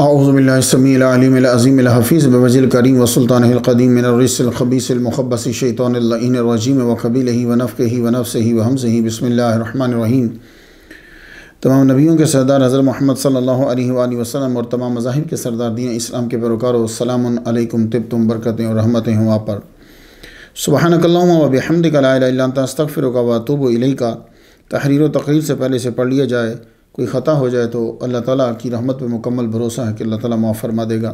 आउज़बिल्लासमीमज़ीमफ़ीज़ बवज़िल करीम वसुल्तानदीम मिनरसलख़बीसमख़बस शैतानजीम वकबील ही वनफ़ के ही वनफ़ से ही वहम से ही बसमीम तमाम नबियों के सरदार हज़र महमद सल्ला वसलम और तमाम मज़ाहिब के सरदार दिन इस्लाम के पैरोकारो तब तुम बरकतें और रहमतें हों वहाँ पर सुबहानकल्लम वबहमद का तस्तफ़िर का वातुब का तहरीर व तकरीर से पहले से पढ़ लिया जाए कोई ख़ता हो जाए तो अल्लाह ताला की रहमत पे मुकम्मल भरोसा है कि अल्लाह ताला माफ़ फरमा देगा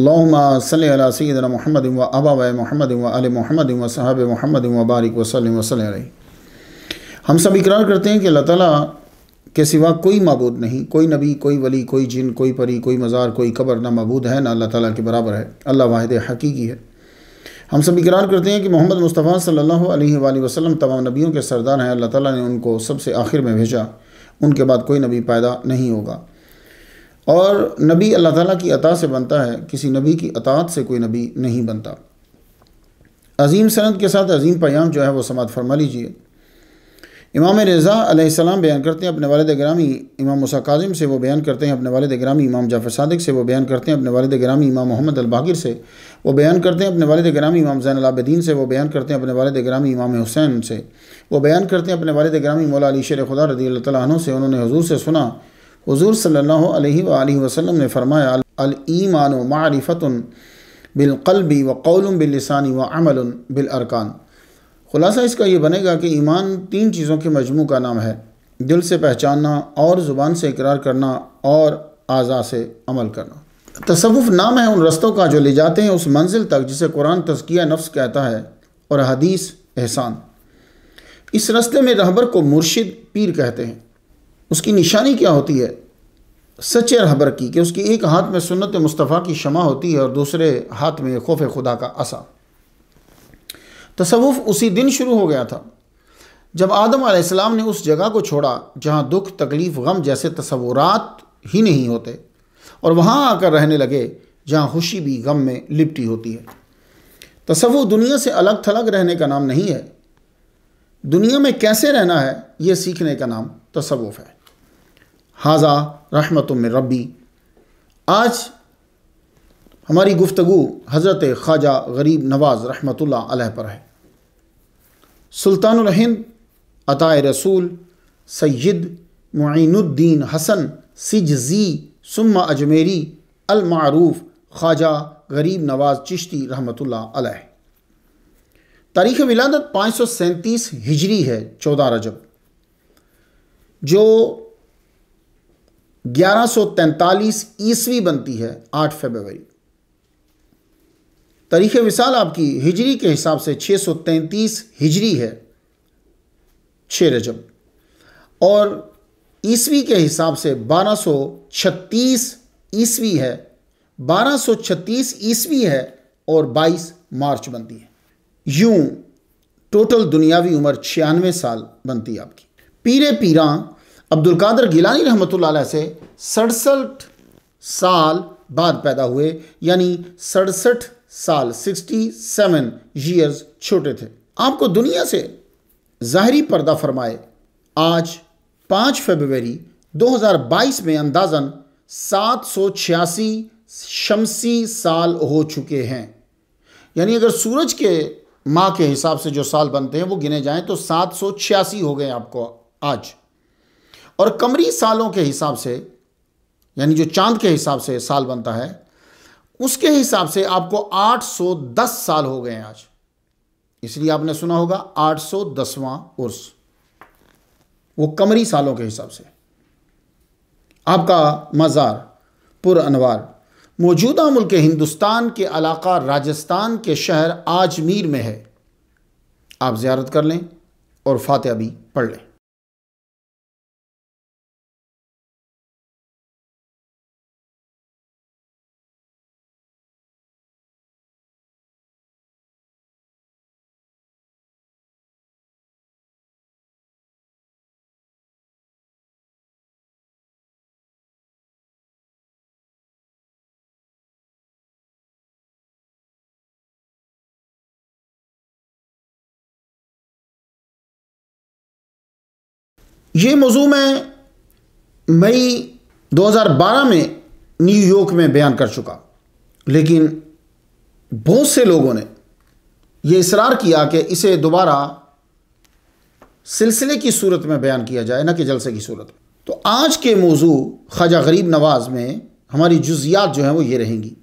अल्लाहुम्मा सल्ली अला सय्यिदिना महमद व अबा व मोहम्मद व अल मोहम्मद व साहब महमद व बारिक वसलम वसल हम सब इकरार करते हैं कि अल्लाह ताला के सिवा कोई मबूद नहीं कोई नबी कोई वली कोई जिन कोई परी कोई मज़ार कोई कबर ना मबूद है ना अल्लाह ताला के बराबर है अल्लाह वाहिद हकीकी है हम सब इकरार करते हैं कि मोहम्मद मुस्तफ़ा सल्लल्लाहु अलैहि वसल्लम तमाम नबियों के सरदार हैं अल्लाह ताला ने उनको सबसे आखिर में भेजा उनके बाद कोई नबी पैदा नहीं होगा और नबी अल्लाह ताला की अता से बनता है किसी नबी की अतात से कोई नबी नहीं बनता अजीम सनत के साथ अजीम पयाम जो है वो समात फरमा लीजिए इमाम रज़ा आसमाम बयान करते हैं अपने वालद ग्रामी इमाम मुसा काजिम से वो बयान करते हैं अपने वालद ग्रामी इमाम जाफ़र सदक से वो बयान करते हैं अपने वालद ग्रामी इमाम मोहम्मद अलबागिर से वो बयान करते हैं अपने वालद ग्रामी इमाम जैनलाबद्दीन से वो बयान करते हैं अपने वालद ग्रामी इमाम हुसैन से वो बयान करते हैं अपने वालद ग्रामी मौला अली शेर खुदा रदी तु से उन्होंने हजूर से सुना हजूर सल्ला वसलम ने फरमाया अलईमान मारफ़त बिलकलबी व कौलम बिलसानी व अमल बिलअरकान खुलासा इसका यह बनेगा कि ईमान तीन चीज़ों के मजमू का नाम है दिल से पहचानना और ज़ुबान से इकरार करना और आज़ा से अमल करना तसवुफ़ नाम है उन रस्तों का जो ले जाते हैं उस मंजिल तक जिसे कुरान तस्किया नफ्स कहता है और हदीस एहसान इस रस्ते में रहबर को मुर्शिद पीर कहते हैं उसकी निशानी क्या होती है सच्चे रहबर की कि उसकी एक हाथ में सुन्नत मुस्तफ़ा की शमा होती है और दूसरे हाथ में खौफ खुदा का असा तसवुफ़ उसी दिन शुरू हो गया था जब आदम आसमाम ने उस जगह को छोड़ा जहाँ दुख तकलीफ़ गम जैसे तस्वुरात ही नहीं होते और वहाँ आकर रहने लगे जहाँ खुशी भी गम में लिपटी होती है तसवु दुनिया से अलग थलग रहने का नाम नहीं है दुनिया में कैसे रहना है ये सीखने का नाम तसवुफ़ है हाजा रहमत रबी आज हमारी गुफ्तु हज़रत ख्वाजा गरीब नवाज़ रहमतुल्लाह अलह पर है सुल्तानहिंद अताए रसूल सैद मुइनुद्दीन हसन सिजजी सुम्मा अजमेरी अलमारूफ ख्वाजा गरीब नवाज चिश्ती रहमत अलह तारीख़ विलादत पाँच सौ सैंतीस हिजरी है चौदह रजब जो ग्यारह सौ तैंतालीस ईस्वी बनती है आठ फरवरी तारीख मिसाल आपकी हिजरी के हिसाब से 633 हिजरी है छः रजब और ईस्वी के हिसाब से 1236 ईस्वी है 1236 ईस्वी है और 22 मार्च बनती है यूं टोटल दुनियावी उम्र छियानवे साल बनती है आपकी पीरे पीरा अब्दुल कादर गिलानी रहमत से सड़सठ साल बाद पैदा हुए यानी सड़सठ साल 67 ईयर्स छोटे थे आपको दुनिया से ज़ाहरी पर्दा फरमाए आज 5 फरवरी 2022 में अंदाजन सात सौ छियासी शमसी साल हो चुके हैं यानी अगर सूरज के माँ के हिसाब से जो साल बनते हैं वो गिने जाएं तो सात सौ छियासी हो गए आपको आज और कमरी सालों के हिसाब से यानी जो चांद के हिसाब से साल बनता है उसके हिसाब से आपको 810 साल हो गए हैं आज इसलिए आपने सुना होगा 810वां उर्स वो कमरी सालों के हिसाब से आपका मज़ार पुर अनवार मौजूदा मुल्क हिंदुस्तान के इलाका राजस्थान के शहर आजमीर में है आप ज़्यारत कर लें और फातह भी पढ़ लें ये मौजू मैं मई 2012 में न्यूयॉर्क में बयान कर चुका लेकिन बहुत से लोगों ने यह इसरार किया कि इसे दोबारा सिलसिले की सूरत में बयान किया जाए ना कि जलसे की सूरत में तो आज के मौजू ख्वाजा गरीब नवाज में हमारी जुजियात जो हैं वो ये रहेंगी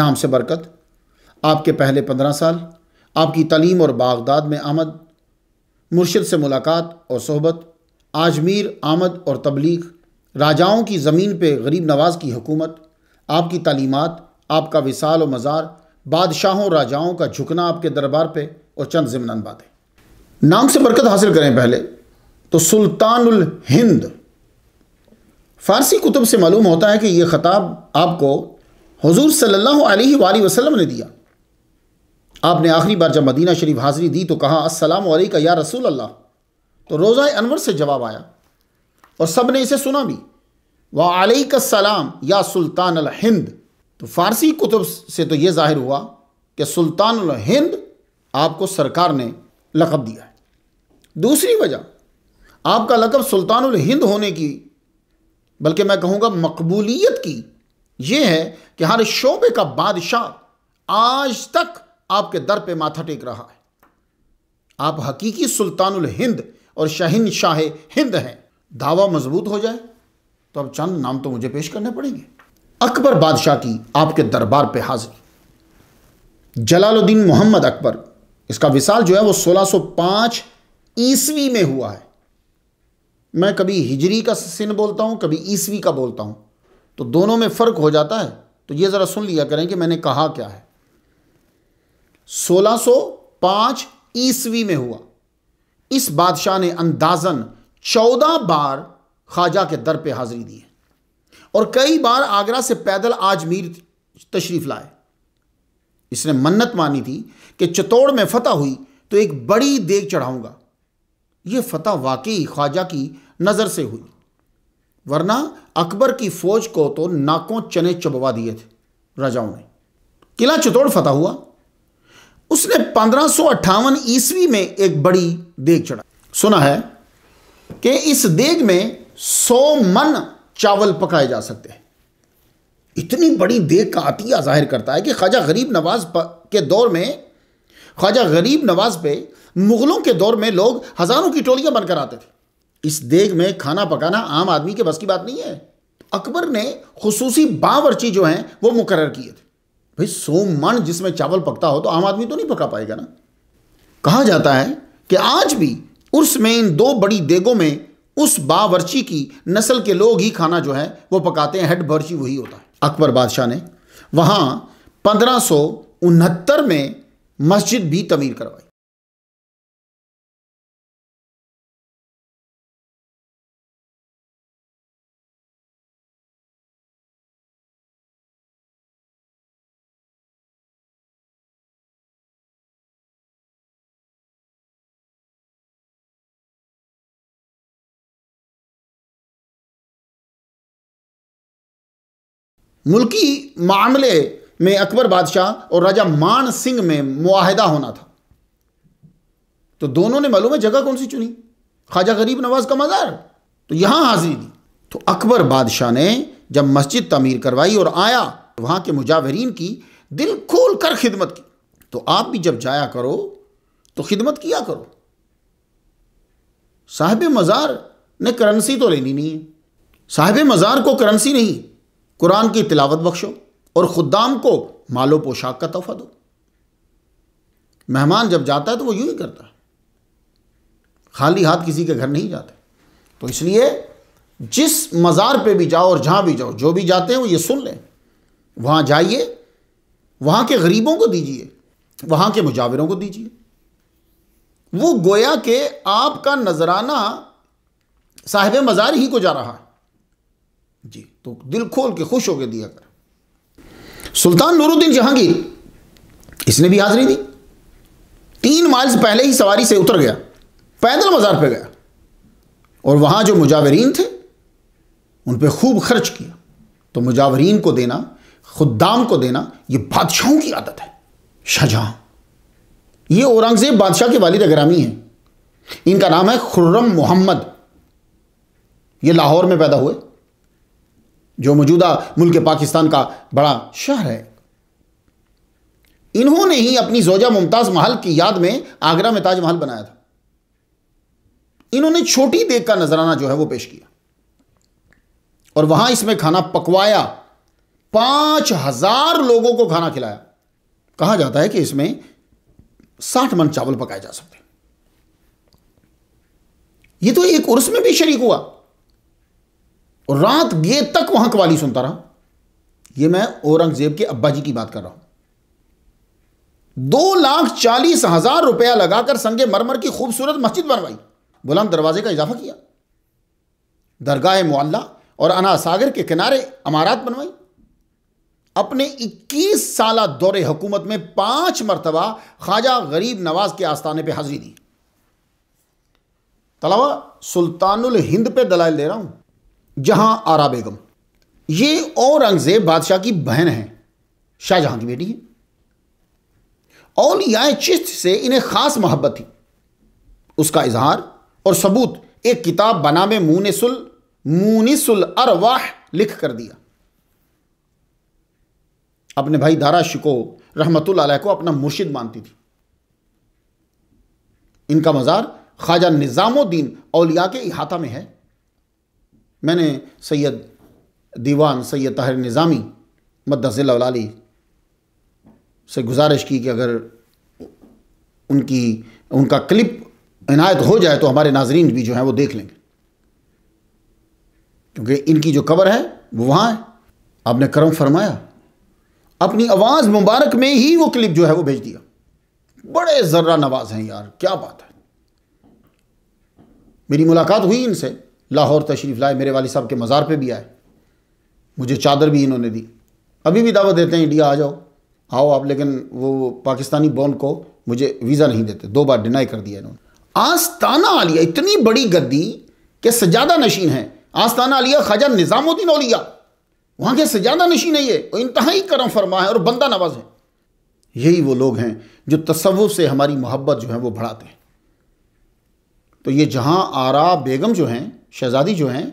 नाम से बरकत आपके पहले पंद्रह साल आपकी तलीम और बागदाद में आमद मुर्शद से मुलाकात और सोहबत आजमीर आमद और तबलीग राजाओं की ज़मीन पे गरीब नवाज की हुकूमत आपकी तालीमत आपका विसाल और मज़ार बादशाहों राजाओं का झुकना आपके दरबार पे और चंद ज़मनन बातें नाम से बरकत हासिल करें पहले तो सुल्तानुल हिंद फारसी कुतुब से मालूम होता है कि यह ख़ताब आपको हजूर सल्ला वसलम ने दिया आपने आखिरी बार जब मदीना शरीफ हाजिरी दी तो कहा असलम या रसूल अल्लाह तो रोज़ा अनवर से जवाब आया और सब ने इसे सुना भी वह सलाम या सुल्तान अल हिंद तो फ़ारसी कुतुब से तो ये जाहिर हुआ कि सुल्तान अल हिंद आपको सरकार ने लकब दिया है दूसरी वजह आपका लकब सुल्तान हिंद होने की बल्कि मैं कहूँगा मकबूलियत की यह है कि हर शोबे का बादशाह आज तक आपके दर पर माथा टेक रहा है आप हकीकी सुल्तान हिंद और शहीन शाह हिंद हैं दावा मजबूत हो जाए तो अब चंद नाम तो मुझे पेश करने पड़ेंगे अकबर बादशाह की आपके दरबार पे हाजिरी जलालुद्दीन मोहम्मद अकबर इसका विशाल जो है वो 1605 ईसवी में हुआ है मैं कभी हिजरी का सिन बोलता हूं कभी ईसवी का बोलता हूं तो दोनों में फ़र्क हो जाता है तो ये ज़रा सुन लिया करें कि मैंने कहा क्या है 1605 ईसवी में हुआ इस बादशाह ने अंदाजन चौदह बार ख्वाजा के दर पे हाजिरी दी और कई बार आगरा से पैदल आजमीर तशरीफ लाए इसने मन्नत मानी थी कि चित्तौड़ में फतह हुई तो एक बड़ी देग चढ़ाऊंगा यह फतह वाकई ख्वाजा की नज़र से हुई वरना अकबर की फौज को तो नाकों चने चबवा दिए थे राजाओं ने किला चित्तौड़ फतह हुआ उसने पंद्रह ईस्वी में एक बड़ी देग चढ़ा सुना है कि इस देग में 100 मन चावल पकाए जा सकते हैं इतनी बड़ी देग का अतिया जाहिर करता है कि ख्वाजा गरीब नवाज के दौर में ख्वाजा गरीब नवाज पे मुगलों के दौर में लोग हज़ारों की टोलियां बनकर आते थे इस देग में खाना पकाना आम आदमी के बस की बात नहीं है अकबर ने खसूसी बावरची जो हैं वो मुकर किए थे भाई सो मन जिसमें चावल पकता हो तो आम आदमी तो नहीं पका पाएगा ना कहा जाता है कि आज भी उर्स में इन दो बड़ी देगों में उस बावर्ची की नस्ल के लोग ही खाना जो है वो पकाते हैं हेड बर्ची वही होता है अकबर बादशाह ने वहाँ पंद्रह में मस्जिद भी तमीर करवाई मुल्की मामले में अकबर बादशाह और राजा मान सिंह में मुआहदा होना था तो दोनों ने मालूम है जगह कौन सी चुनी ख्वाजा गरीब नवाज का मज़ार तो यहां हाजिरी दी तो अकबर बादशाह ने जब मस्जिद तमीर करवाई और आया तो के मुजावरीन की दिल खोल कर खिदमत की तो आप भी जब जाया करो तो खिदमत किया करो साहिब मज़ार ने करंसी तो लेनी नहीं है साहिब मज़ार को करंसी नहीं कुरान की तिलावत बख्शो और खुदाम को मालो पोशाक का तोहफा दो मेहमान जब जाता है तो वो यूं ही करता है खाली हाथ किसी के घर नहीं जाते तो इसलिए जिस मज़ार पे भी जाओ और जहाँ भी जाओ जो भी जाते हैं वो ये सुन लें वहाँ जाइए वहाँ के गरीबों को दीजिए वहाँ के मुजावरों को दीजिए वो गोया के आपका नजराना साहिब मज़ार ही को जा रहा है जी तो दिल खोल के खुश होकर दिया कर सुल्तान नूरुद्दीन जहांगीर इसने भी हाजिरी दी तीन माइल्स पहले ही सवारी से उतर गया पैदल मज़ार पे गया और वहां जो मुजावरीन थे उन पे खूब खर्च किया तो मुजावरीन को देना खुद्दाम को देना ये बादशाहों की आदत है शाहजहां ये औरंगज़ेब बादशाह के वालिद ग्रामी हैं इनका नाम है खुर्रम मोहम्मद ये लाहौर में पैदा हुए जो मौजूदा मुल्क पाकिस्तान का बड़ा शहर है इन्होंने ही अपनी जोजा मुमताज़ महल की याद में आगरा में ताजमहल बनाया था इन्होंने छोटी देख का नजराना जो है वो पेश किया और वहां इसमें खाना पकवाया पांच हजार लोगों को खाना खिलाया कहा जाता है कि इसमें साठ मन चावल पकाए जा सकते ये तो एक उर्स में भी शरीक हुआ और रात गे तक वहां कवाली सुनता रहा ये मैं औरंगजेब के अब्बा जी की बात कर रहा हूं दो लाख चालीस हजार रुपया लगाकर संगे मरमर की खूबसूरत मस्जिद बनवाई बुलंद दरवाजे का इजाफा किया दरगाह मोल्ला और अना सागर के किनारे अमारात बनवाई अपने 21 साल दौरे हुकूमत में पांच मरतबा ख्वाजा गरीब नवाज के आस्थाने पर हाजिरी दी तलावा सुल्तानुल हिंद पे दलाल दे रहा हूं जहां आरा बेगम ये औरंगज़ेब बादशाह की बहन है शाहजहां की बेटी है औलिया चिश्त से इन्हें ख़ास मोहब्बत थी उसका इजहार और सबूत एक किताब में मूनसुल मूनिसुल अरवाह लिख कर दिया अपने भाई दारा शिको रहमतुल्लाह को अपना मुर्शिद मानती थी इनका मज़ार ख्वाजा निज़ामुद्दीन औलिया के अहाता में है मैंने सैयद दीवान सैयद ताहिर निज़ामी मद्दसिल से गुजारिश की कि अगर उनकी उनका क्लिप इनायत हो जाए तो हमारे नाजरीन भी जो हैं वो देख लेंगे क्योंकि इनकी जो कबर है वो वहाँ है आपने करम फरमाया अपनी आवाज़ मुबारक में ही वो क्लिप जो है वो भेज दिया बड़े जर्रा नवाज हैं यार क्या बात है मेरी मुलाकात हुई इनसे लाहौर तशरीफ़ लाए मेरे वाले साहब के मज़ार पे भी आए मुझे चादर भी इन्होंने दी अभी भी दावा देते हैं इंडिया आ जाओ आओ आप लेकिन वो पाकिस्तानी बॉन्ड को मुझे वीज़ा नहीं देते दो बार डिनाई कर दिया इन्होंने आस्ताना आलिया इतनी बड़ी गद्दी के सजादा नशीन है आस्ताना आलिया ख्वाजा निज़ामुद्दीन औलिया वहाँ के सजादा नशीन है ये और इंतहाई करम फरमा है और बंदा नवाज है यही वो लोग हैं जो तसवुफ़ से हमारी मोहब्बत जो है वो बढ़ाते हैं तो ये जहाँ आरा बेगम जो हैं शहज़ादी जो हैं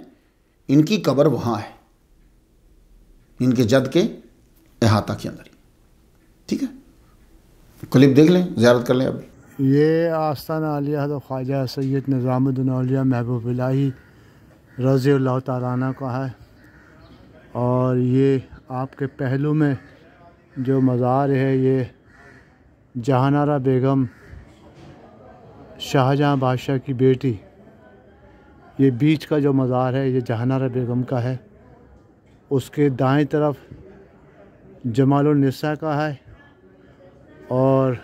इनकी कब्र वहाँ है इनके जद के अहाता के अंदर ठीक है क्लिप देख लें ज्यारत कर लें अभी ये आस्थाना आलिया तो ख्वाजा सैद महबूब महबूबिल्लाही रज़ी अल्लाह ताराना का है और ये आपके पहलू में जो मज़ार है ये जहानारा बेगम शाहजहाँ बादशाह की बेटी ये बीच का जो मज़ार है ये जहानारा बेगम का है उसके दाएं तरफ नसा का है और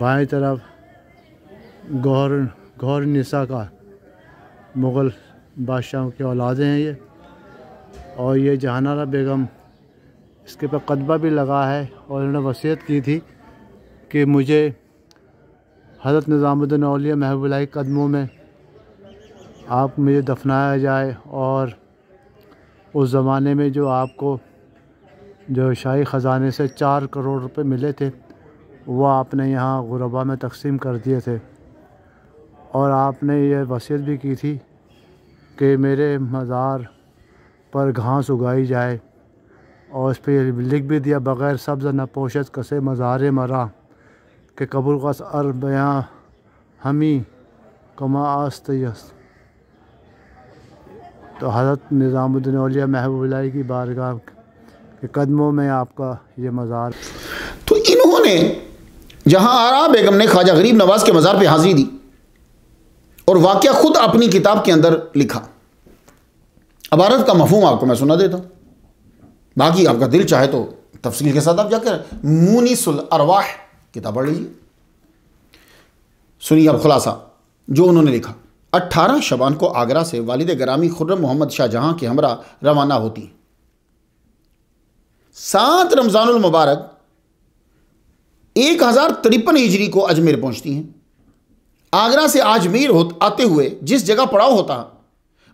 बाएं तरफ गौर गौर नसा का मुग़ल बादशाहों की औलादे हैं ये और ये जहानारा बेगम इसके पर कदबा भी लगा है और इन्होंने वसीयत की थी कि मुझे हज़रत निज़ामुद्दीन अलिया महबूल कदमों में आप मुझे दफनाया जाए और उस ज़माने में जो आपको जो शाही ख़जाने से चार करोड़ रुपए मिले थे वो आपने यहाँ गुरबा में तकसीम कर दिए थे और आपने ये वसीयत भी की थी कि मेरे मज़ार पर घास उगाई जाए और उस पर लिख भी दिया बग़ैर सब्ज़ न पोशत कसे मज़ार मरा के कबूल का अरबयाँ हमी कमा आस्त यस्त तो हज़रत निज़ामुद्दीन अलिया महबूबुल्ला की बारगाह के कदमों में आपका ये मज़ार तो इन्होंने जहाँ आरा बेगम ने ख्वाजा गरीब नवाज़ के मज़ार पर हाज़िरी दी और वाक़ ख़ुद अपनी किताब के अंदर लिखा अबारत का मफहम आपको मैं सुना देता हूँ बाकी आपका दिल चाहे तो तफसील के साथ आप जाकर मुनिसुल अरवाह किताब पढ़ लीजिए सुनिए अब खुलासा जो उन्होंने लिखा 18 शबान को आगरा से वालिद ग्रामी खुर्रम मोहम्मद शाहजहां के हमरा रवाना होती सात रमज़ानुल मुबारक एक हज़ार तिरपन हिजरी को अजमेर पहुंचती हैं आगरा से अजमेर हो आते हुए जिस जगह पड़ाव होता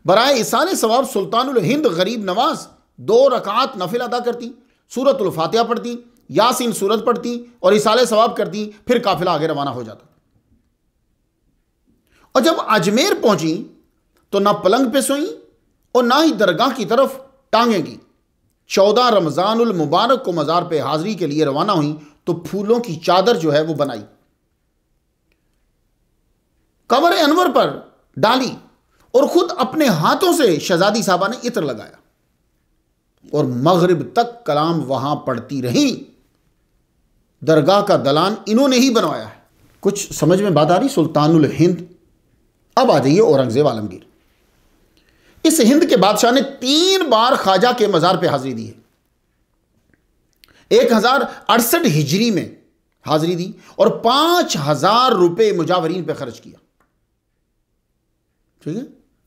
बराए इसान सवाब सुल्तानुल हिंद गरीब नवाज दो रकात नफिल अदा करती सूरत फातिहा पढ़ती यासिन सूरत पढ़ती और इसाल सवाब करती फिर काफिला आगे रवाना हो जाता और जब अजमेर पहुंची तो ना पलंग पे सोई और ना ही दरगाह की तरफ टांगेंगी चौदह रमज़ान मुबारक को मज़ार पे हाज़िरी के लिए रवाना हुई तो फूलों की चादर जो है वो बनाई कमर अनवर पर डाली और खुद अपने हाथों से शहजादी साहबा ने इत्र लगाया और मगरिब तक कलाम वहां पढ़ती रही दरगाह का दलान इन्होंने ही बनवाया कुछ समझ में बात आ रही सुल्तानुल हिंद अब आ जाइए औरंगजेब आलमगीर इस हिंद के बादशाह ने तीन बार ख्वाजा के मज़ार पे हाजिरी दी है एक हज़ार अड़सठ हिजरी में हाजिरी दी और पांच हज़ार रुपए मुजावरीन पे खर्च किया ठीक है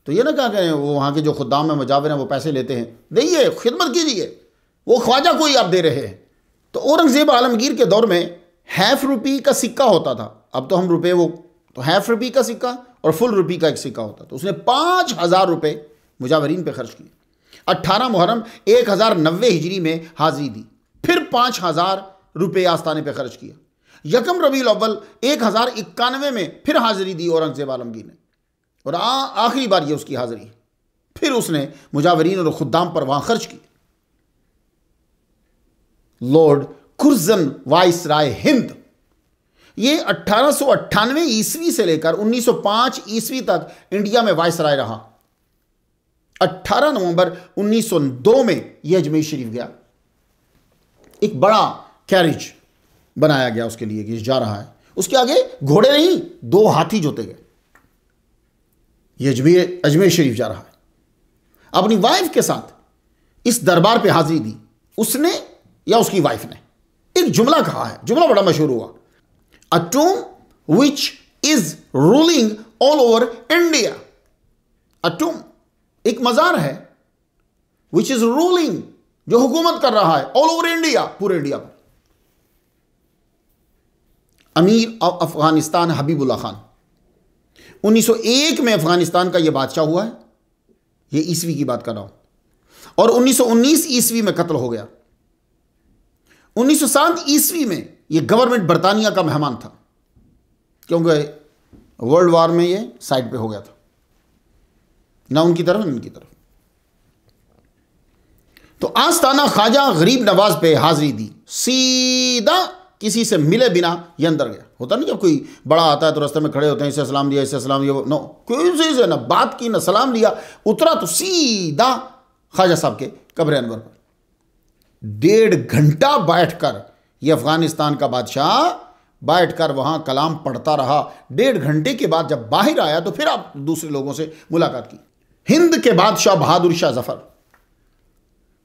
तो ये ना क्या कहें वो वहां के जो खुदाम है मुजावर हैं वो पैसे लेते हैं देखिए खिदमत कीजिए वो ख्वाजा को ही आप दे रहे हैं तो औरंगज़ेब आलमगीर के दौर में हैफ रुपी का सिक्का होता था अब तो हम रुपए वो तो हैफ रुपी का सिक्का और फुल रुपी का एक सिक्का होता तो उसने पाँच हज़ार रुपये मुजावरीन पे खर्च किए अट्ठारह मुहर्रम एक हज़ार नब्बे हिजरी में हाजिरी दी फिर पाँच हज़ार रुपये आस्थाने पर खर्च किया यकम रबी अव्वल एक हज़ार इक्यानवे में फिर हाजिरी दी औरंगजेब आलमगीर ने और आखिरी बार ये उसकी हाजिरी फिर उसने मुजावरीन और खुदाम पर वहाँ खर्च किए Lord Curzon viceroy Hind ये अट्ठारह ईस्वी से लेकर 1905 ईस्वी तक इंडिया में वायसराय रहा 18 नवंबर 1902 में यह अजमेर शरीफ गया एक बड़ा कैरिज बनाया गया उसके लिए कि जा रहा है उसके आगे घोड़े नहीं दो हाथी जोते गए अजमेर अजमेर शरीफ जा रहा है अपनी वाइफ के साथ इस दरबार पे हाजिरी दी उसने या उसकी वाइफ ने एक जुमला कहा है जुमला बड़ा मशहूर हुआ a tomb which is ruling all over India. A tomb, एक मज़ार है विच इज रूलिंग जो हुकूमत कर रहा है ऑल ओवर इंडिया पूरे इंडिया पर अमीर अफगानिस्तान हबीबुल्ला खान 1901 में अफगानिस्तान का यह बादशाह हुआ है यह ईस्वी की बात कर रहा हूं और 1919 ईस्वी में कत्ल हो गया 1907 ईस्वी में ये गवर्नमेंट बरतानिया का मेहमान था क्योंकि वर्ल्ड वार में ये साइड पे हो गया था ना उनकी तरफ ना उनकी तरफ तो आस्ताना ख्वाजा गरीब नवाज पे हाजिरी दी सीधा किसी से मिले बिना ये अंदर गया होता नहीं जब कोई बड़ा आता है तो रास्ते में खड़े होते हैं इसे सलाम दिया इसे सलाम दिया नो किसी से ना बात की ना सलाम लिया उतरा तो सीधा ख्वाजा साहब के कब्रे अनवर पर डेढ़ घंटा बैठकर ये अफ़गानिस्तान का बादशाह बैठकर वहाँ कलाम पढ़ता रहा डेढ़ घंटे के बाद जब बाहर आया तो फिर आप दूसरे लोगों से मुलाकात की हिंद के बादशाह बहादुर शाह जफर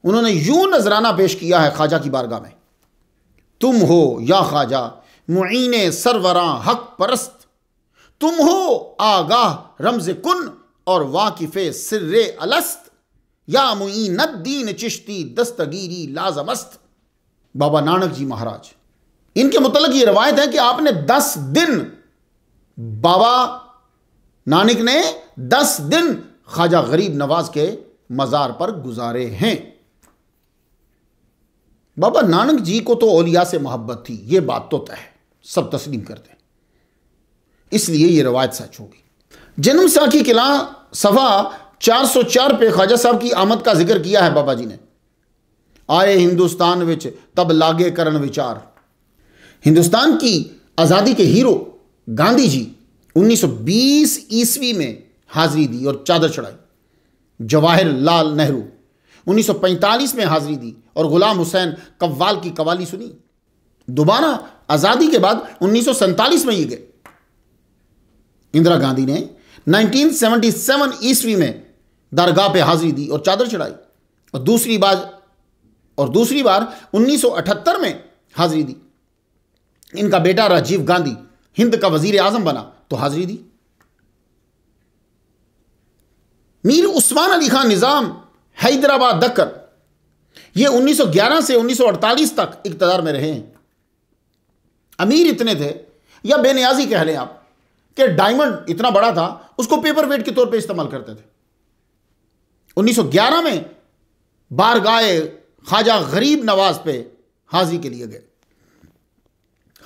उन्होंने यूं नजराना पेश किया है ख्वाजा की बारगाह में तुम हो या ख्वाजा मुइन सरवरा हक परस्त तुम हो आगाह रमज कुन और वाकिफ सिर्रे अलस्त या मुइन दीन चिश्ती दस्तगीरी लाजमस्त बाबा नानक जी महाराज इनके मुतल ये रवायत है कि आपने दस दिन बाबा नानक ने दस दिन ख्वाजा गरीब नवाज के मज़ार पर गुजारे हैं बाबा नानक जी को तो ओलिया से मोहब्बत थी ये बात तो तय है सब तस्लीम करते हैं इसलिए ये रवायत सच होगी जन्म साखी किला सफा 404 पे ख्वाजा साहब की आमद का जिक्र किया है बाबा जी ने आए हिंदुस्तान विच तब लागे करण विचार हिंदुस्तान की आज़ादी के हीरो गांधी जी 1920 ईस्वी में हाजिरी दी और चादर चढ़ाई जवाहरलाल नेहरू 1945 में हाजिरी दी और गुलाम हुसैन कव्वाल की कवाली सुनी दोबारा आज़ादी के बाद उन्नीस में ये गए इंदिरा गांधी ने 1977 ईस्वी में दरगाह पे हाजिरी दी और चादर चढ़ाई और दूसरी बार और दूसरी बार 1978 में हाजिरी दी इनका बेटा राजीव गांधी हिंद का वजीर आजम बना तो हाजिरी दी मीर उस्मान अली खान निज़ाम हैदराबाद दक्कर ये 1911 से 1948 तक इकतदार में रहे हैं अमीर इतने थे या बेनियाजी कह लें आप कि डायमंड इतना बड़ा था उसको पेपर वेट के तौर पे इस्तेमाल करते थे 1911 में बारगाए ख्वाजा गरीब नवाज पे हाजी के लिए गए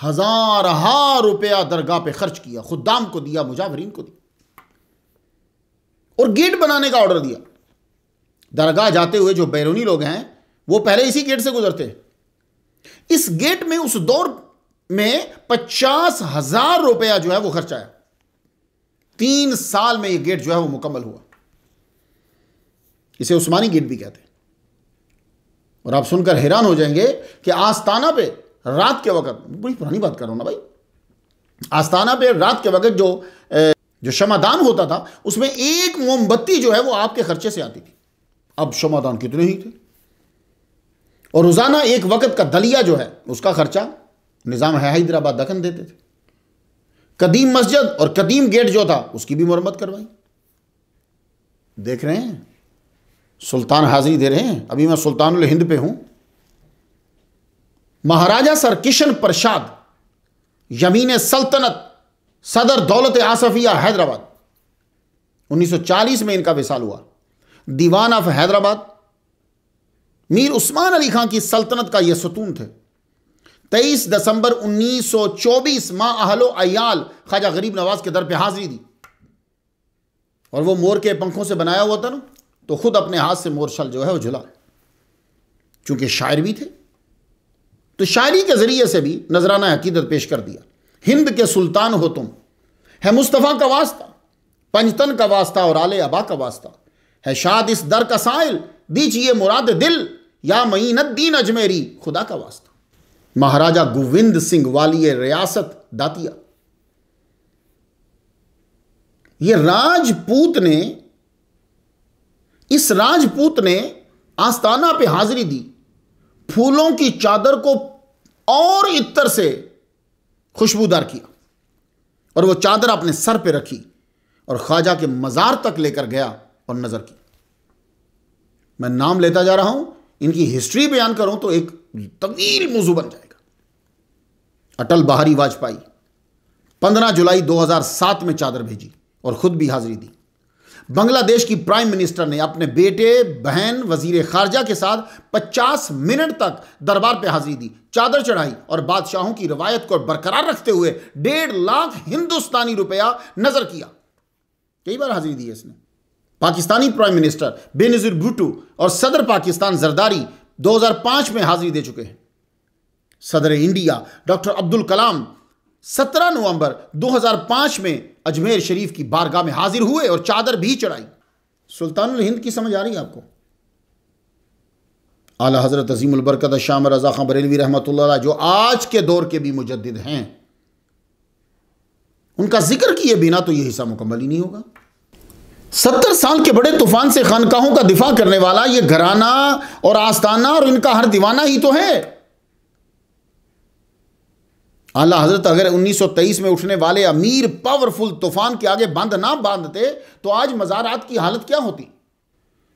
हजार हजार रुपया दरगाह पे खर्च किया खुदाम को दिया मुजावरीन को दिया और गेट बनाने का ऑर्डर दिया दरगाह जाते हुए जो बैरूनी लोग हैं वो पहले इसी गेट से गुजरते इस गेट में उस दौर में पचास हजार रुपया जो है वो खर्च आया तीन साल में ये गेट जो है वो मुकम्मल हुआ इसे उस्मानी गेट भी कहते हैं और आप सुनकर हैरान हो जाएंगे कि आस्ताना पे रात के वक्त बड़ी पुरानी बात कर रहा हूँ ना भाई आस्ताना पे रात के वक्त जो जो क्षमादान होता था उसमें एक मोमबत्ती जो है वो आपके खर्चे से आती थी अब क्षमादान कितने ही थे और रोज़ाना एक वक्त का दलिया जो है उसका खर्चा निज़ाम है हैदराबाद दखन देते थे कदीम मस्जिद और कदीम गेट जो था उसकी भी मरम्मत करवाई देख रहे हैं सुल्तान हाजिरी दे रहे हैं अभी मैं सुल्तानुल हिंद पे हूं महाराजा सर किशन प्रसाद यमीन सल्तनत सदर दौलत आसफिया हैदराबाद 1940 में इनका विशाल हुआ दीवान ऑफ हैदराबाद मीर उस्मान अली खां की सल्तनत का ये सतून थे 23 दिसंबर 1924 माँ अहलो अयाल ख्वाजा गरीब नवाज के दर पे हाजिरी दी और वो मोर के पंखों से बनाया हुआ था ना तो खुद अपने हाथ से मोरशल जो है वो झुला चूंकि शायर भी थे तो शायरी के ज़रिए से भी नजराना अकीदत पेश कर दिया हिंद के सुल्तान हो तुम है मुस्तफ़ा का वास्ता पंचतन का वास्ता और आले अबा का वास्ता है शाद इस दर का साइल दीजिए मुराद दिल या मईन दीन अजमेरी खुदा का वास्ता महाराजा गोविंद सिंह वाली रियासत दातिया ये राजपूत ने इस राजपूत ने आस्ताना पे हाजिरी दी फूलों की चादर को और इतर से खुशबूदार किया और वो चादर अपने सर पे रखी और ख्वाजा के मज़ार तक लेकर गया और नज़र की मैं नाम लेता जा रहा हूं इनकी हिस्ट्री बयान करूं तो एक तवील मौजू बन जाएगा अटल बहारी वाजपेयी 15 जुलाई 2007 में चादर भेजी और खुद भी हाजिरी दी बांग्लादेश की प्राइम मिनिस्टर ने अपने बेटे बहन वजीर खारजा के साथ 50 मिनट तक दरबार पर हाजिरी दी चादर चढ़ाई और बादशाहों की रवायत को बरकरार रखते हुए डेढ़ लाख हिंदुस्तानी रुपया नजर किया कई बार हाजिरी दी है इसने पाकिस्तानी प्राइम मिनिस्टर बेनजीर भुटू और सदर पाकिस्तान जरदारी 2005 में हाजिरी दे चुके हैं सदर इंडिया डॉक्टर अब्दुल कलाम 17 नवंबर 2005 में अजमेर शरीफ की बारगाह में हाजिर हुए और चादर भी चढ़ाई सुल्तान हिंद की समझ आ रही है आपको आला हज़रत अजीमबरकत श्याम रज़ा खां बरेलवी रहमत जो आज के दौर के भी मुजद हैं उनका जिक्र किए बिना तो यह हिस्सा मुकम्मल ही नहीं होगा सत्तर साल के बड़े तूफान से खानकाहों का दिफा करने वाला यह घराना और आस्ताना और इनका हर दीवाना ही तो है आला हजरत अगर 1923 में उठने वाले अमीर पावरफुल तूफान के आगे बंद ना बांधते तो आज मज़ारात की हालत क्या होती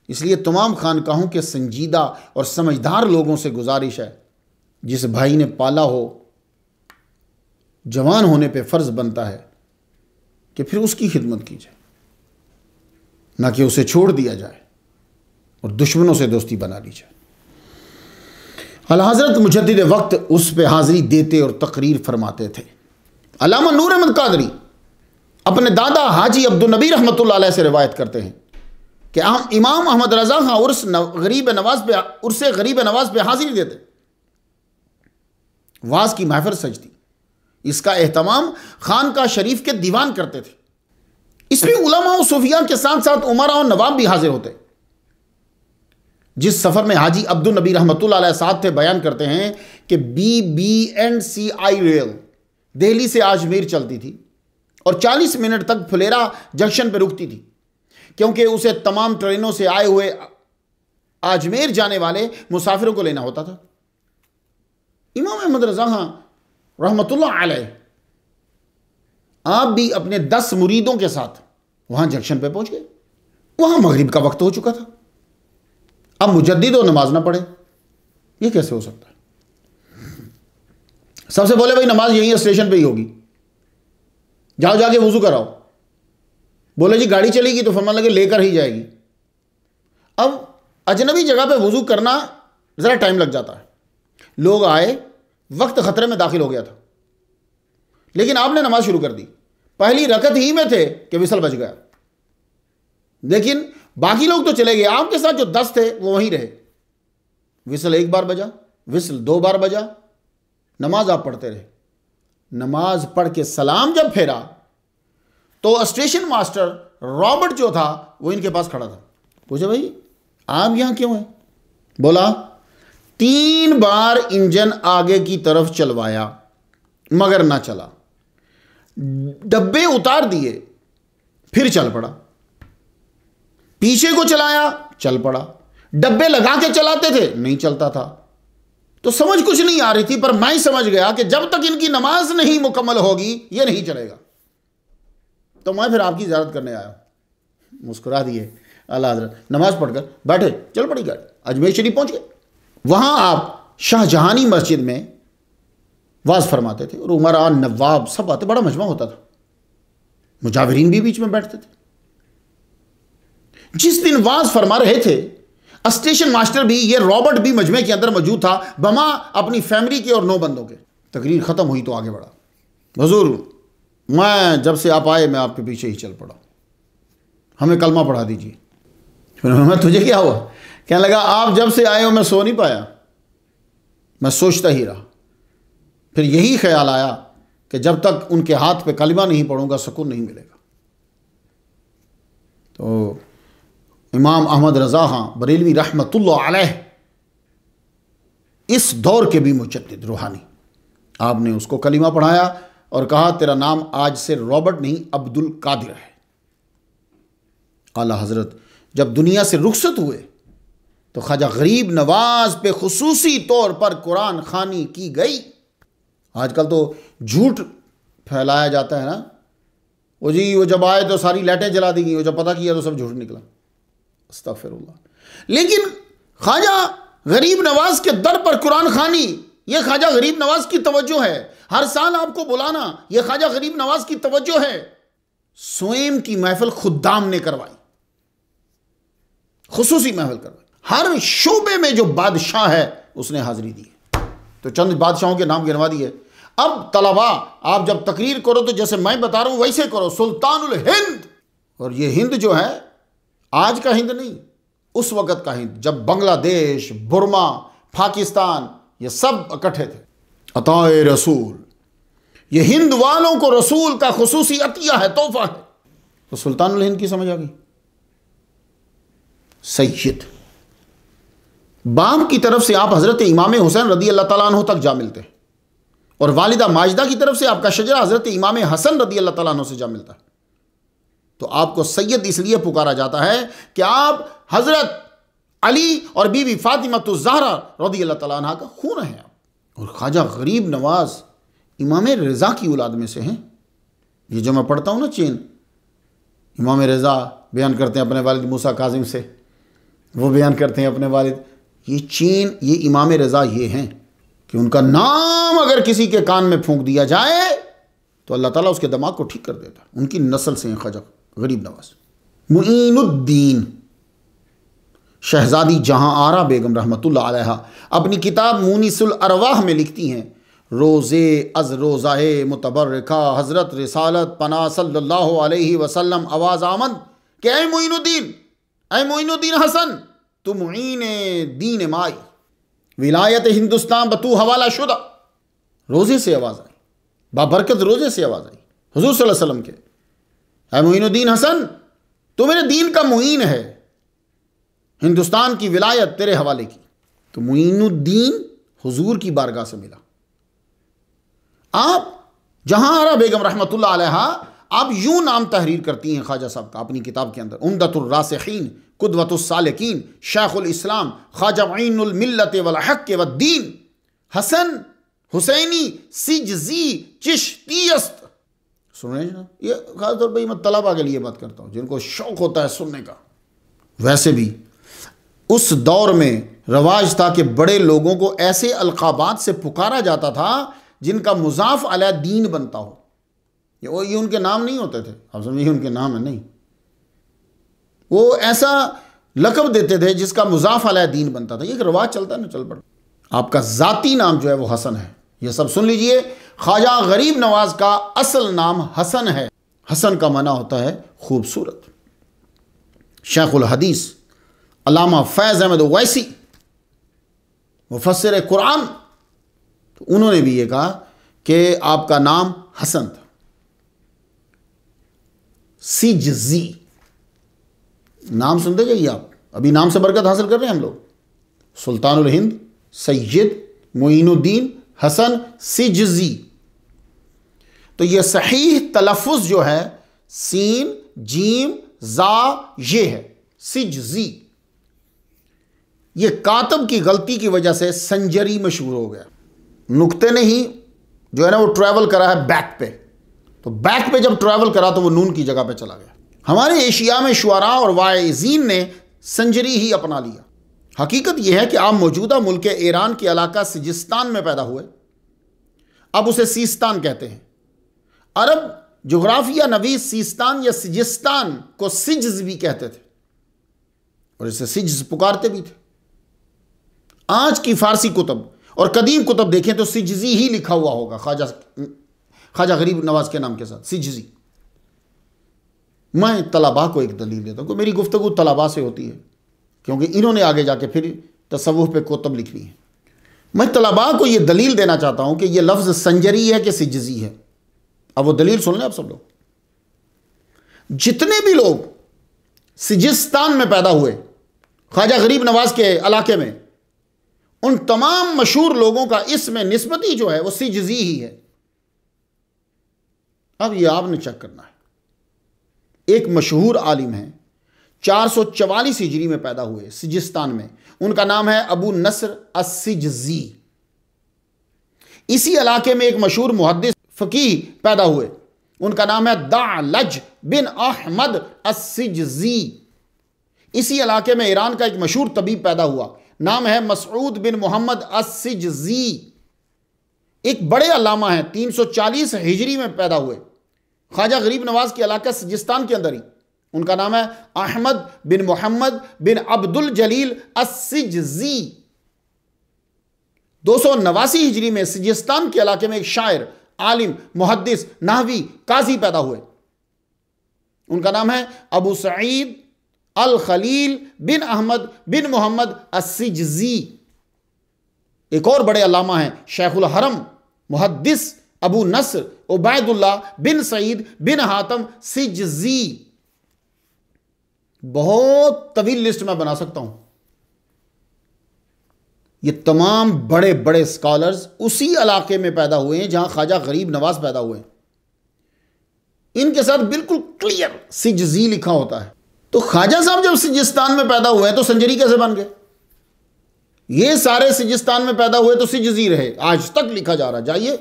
इसलिए तमाम खानकाहों के संजीदा और समझदार लोगों से गुजारिश है जिस भाई ने पाला हो जवान होने पे फ़र्ज़ बनता है कि फिर उसकी खिदमत की जाए ना कि उसे छोड़ दिया जाए और दुश्मनों से दोस्ती बना ली जाए हजरत मुजद वक्त उस पर हाज़िरी देते और तकरीर फरमाते थे अलामा नूर अहमद कादरी अपने दादा हाजी अब्दुलनबी रहमत से रिवायत करते हैं कि हम इमाम अहमद रजा खां उर्स गरीब नवाज पे उर्स गरीब नवाज पे हाजिरी देते वाज की महफर सजती इसका अहतमाम खान का शरीफ के दीवान करते थे इसमें उलमा और सूफिया के साथ साथ उमरा और नवाब भी हाजिर होते जिस सफ़र में हाजी अब्दुल नबी रहमत साहब थे बयान करते हैं कि B B and C I rail Delhi से आजमेर चलती थी और 40 मिनट तक फुलेरा जंक्शन पर रुकती थी क्योंकि उसे तमाम ट्रेनों से आए हुए आजमेर जाने वाले मुसाफिरों को लेना होता था इमाम अहमद रजा रहमत रहमत आप भी अपने दस मुरीदों के साथ वहां जंक्शन पर पहुंच गए वहां मगरिब का वक्त हो चुका था अब मुजद्द हो नमाज ना पढ़े ये कैसे हो सकता है सबसे बोले भाई नमाज यहीं स्टेशन पे ही होगी जाओ जाके वजू कराओ बोले जी गाड़ी चलेगी तो फरमान लगे लेकर ही जाएगी अब अजनबी जगह पे वजू करना ज़रा टाइम लग जाता है लोग आए वक्त ख़तरे में दाखिल हो गया था लेकिन आपने नमाज शुरू कर दी पहली रकत ही में थे कि विसल बच गया लेकिन बाकी लोग तो चले गए आपके साथ जो दस थे वो वहीं रहे विसल एक बार बजा विसल दो बार बजा नमाज आप पढ़ते रहे नमाज पढ़ के सलाम जब फेरा तो स्टेशन मास्टर रॉबर्ट जो था वो इनके पास खड़ा था पूछे भाई आप यहां क्यों हैं बोला तीन बार इंजन आगे की तरफ चलवाया मगर ना चला डब्बे उतार दिए फिर चल पड़ा पीछे को चलाया चल पड़ा डब्बे लगा के चलाते थे नहीं चलता था तो समझ कुछ नहीं आ रही थी पर मैं समझ गया कि जब तक इनकी नमाज नहीं मुकम्मल होगी ये नहीं चलेगा तो मैं फिर आपकी इजाजत करने आया मुस्कुरा दिए अल्लाह हजरत नमाज पढ़कर बैठे चल पड़ी गाड़ी अजमेर शरीफ पहुंच गए वहां आप शाहजहानी मस्जिद में वाज फरमाते थे और उमरान नवाब सब आते बड़ा मजमा होता था मुजावरीन भी बीच में बैठते थे जिस दिन वाज फरमा रहे थे स्टेशन मास्टर भी ये रॉबर्ट भी मजमे के अंदर मौजूद था बमा अपनी फैमिली के और नौ बंदों के तकरीर ख़त्म हुई तो आगे बढ़ा हजूर मैं जब से आप आए मैं आपके पीछे ही चल पड़ा हमें कलमा पढ़ा दीजिए मैं तुझे क्या हुआ कहने लगा आप जब से आए हो मैं सो नहीं पाया मैं सोचता ही रहा फिर यही ख्याल आया कि जब तक उनके हाथ पे कलमा नहीं पढ़ूंगा सुकून नहीं मिलेगा तो इमाम अहमद रज़ा हाँ बरेलवी रहमत इस दौर के भी मुचद रूहानी आपने उसको कलीमा पढ़ाया और कहा तेरा नाम आज से रॉबर्ट नहीं अब्दुल कादिर है आला हज़रत जब दुनिया से रुखसत हुए तो ख्वाजा गरीब नवाज पे खसूसी तौर पर कुरान खानी की गई आजकल तो झूठ फैलाया जाता है ना वो जी वो जब आए तो सारी लाइटें जला दी गई वो जब पता किया तो सब झूठ निकला अस्तफिर लेकिन ख्वाजा गरीब नवाज के दर पर कुरान खानी ये ख्वाजा गरीब नवाज की तवज्जो है हर साल आपको बुलाना ये ख्वाजा गरीब नवाज की तवज्जो है स्वयं की महफिल खुदाम ने करवाई खसूसी महफिल करवाई हर शोबे में जो बादशाह है उसने हाजिरी दी तो चंद बादशाहों के नाम गिनवा दिए अब तलबा आप जब तकरीर करो तो जैसे मैं बता रहा हूं वैसे करो सुल्तानुल हिंद और ये हिंद जो है आज का हिंद नहीं उस वक्त का हिंद जब बांग्लादेश बुरमा पाकिस्तान ये सब इकट्ठे थे अताए रसूल ये हिंद वालों को रसूल का खसूसी अतिया है तोहफा है तो सुल्तान हिंद की समझ आ गई सैयद बाप की तरफ से आप हज़रत इमाम हुसैन रदी अल्लाह तला तक जा मिलते हैं और वालिदा माजदा की तरफ से आपका शजरा हज़रत इमाम हसन रदी अल्लाह तु से जा मिलता है तो आपको सैयद इसलिए पुकारा जाता है कि आप हज़रत अली और बीबी फातिमा जहरा रदी अल्लाह का खून आप और ख्वाजा गरीब नवाज इमाम रज़ा की औलाद में से हैं ये जो मैं पढ़ता हूँ ना चैन इमाम रज़ा बयान करते हैं अपने वालिद मूसा काजिम से वो बयान करते हैं अपने वालिद ये चीन ये इमाम रज़ा ये हैं कि उनका नाम अगर किसी के कान में फूंक दिया जाए तो अल्लाह ताला उसके दिमाग को ठीक कर देता उनकी नस्ल से हैं खजा गरीब नवाज मुनुद्दीन शहजादी जहां आरा बेगम रहमत अपनी किताब मुनिसुल अरवाह में लिखती हैं रोज़े अज रोजा मुतबरका हज़रत रसालत पना सल्ला वसलम आवाज़ आमद कि अय मोइनुद्दीन अय मोइनुद्दीन हसन तुम ईन दीन माई विलायत हिंदुस्तान बतू हवाला शुदा रोज़े से आवाज़ आई बाबरकत रोज़े से आवाज़ आई हजूर वसम के है मोइनुद्दीन हसन तो मेरे दीन का मुइन है हिंदुस्तान की विलायत तेरे हवाले की तो मोइनुद्दीन हुजूर की बारगाह से मिला आप जहां आरा बेगम रहमत आप यूं नाम तहरीर करती हैं ख्वाजा साहब का अपनी किताब के अंदर उमदतुलरासखीन शेखुल इस्लाम ख्वाजा मिलत वलहक वद्दीन हसन हुसैनी सिजजी चिश्तीस्त सुने ये ख़ासतौर पर मैं तलबा के लिए बात करता हूँ जिनको शौक़ होता है सुनने का वैसे भी उस दौर में रवाज था कि बड़े लोगों को ऐसे अलकाबात से पुकारा जाता था जिनका मुजाफ अला दीन बनता हो ये ये उनके नाम नहीं होते थे आप समझिए उनके नाम है नहीं वो ऐसा लकब देते थे जिसका मुजाफ अला दीन बनता था एक रवाज चलता ना चल पड़ता आपका ज़ाती नाम जो है वो हसन है ये सब सुन लीजिए ख्वाजा गरीब नवाज का असल नाम हसन है हसन का मना होता है खूबसूरत शेखुल हदीस अलामा फैज़ अहमद वैसी मुफसर कुरान तो उन्होंने भी ये कहा कि आपका नाम हसन था सीजजी नाम सुनते जाइए आप अभी नाम से बरकत हासिल कर रहे हैं हम लोग सुल्तानुल हिंद सैयद मोइनुद्दीन हसन सिजजी तो ये सही तलफ़ जो है सीन जीम जा ये है सिजजी ये कातब की गलती की वजह से संजरी मशहूर हो गया नुकते नहीं जो है ना वो ट्रैवल करा है बैक पे तो बैक पे जब ट्रैवल करा तो वो नून की जगह पे चला गया हमारे एशिया में शुरा और वायजीन ने संजरी ही अपना लिया हकीकत यह है कि आप मौजूदा मुल्क ईरान के इलाका सिजिस्तान में पैदा हुए अब उसे सीस्तान कहते हैं अरब जोग्राफिया नवीस सीस्तान या सिजिस्तान को सिज्ज भी कहते थे और इसे सिज्ज पुकारते भी थे आज की फारसी कुतब और कदीम कुतब देखें तो सिजजी ही लिखा हुआ होगा ख्वाजा ख्वाजा गरीब नवाज के नाम के साथ सिजजी मैं तलाबा को एक दलील देता हूँ मेरी गुफ्तगु तलाबा से होती है क्योंकि इन्होंने आगे जाके फिर तसवुह पे कोतब लिख ली है मैं तलबा को ये दलील देना चाहता हूं कि ये लफ्ज़ संजरी है कि सिजजी है अब वो दलील सुन लें आप सब लोग जितने भी लोग सिजिस्तान में पैदा हुए ख्वाजा गरीब नवाज के इलाके में उन तमाम मशहूर लोगों का इसमें नस्बती जो है वो सिजजी ही है अब ये आपने चेक करना है एक मशहूर आलिम है चार सौ चवालीस हिजरी में पैदा हुए सिजिस्तान में उनका नाम है अबू नसर असिजी इसी इलाके में एक मशहूर मुहदस फ़की पैदा हुए उनका नाम है लज बिन अहमद असिजी इसी इलाके में ईरान का एक मशहूर तबीब पैदा हुआ नाम है मसऊद बिन मोहम्मद असिजी एक बड़े अलामा हैं 340 हिजरी में पैदा हुए ख्वाजा गरीब नवाज के इलाका सिजिस्तान के अंदर ही उनका नाम है अहमद बिन मोहम्मद बिन अब्दुल जलील असिजी दो सौ नवासी हिजरी में सिजिस्तान के इलाके में एक शायर आलिम मुहदस नाहवी काजी पैदा हुए उनका नाम है अबू सईद अल खलील बिन अहमद बिन मोहम्मद असिजी एक और बड़े अलामा हैं शेखुल हरम मुहदस अबू नसर उबैदुल्ला बिन सईद बिन हातम सिजी बहुत तवील लिस्ट मैं बना सकता हूं ये तमाम बड़े बड़े स्कॉलर्स उसी इलाके में पैदा हुए हैं जहां ख्वाजा गरीब नवाज पैदा हुए हैं इनके साथ बिल्कुल क्लियर सिजी लिखा होता है तो ख्वाजा साहब जब सिजिस्तान में पैदा हुए तो संजरी कैसे बन गए ये सारे सिजिस्तान में पैदा हुए तो सिजी रहे आज तक लिखा जा रहा जाइए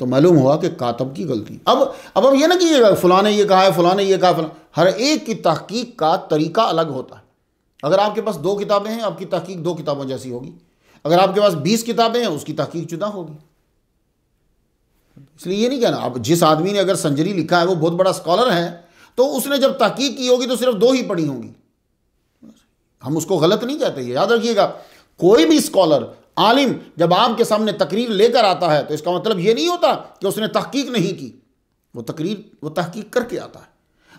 तो मालूम हुआ कि कातब की गलती अब अब अब ये ना कि फ़लाँ ने ये कहा है फ़लाँ ने ये कहा फला हर एक की तहकीक का तरीका अलग होता है अगर आपके पास दो किताबें हैं आपकी तहकीक दो किताबों जैसी होगी अगर आपके पास बीस किताबें हैं उसकी तहकीक जुदा होगी इसलिए ये नहीं कहना अब जिस आदमी ने अगर संजरी लिखा है वो बहुत बड़ा स्कॉलर है तो उसने जब तहकीक की होगी तो सिर्फ दो ही पढ़ी होंगी हम उसको गलत नहीं कहते याद रखिएगा कोई भी स्कॉलर आलिम जब आपके सामने तकरीर लेकर आता है तो इसका मतलब ये नहीं होता कि उसने तहकीक नहीं की वो तकरीर वो तहकीक करके आता है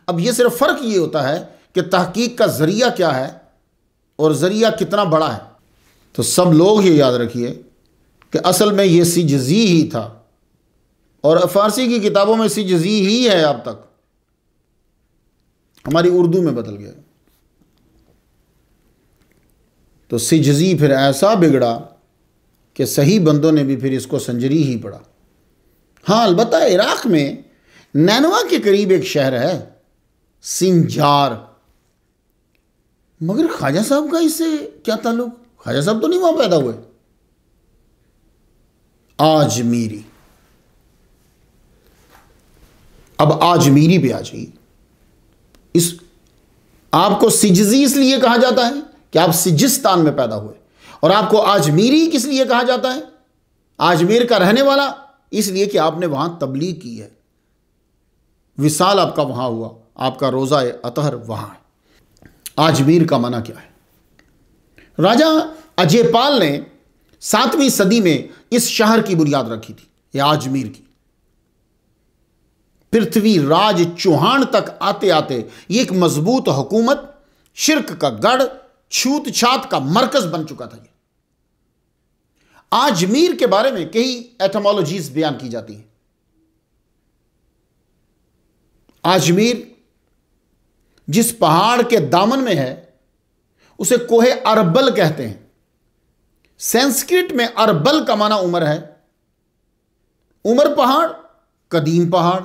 अब ये सिर्फ फ़र्क ये होता है कि तहकीक का ज़रिया क्या है और ज़रिया कितना बड़ा है तो सब लोग ये याद रखिए कि असल में ये सिजी ही था और फ़ारसी की किताबों में सिजी ही है अब तक हमारी उर्दू में बदल गया तो सिजी फिर ऐसा बिगड़ा कि सही बंदों ने भी फिर इसको संजरी ही पड़ा हाँ अलबत् इराक़ में नैनवा के करीब एक शहर है सिंजार मगर ख्वाजा साहब का इससे क्या ताल्लुक ख्वाजा साहब तो नहीं वहां पैदा हुए आजमीरी अब आजमीरी पे आ जाइए इस आपको सिजजी इसलिए कहा जाता है कि आप सिजिस्तान में पैदा हुए और आपको आजमीरी किस लिए कहा जाता है आजमीर का रहने वाला इसलिए कि आपने वहां तबलीग की है विशाल आपका वहां हुआ आपका रोज़ा अतहर वहां है आजमीर का माना क्या है राजा अजयपाल ने सातवीं सदी में इस शहर की बुनियाद रखी थी या आजमीर की राज चौहान तक आते आते ये एक मजबूत हुकूमत शिरक का गढ़ छूत छात का मरकज बन चुका था आजमीर के बारे में कई एथमोलॉजीज बयान की जाती हैं आजमीर जिस पहाड़ के दामन में है उसे कोहे अरबल कहते हैं संस्कृत में अरबल का माना उमर है उमर पहाड़ कदीम पहाड़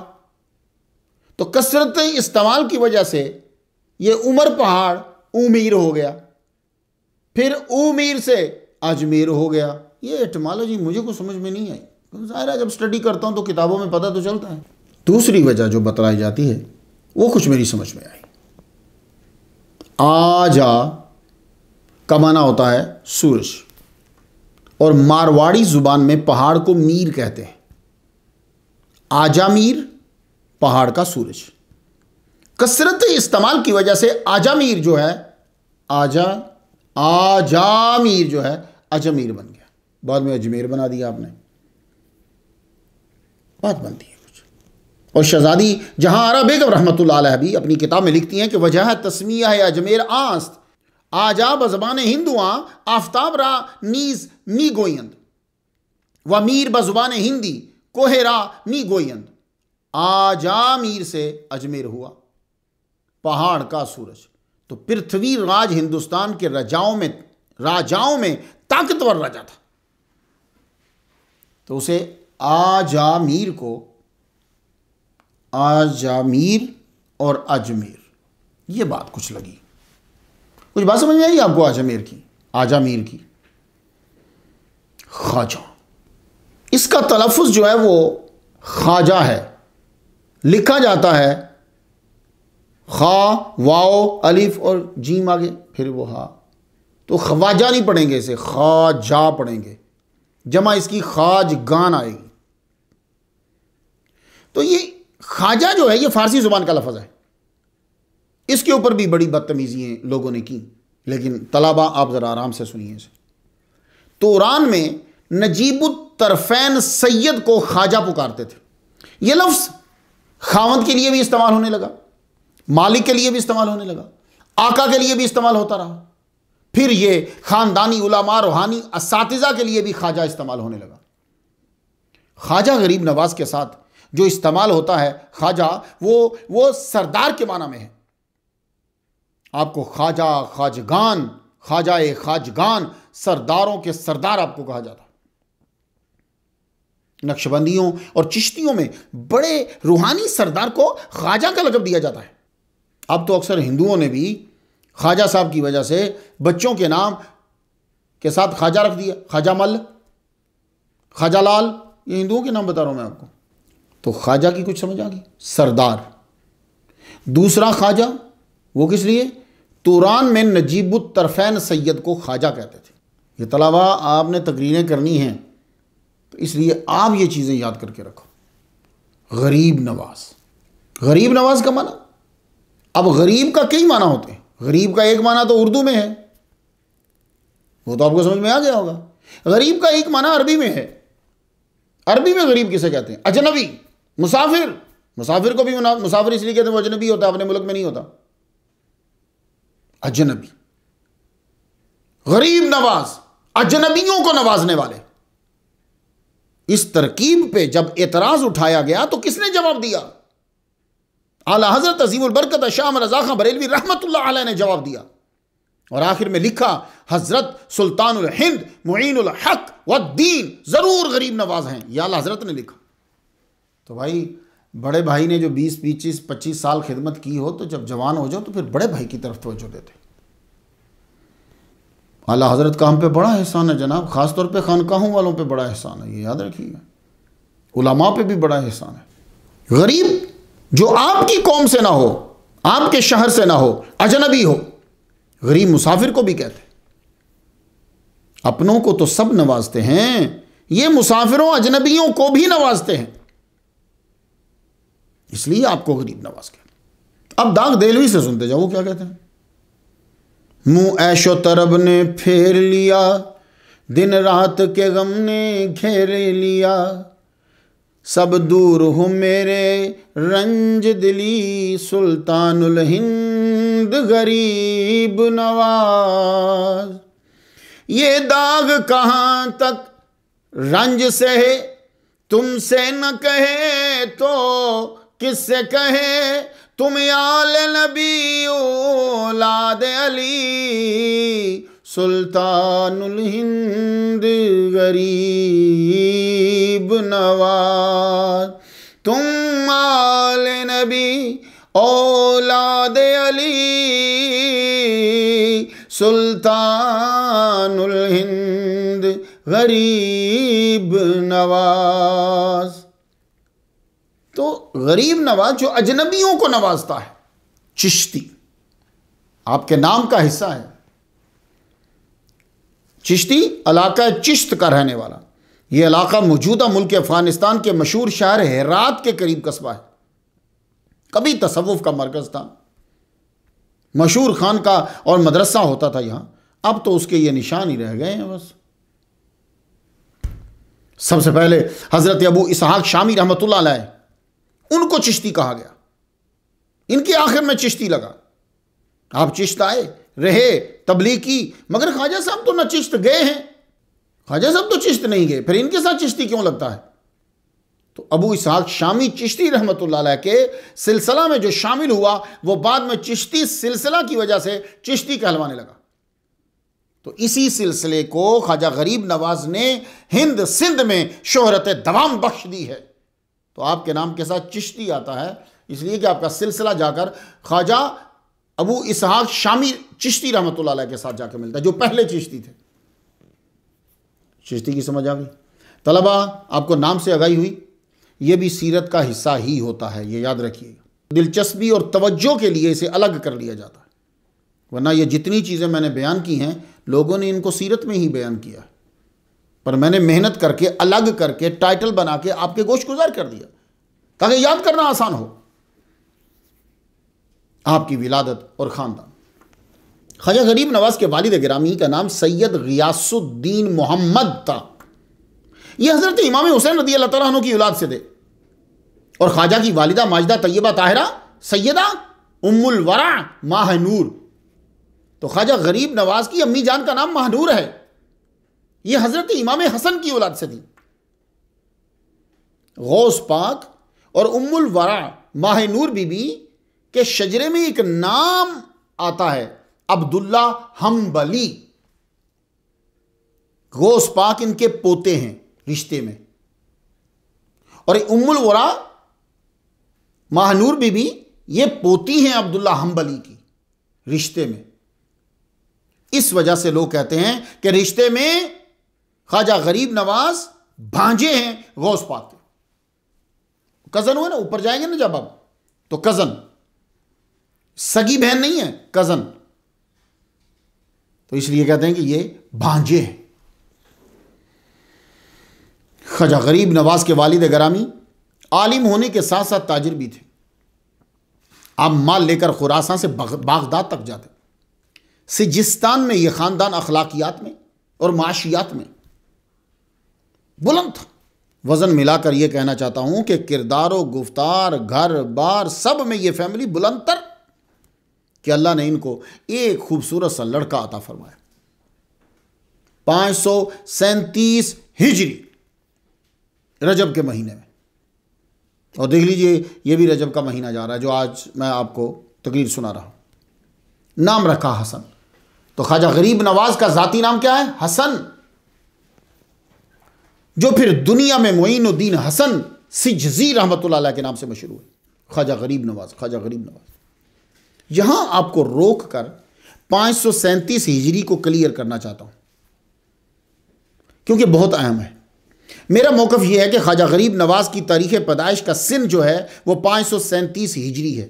तो कसरत इस्तेमाल की वजह से यह उमर पहाड़ उमीर हो गया फिर उमीर से अजमेर हो गया ये एटमोलॉजी मुझे कुछ समझ में नहीं आई तो ज़ाहिर जब स्टडी करता हूँ तो किताबों में पता तो चलता है दूसरी वजह जो बतलाई जाती है वो कुछ मेरी समझ में आई आ का माना होता है सूरज और मारवाड़ी ज़ुबान में पहाड़ को मीर कहते हैं आजा मीर पहाड़ का सूरज कसरत इस्तेमाल की वजह से आजा मीर जो है आजा आजामीर जो है अजमीर बन गया बाद में अजमेर बना दिया आपने बात बनती है कुछ और शहजादी जहां आरा बेगम रहमत भी अपनी किताब में लिखती हैं कि वजह तस्मिया है अजमेर आस्त आजा बजबान हिंदुआ आफ्ताब रा नीज मी गोयंद व मीर बजुबान हिंदी कोहेरा मी गोयंद आजामीर मीर से अजमेर हुआ पहाड़ का सूरज तो पृथ्वी राज हिंदुस्तान के राजाओं में राजाओं में ताकतवर राजा था तो उसे आजामीर को आजामीर और अजमेर ये बात कुछ लगी कुछ बात समझ में आई आपको आजमेर की आजामीर की खाजा इसका तलफ़ जो है वो खाजा है लिखा जाता है खा वाओ अलिफ और जीम आगे फिर वो हा तो खवाजा नहीं पढ़ेंगे इसे खाजा पढ़ेंगे जमा इसकी खाज गान आएगी तो ये खाजा जो है ये फारसी ज़ुबान का लफज है इसके ऊपर भी बड़ी बदतमीज़ियाँ लोगों ने की लेकिन तलाबा आप ज़रा आराम से सुनिए इसे तोरान में नजीबुत तरफैन सैयद को खाजा पुकारते थे ये लफ्ज़ खावंद के लिए भी इस्तेमाल होने लगा मालिक के लिए भी इस्तेमाल होने लगा आका के लिए भी इस्तेमाल होता रहा फिर ये ख़ानदानी उलामा रूहानी इस के लिए भी ख्वाजा इस्तेमाल होने लगा ख्वाजा गरीब नवाज के साथ जो इस्तेमाल होता है ख्वाजा वो वो सरदार के माना में है आपको ख्वाजा ख्वाजगान ख्वाजा ए ख्वाजगान सरदारों के सरदार आपको कहा जाता नक्शबंदियों और चिश्तियों में बड़े रूहानी सरदार को ख्वाजा का लकब दिया जाता है अब तो अक्सर हिंदुओं ने भी ख्वाजा साहब की वजह से बच्चों के नाम के साथ ख्वाजा रख दिया ख्वाजा मल ख्वाजा लाल ये हिंदुओं के नाम बता रहा हूँ मैं आपको तो ख्वाजा की कुछ समझ आ गई सरदार दूसरा ख्वाजा वो किस लिए तुरान में नजीबुतरफैन सैयद को ख्वाजा कहते थे ये तलावा आपने तकरीरें करनी हैं तो इसलिए आप ये चीज़ें याद करके रखो गरीब नवाज गरीब नवाज का माना अब गरीब का कई माना होते हैं गरीब का एक माना तो उर्दू में है वो तो आपको समझ में आ गया होगा गरीब का एक माना अरबी में है अरबी में गरीब किसे कहते हैं अजनबी मुसाफिर मुसाफिर को भी मुसाफिर इसलिए कहते हैं वो अजनबी होता अपने मुल्क में नहीं होता अजनबी गरीब नवाज अजनबियों को नवाजने वाले इस तरकीब पे जब एतराज उठाया गया तो किसने जवाब दिया आला हज़रत अजीमबरकत शाम रजा खां बरेलवी रहमत ने जवाब दिया और आखिर में लिखा हज़रत सुल्तान हिंद मुइन हक व दीन ज़रूर गरीब नवाज हैं यह आला हज़रत ने लिखा तो भाई बड़े भाई ने जो बीस पच्चीस पच्चीस साल खिदमत की हो तो जब जवान हो जाओ तो फिर बड़े भाई की तरफ तोजो देते अला हज़रत का हम पे बड़ा एहसान है जनाब ख़ास तौर खानकाहों वालों पर बड़ा एहसान है ये याद रखिएगा उलमा पे भी बड़ा एहसान है गरीब जो आपकी कौम से ना हो आपके शहर से ना हो अजनबी हो गरीब मुसाफिर को भी कहते हैं अपनों को तो सब नवाजते हैं ये मुसाफिरों अजनबियों को भी नवाजते हैं इसलिए आपको गरीब नवाज कहते अब दाग देलवी से सुनते जाओ वो क्या कहते हैं मुंह ऐशो तरब ने फेर लिया दिन रात के गम ने घेर लिया सब दूर हूँ मेरे रंज दिली सुल्तानुल हिंद गरीब नवाज ये दाग कहाँ तक रंज से है तुमसे न कहे तो किससे कहे तुम याल नबी ओलाद अली सुल्तानुल हिंद गरीब गरीब नवाज तुम आल नबी औलाद अली सुल्तानुल हिंद गरीब नवाज तो गरीब नवाज जो अजनबियों को नवाजता है चिश्ती आपके नाम का हिस्सा है चिश्ती अलाका चिश्त का रहने वाला यह इलाका मौजूदा मुल्क अफ़गानिस्तान के मशहूर शहर रात के करीब कस्बा है कभी तसवुफ़ का मरकज़ था मशहूर खान का और मदरसा होता था यहां अब तो उसके ये निशान ही रह गए हैं बस सबसे पहले हज़रत अबू इसहाक शामी रहमत उनको चिश्ती कहा गया इनके आखिर में चिश्ती लगा आप चिश्त आए रहे तबलीकी मगर ख्वाजा साहब तो न चिश्त गए हैं ख्वाजा साहब तो चिश्त नहीं गए फिर इनके साथ चिश्ती क्यों लगता है तो अबू इसहाक शामी चिश्ती रहमत के सिलसिला में जो शामिल हुआ वो बाद में चिश्ती सिलसिला की वजह से चिश्ती कहलवाने लगा तो इसी सिलसिले को ख्वाजा गरीब नवाज ने हिंद सिंध में शोहरत दवाम बख्श दी है तो आपके नाम के साथ चिश्ती आता है इसलिए कि आपका सिलसिला जाकर ख्वाजा अबू इसहाक शामी चिश्ती रहमत के साथ जाकर मिलता है जो पहले चिश्ती थे चिश्ती की समझ आ गई तलबा आपको नाम से आगाही हुई ये भी सीरत का हिस्सा ही होता है ये याद रखिएगा दिलचस्पी और तवज्जो के लिए इसे अलग कर लिया जाता है वरना ये जितनी चीज़ें मैंने बयान की हैं लोगों ने इनको सीरत में ही बयान किया पर मैंने मेहनत करके अलग करके टाइटल बना के आपके गोश गुजार कर दिया ताकि याद करना आसान हो आपकी विलादत और ख़ानदान ख्वाजा गरीब नवाज के वालिद ग्रामी का नाम सैयद गियासुद्दीन मोहम्मद था यह हजरत इमाम हुसैन रदी अल्लाह तला की औलाद से थे और ख्वाजा की वालिदा माजदा तय्यबा ताहिरा सैदा उम्मुल वरा माहनूर तो ख्वाजा गरीब नवाज की अम्मी जान का नाम माहनूर है यह हजरत इमाम हसन की औलाद से थी गौस पाक और उम्मुल वरा माहनूर बीबी के शजरे में एक नाम आता है अब्दुल्ला हमबली गोस पाक इनके पोते हैं रिश्ते में और उम्मुल वरा महानूर बीबी ये पोती हैं अब्दुल्ला बली की रिश्ते में इस वजह से लोग कहते हैं कि रिश्ते में ख्वाजा गरीब नवाज भांजे हैं गौस पाक के कज़न हुए ना ऊपर जाएंगे ना जब अब तो कज़न सगी बहन नहीं है कज़न तो इसलिए कहते हैं कि ये भांजे हैं खजा गरीब नवाज के वालिद गरामी आलिम होने के साथ साथ ताजिर भी थे आप माल लेकर खुरासा से बागदाद तक जाते सिजिस्तान में यह ख़ानदान अखलाकियात में और माशियात में बुलंद था वज़न मिलाकर यह कहना चाहता हूं कि किरदारों गुफ्तार घर बार सब में यह फैमिली बुलंदर कि अल्लाह ने इनको एक खूबसूरत सा लड़का अता फरमाया पांच सौ सैंतीस हिजरी रजब के महीने में और देख लीजिए ये भी रजब का महीना जा रहा है जो आज मैं आपको तकरीर सुना रहा हूं नाम रखा हसन तो ख्वाजा गरीब नवाज का जाति नाम क्या है हसन जो फिर दुनिया में मोइनुद्दीन हसन सिजी रहमत के नाम से मशहूर हुए ख्वाजा गरीब नवाज ख्वाजा गरीब नवाज़ यहां आपको रोक कर पांच सौ सैंतीस हिजरी को क्लियर करना चाहता हूं क्योंकि बहुत अहम है मेरा मौकफ यह है कि ख्वाजा गरीब नवाज की तारीख पैदाइश का सिन जो है वह पांच सौ सैंतीस हिजरी है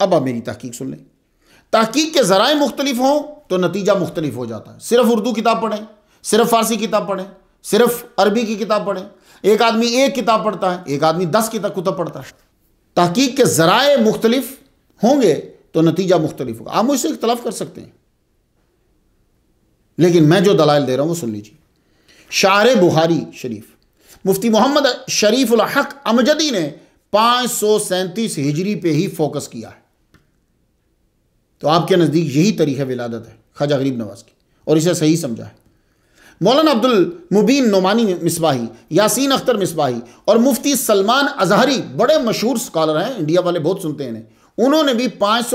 अब आप मेरी तहकीक सुन लें तहकीक के ज़राए मुख्तलिफ हों तो नतीजा मुख्तलिफ हो जाता है सिर्फ उर्दू किताब पढ़ें सिर्फ फ़ारसी किताब पढ़ें सिर्फ अरबी की किताब पढ़ें एक आदमी एक किताब पढ़ता है एक आदमी दस किताब कुतब पढ़ता है तहकीक के ज़राए मुख्तलिफ होंगे तो नतीजा मुख्तलिफ होगा आप मुझसे इख्तलाफ कर सकते हैं लेकिन मैं जो दलाल दे रहा हूं वो सुन लीजिए शार बुहारी शरीफ मुफ्ती मोहम्मद उल हक अमजदी ने पांच सौ सैंतीस हिजरी पर ही फोकस किया है तो आपके नज़दीक यही तरीक़े विलादत है ख्वाजा गरीब नवाज की और इसे सही समझा है मौलाना अब्दुल मुबीन नोमानी मिसबाही यासीन अख्तर मिसबाही और मुफ्ती सलमान अजहरी बड़े मशहूर स्कॉलर हैं इंडिया वाले बहुत सुनते हैं उन्होंने भी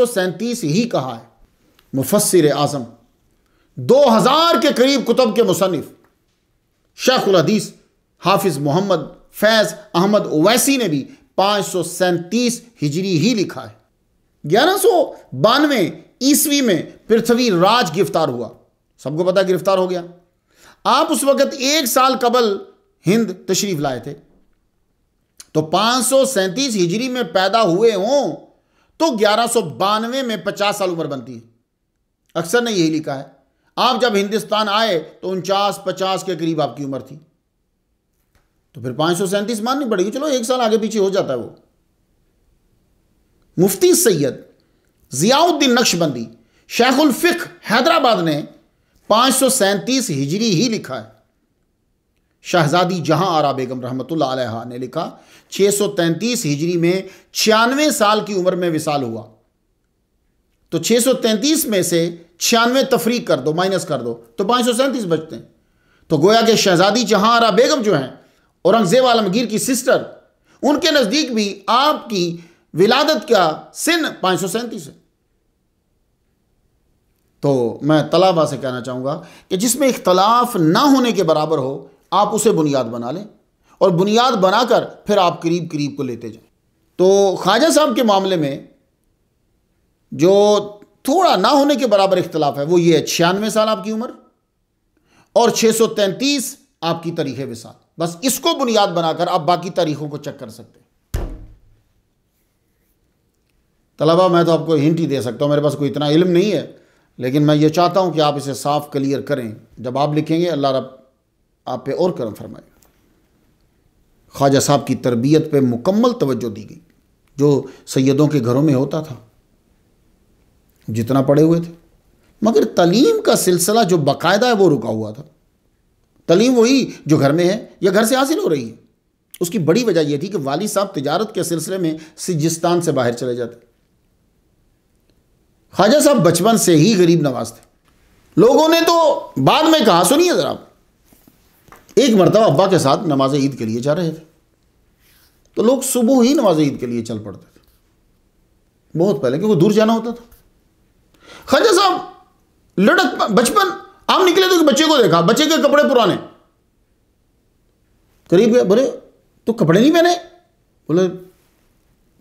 सैंतीस ही कहा है मुफसर आज़म 2000 के करीब कुतब के मुसनफ़ शेखुल हदीस हाफिज मोहम्मद फैज़ अहमद ओवैसी ने भी सैंतीस हिजरी ही लिखा है ग्यारह सौ बानवे ईस्वी में पृथ्वी राज गिरफ्तार हुआ सबको पता गिरफ्तार हो गया आप उस वक़्त एक साल कबल हिंद तशरीफ लाए थे तो सैंतीस हिजरी में पैदा हुए हों तो ग्यारह में पचास साल उम्र बनती है अक्सर ने यही लिखा है आप जब हिंदुस्तान आए तो उनचास पचास के करीब आपकी उम्र थी तो फिर पांच सौ सैंतीस माननी पड़ेगी चलो एक साल आगे पीछे हो जाता है वो मुफ्ती सैयद जियाउद्दीन नक्शबंदी शेखुल फिक हैदराबाद ने पांच सौ सैंतीस हिजरी ही लिखा है शहजादी जहां आरा बेगम रहमत ने लिखा 633 हिजरी में छियानवे साल की उम्र में विशाल हुआ तो 633 में से छियानवे तफरीक कर दो माइनस कर दो तो पांच सौ सैंतीस बचते हैं तो गोया के शहजादी जहां आरा बेगम जो हैं औरंगजेब आलमगीर की सिस्टर उनके नज़दीक भी आपकी विलादत का सिन पांच सौ सैंतीस है तो मैं तलाबा से कहना चाहूंगा कि जिसमें इख्तलाफ ना होने के बराबर हो आप उसे बुनियाद बना लें और बुनियाद बनाकर फिर आप करीब करीब को लेते जाएं तो ख्वाजा साहब के मामले में जो थोड़ा ना होने के बराबर इख्तलाफ है वो ये है छियानवे साल आपकी उम्र और छः सौ तैंतीस आपकी तारीख विसाल बस इसको बुनियाद बनाकर आप बाकी तारीखों को चेक कर सकते हैं तलबा मैं तो आपको हिंट ही दे सकता हूँ मेरे पास कोई इतना इल्म नहीं है लेकिन मैं ये चाहता हूँ कि आप इसे साफ क्लियर करें जब आप लिखेंगे अल्लाह रब आप पे और करम फरमाए ख्वाजा साहब की तरबियत पे मुकम्मल तवज्जो दी गई जो सैदों के घरों में होता था जितना पढ़े हुए थे मगर तलीम का सिलसिला जो बाकायदा है वो रुका हुआ था तलीम वही जो घर में है या घर से हासिल हो रही है उसकी बड़ी वजह यह थी कि वाली साहब तजारत के सिलसिले में सिजिस्तान से बाहर चले जाते ख्वाजा साहब बचपन से ही गरीब नवाज थे लोगों ने तो बाद में कहा सुनिए ज़रा एक मरतब अब्बा के साथ नमाज ईद के लिए जा रहे थे तो लोग सुबह ही नमाज ईद के लिए चल पड़ते थे बहुत पहले क्योंकि दूर जाना होता था खाजा साहब लड़क बचपन आप निकले तो बच्चे को देखा बच्चे के कपड़े पुराने करीब गए बोले तो कपड़े नहीं पहने बोले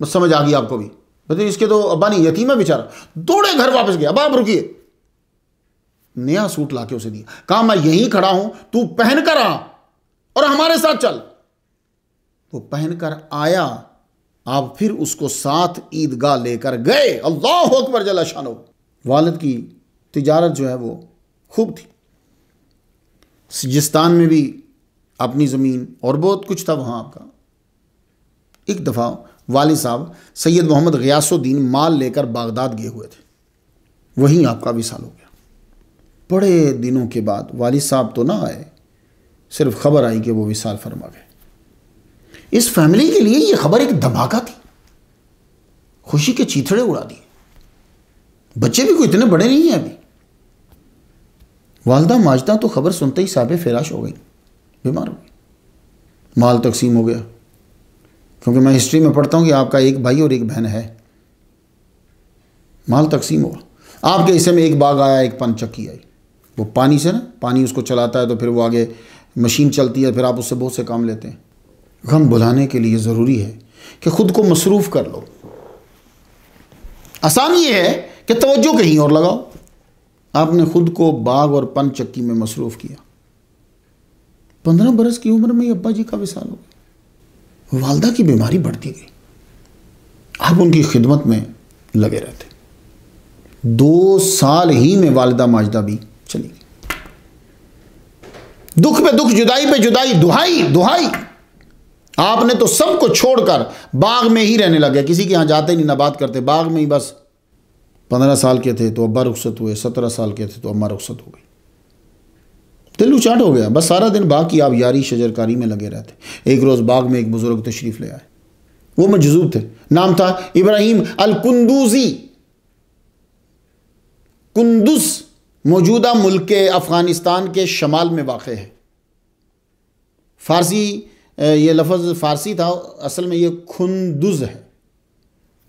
बस समझ आ गई आपको भी बोले इसके तो अब्बा नहीं यतीम है बेचारा दौड़े घर वापस गया अब आप रुकिए नया सूट लाके उसे दिया कहा मैं यहीं खड़ा हूं तू पहन कर आ और हमारे साथ चल तो पहनकर आया आप फिर उसको साथ ईदगाह लेकर गए अल्लाह अकबर जला शानो वालद की तिजारत जो है वो खूब थी सिजिस्तान में भी अपनी ज़मीन और बहुत कुछ था वहाँ आपका एक दफ़ा वाली साहब सैयद मोहम्मद गयासुद्दीन माल लेकर बागदाद गए हुए थे वहीं आपका विशाल हो गया बड़े दिनों के बाद वाली साहब तो ना आए सिर्फ खबर आई कि वो विशाल फरमा गए इस फैमिली के लिए ये खबर एक धमाका थी खुशी के चीथड़े उड़ा दिए बच्चे भी कोई इतने बड़े नहीं हैं अभी वालदा माजदा तो खबर सुनते ही साहब फिराश हो गई बीमार हो गई माल तकसीम हो गया क्योंकि मैं हिस्ट्री में पढ़ता हूं कि आपका एक भाई और एक बहन है माल तकसीम हुआ आपके हिस्से में एक बाग आया एक पन चक्की आई वो पानी से ना पानी उसको चलाता है तो फिर वो आगे मशीन चलती है फिर आप उससे बहुत से काम लेते हैं गम भुलाने के लिए ज़रूरी है कि ख़ुद को मसरूफ़ कर लो आसान ये है कि तवज्जो कहीं और लगाओ आपने खुद को बाग और पन चक्की में मसरूफ़ किया पंद्रह बरस की उम्र में अब्बा जी का विशाल हो गया वालदा की बीमारी बढ़ती गई आप उनकी खिदमत में लगे रहते दो साल ही में वालदा माजदा भी चली दुख पे दुख जुदाई पे जुदाई दुहाई दुहाई आपने तो सबको छोड़कर बाग में ही रहने लगे किसी के यहां जाते नहीं ना बात करते बाग में ही बस पंद्रह साल के थे तो अब्बा रुखसत हुए सत्रह साल के थे तो अम्मा रुखसत हो गई दिल उचाट हो गया बस सारा दिन बाग की आप यारी शजरकारी में लगे रहते एक रोज़ बाग में एक बुज़ुर्ग तशरीफ़ ले आए वो मजजूब थे नाम था इब्राहिम अल कुंदूजी कुंदुस मौजूदा मुल्क के अफ़गानिस्तान के शमाल में वाक़ है फ़ारसी ये लफ्ज़ फ़ारसी था असल में ये खुंदुज़ है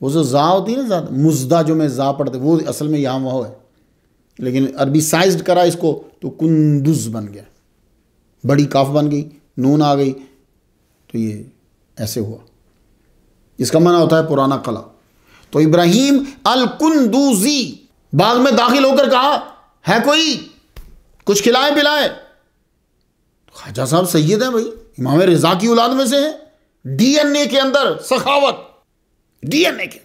वो जो ज़ा होती है ना ज़्यादा मुजदा जो मैं ज़ा पढ़ते वो असल में यहाँ वहाँ है लेकिन अरबी साइज करा इसको तो कुंदुज बन गया बड़ी काफ बन गई नून आ गई तो ये ऐसे हुआ इसका मना होता है पुराना कला तो इब्राहिम अलकुंदूजी बाग में दाखिल होकर कहा है कोई कुछ खिलाए पिलाए ख्वाजा साहब सैयद है भाई इमाम रजा की औलाद में से है डीएनए के अंदर सखावत डीएनए के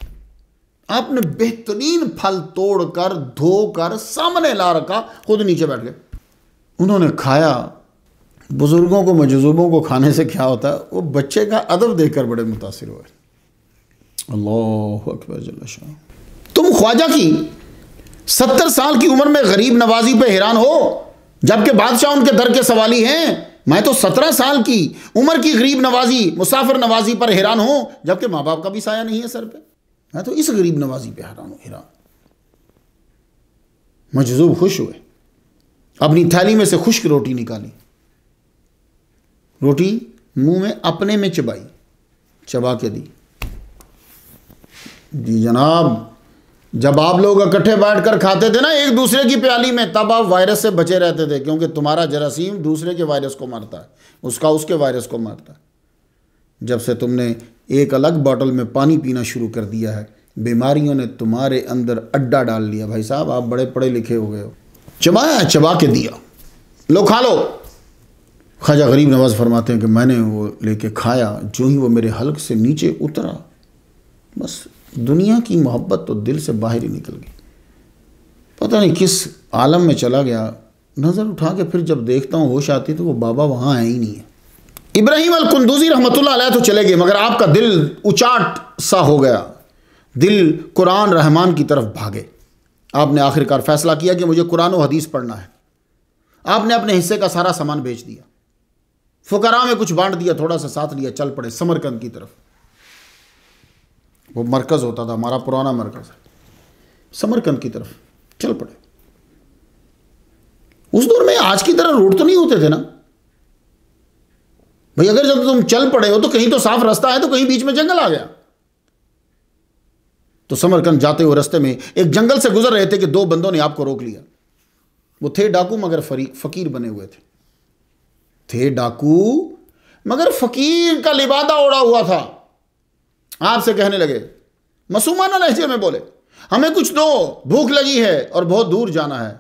आपने बेहतरीन फल तोड़कर धोकर सामने ला रखा खुद नीचे बैठ गए उन्होंने खाया बुज़ुर्गों को मजजूबों को खाने से क्या होता है वो बच्चे का अदब देखकर बड़े मुतासर हुए अल्लाह तुम ख्वाजा की सत्तर साल की उम्र में गरीब नवाजी पे हैरान हो जबकि बादशाह उनके दर के सवाली हैं मैं तो सत्रह साल की उम्र की गरीब नवाजी मुसाफिर नवाजी पर हैरान हूं जबकि मां बाप का भी साया नहीं है सर पे मैं तो इस गरीब नवाजी पे हैरान हूं हैरान मजजूब खुश हुए अपनी थैली में से खुश्क रोटी निकाली रोटी मुंह में अपने में चबाई चबा के दी जी जनाब जब आप लोग इकट्ठे बैठकर खाते थे ना एक दूसरे की प्याली में तब आप वायरस से बचे रहते थे क्योंकि तुम्हारा जरासीम दूसरे के वायरस को मारता है उसका उसके वायरस को मारता है जब से तुमने एक अलग बॉटल में पानी पीना शुरू कर दिया है बीमारियों ने तुम्हारे अंदर अड्डा डाल लिया भाई साहब आप बड़े पढ़े लिखे हो गए हो चबाया चबा के दिया लो खा लो ख्वाजा गरीब नवाज फरमाते हैं कि मैंने वो लेके खाया जो ही वो मेरे हल्क से नीचे उतरा बस दुनिया की मोहब्बत तो दिल से बाहर ही निकल गई पता नहीं किस आलम में चला गया नज़र उठा के फिर जब देखता हूँ होश आती तो वो बाबा वहाँ है ही नहीं है इब्राहिम अल कुंदूजी रहमतुल्लाह तो चले गए मगर आपका दिल उचाट सा हो गया दिल कुरान रहमान की तरफ भागे आपने आखिरकार फैसला किया कि मुझे कुरान हदीस पढ़ना है आपने अपने हिस्से का सारा सामान बेच दिया फुकरा में कुछ बांट दिया थोड़ा सा साथ लिया चल पड़े समरकंद की तरफ वो मरकज़ होता था हमारा पुराना मरकज़ है समरकंद की तरफ चल पड़े उस दौर में आज की तरह रोड तो नहीं होते थे ना भाई अगर जब तुम चल पड़े हो तो कहीं तो साफ रास्ता है तो कहीं बीच में जंगल आ गया तो समरकंद जाते हुए रास्ते में एक जंगल से गुजर रहे थे कि दो बंदों ने आपको रोक लिया वो थे डाकू मगर फकीर बने हुए थे थे डाकू मगर फकीर का लिबादा ओढ़ा हुआ था आपसे कहने लगे मसूमाना लहजे में बोले हमें कुछ दो भूख लगी है और बहुत दूर जाना है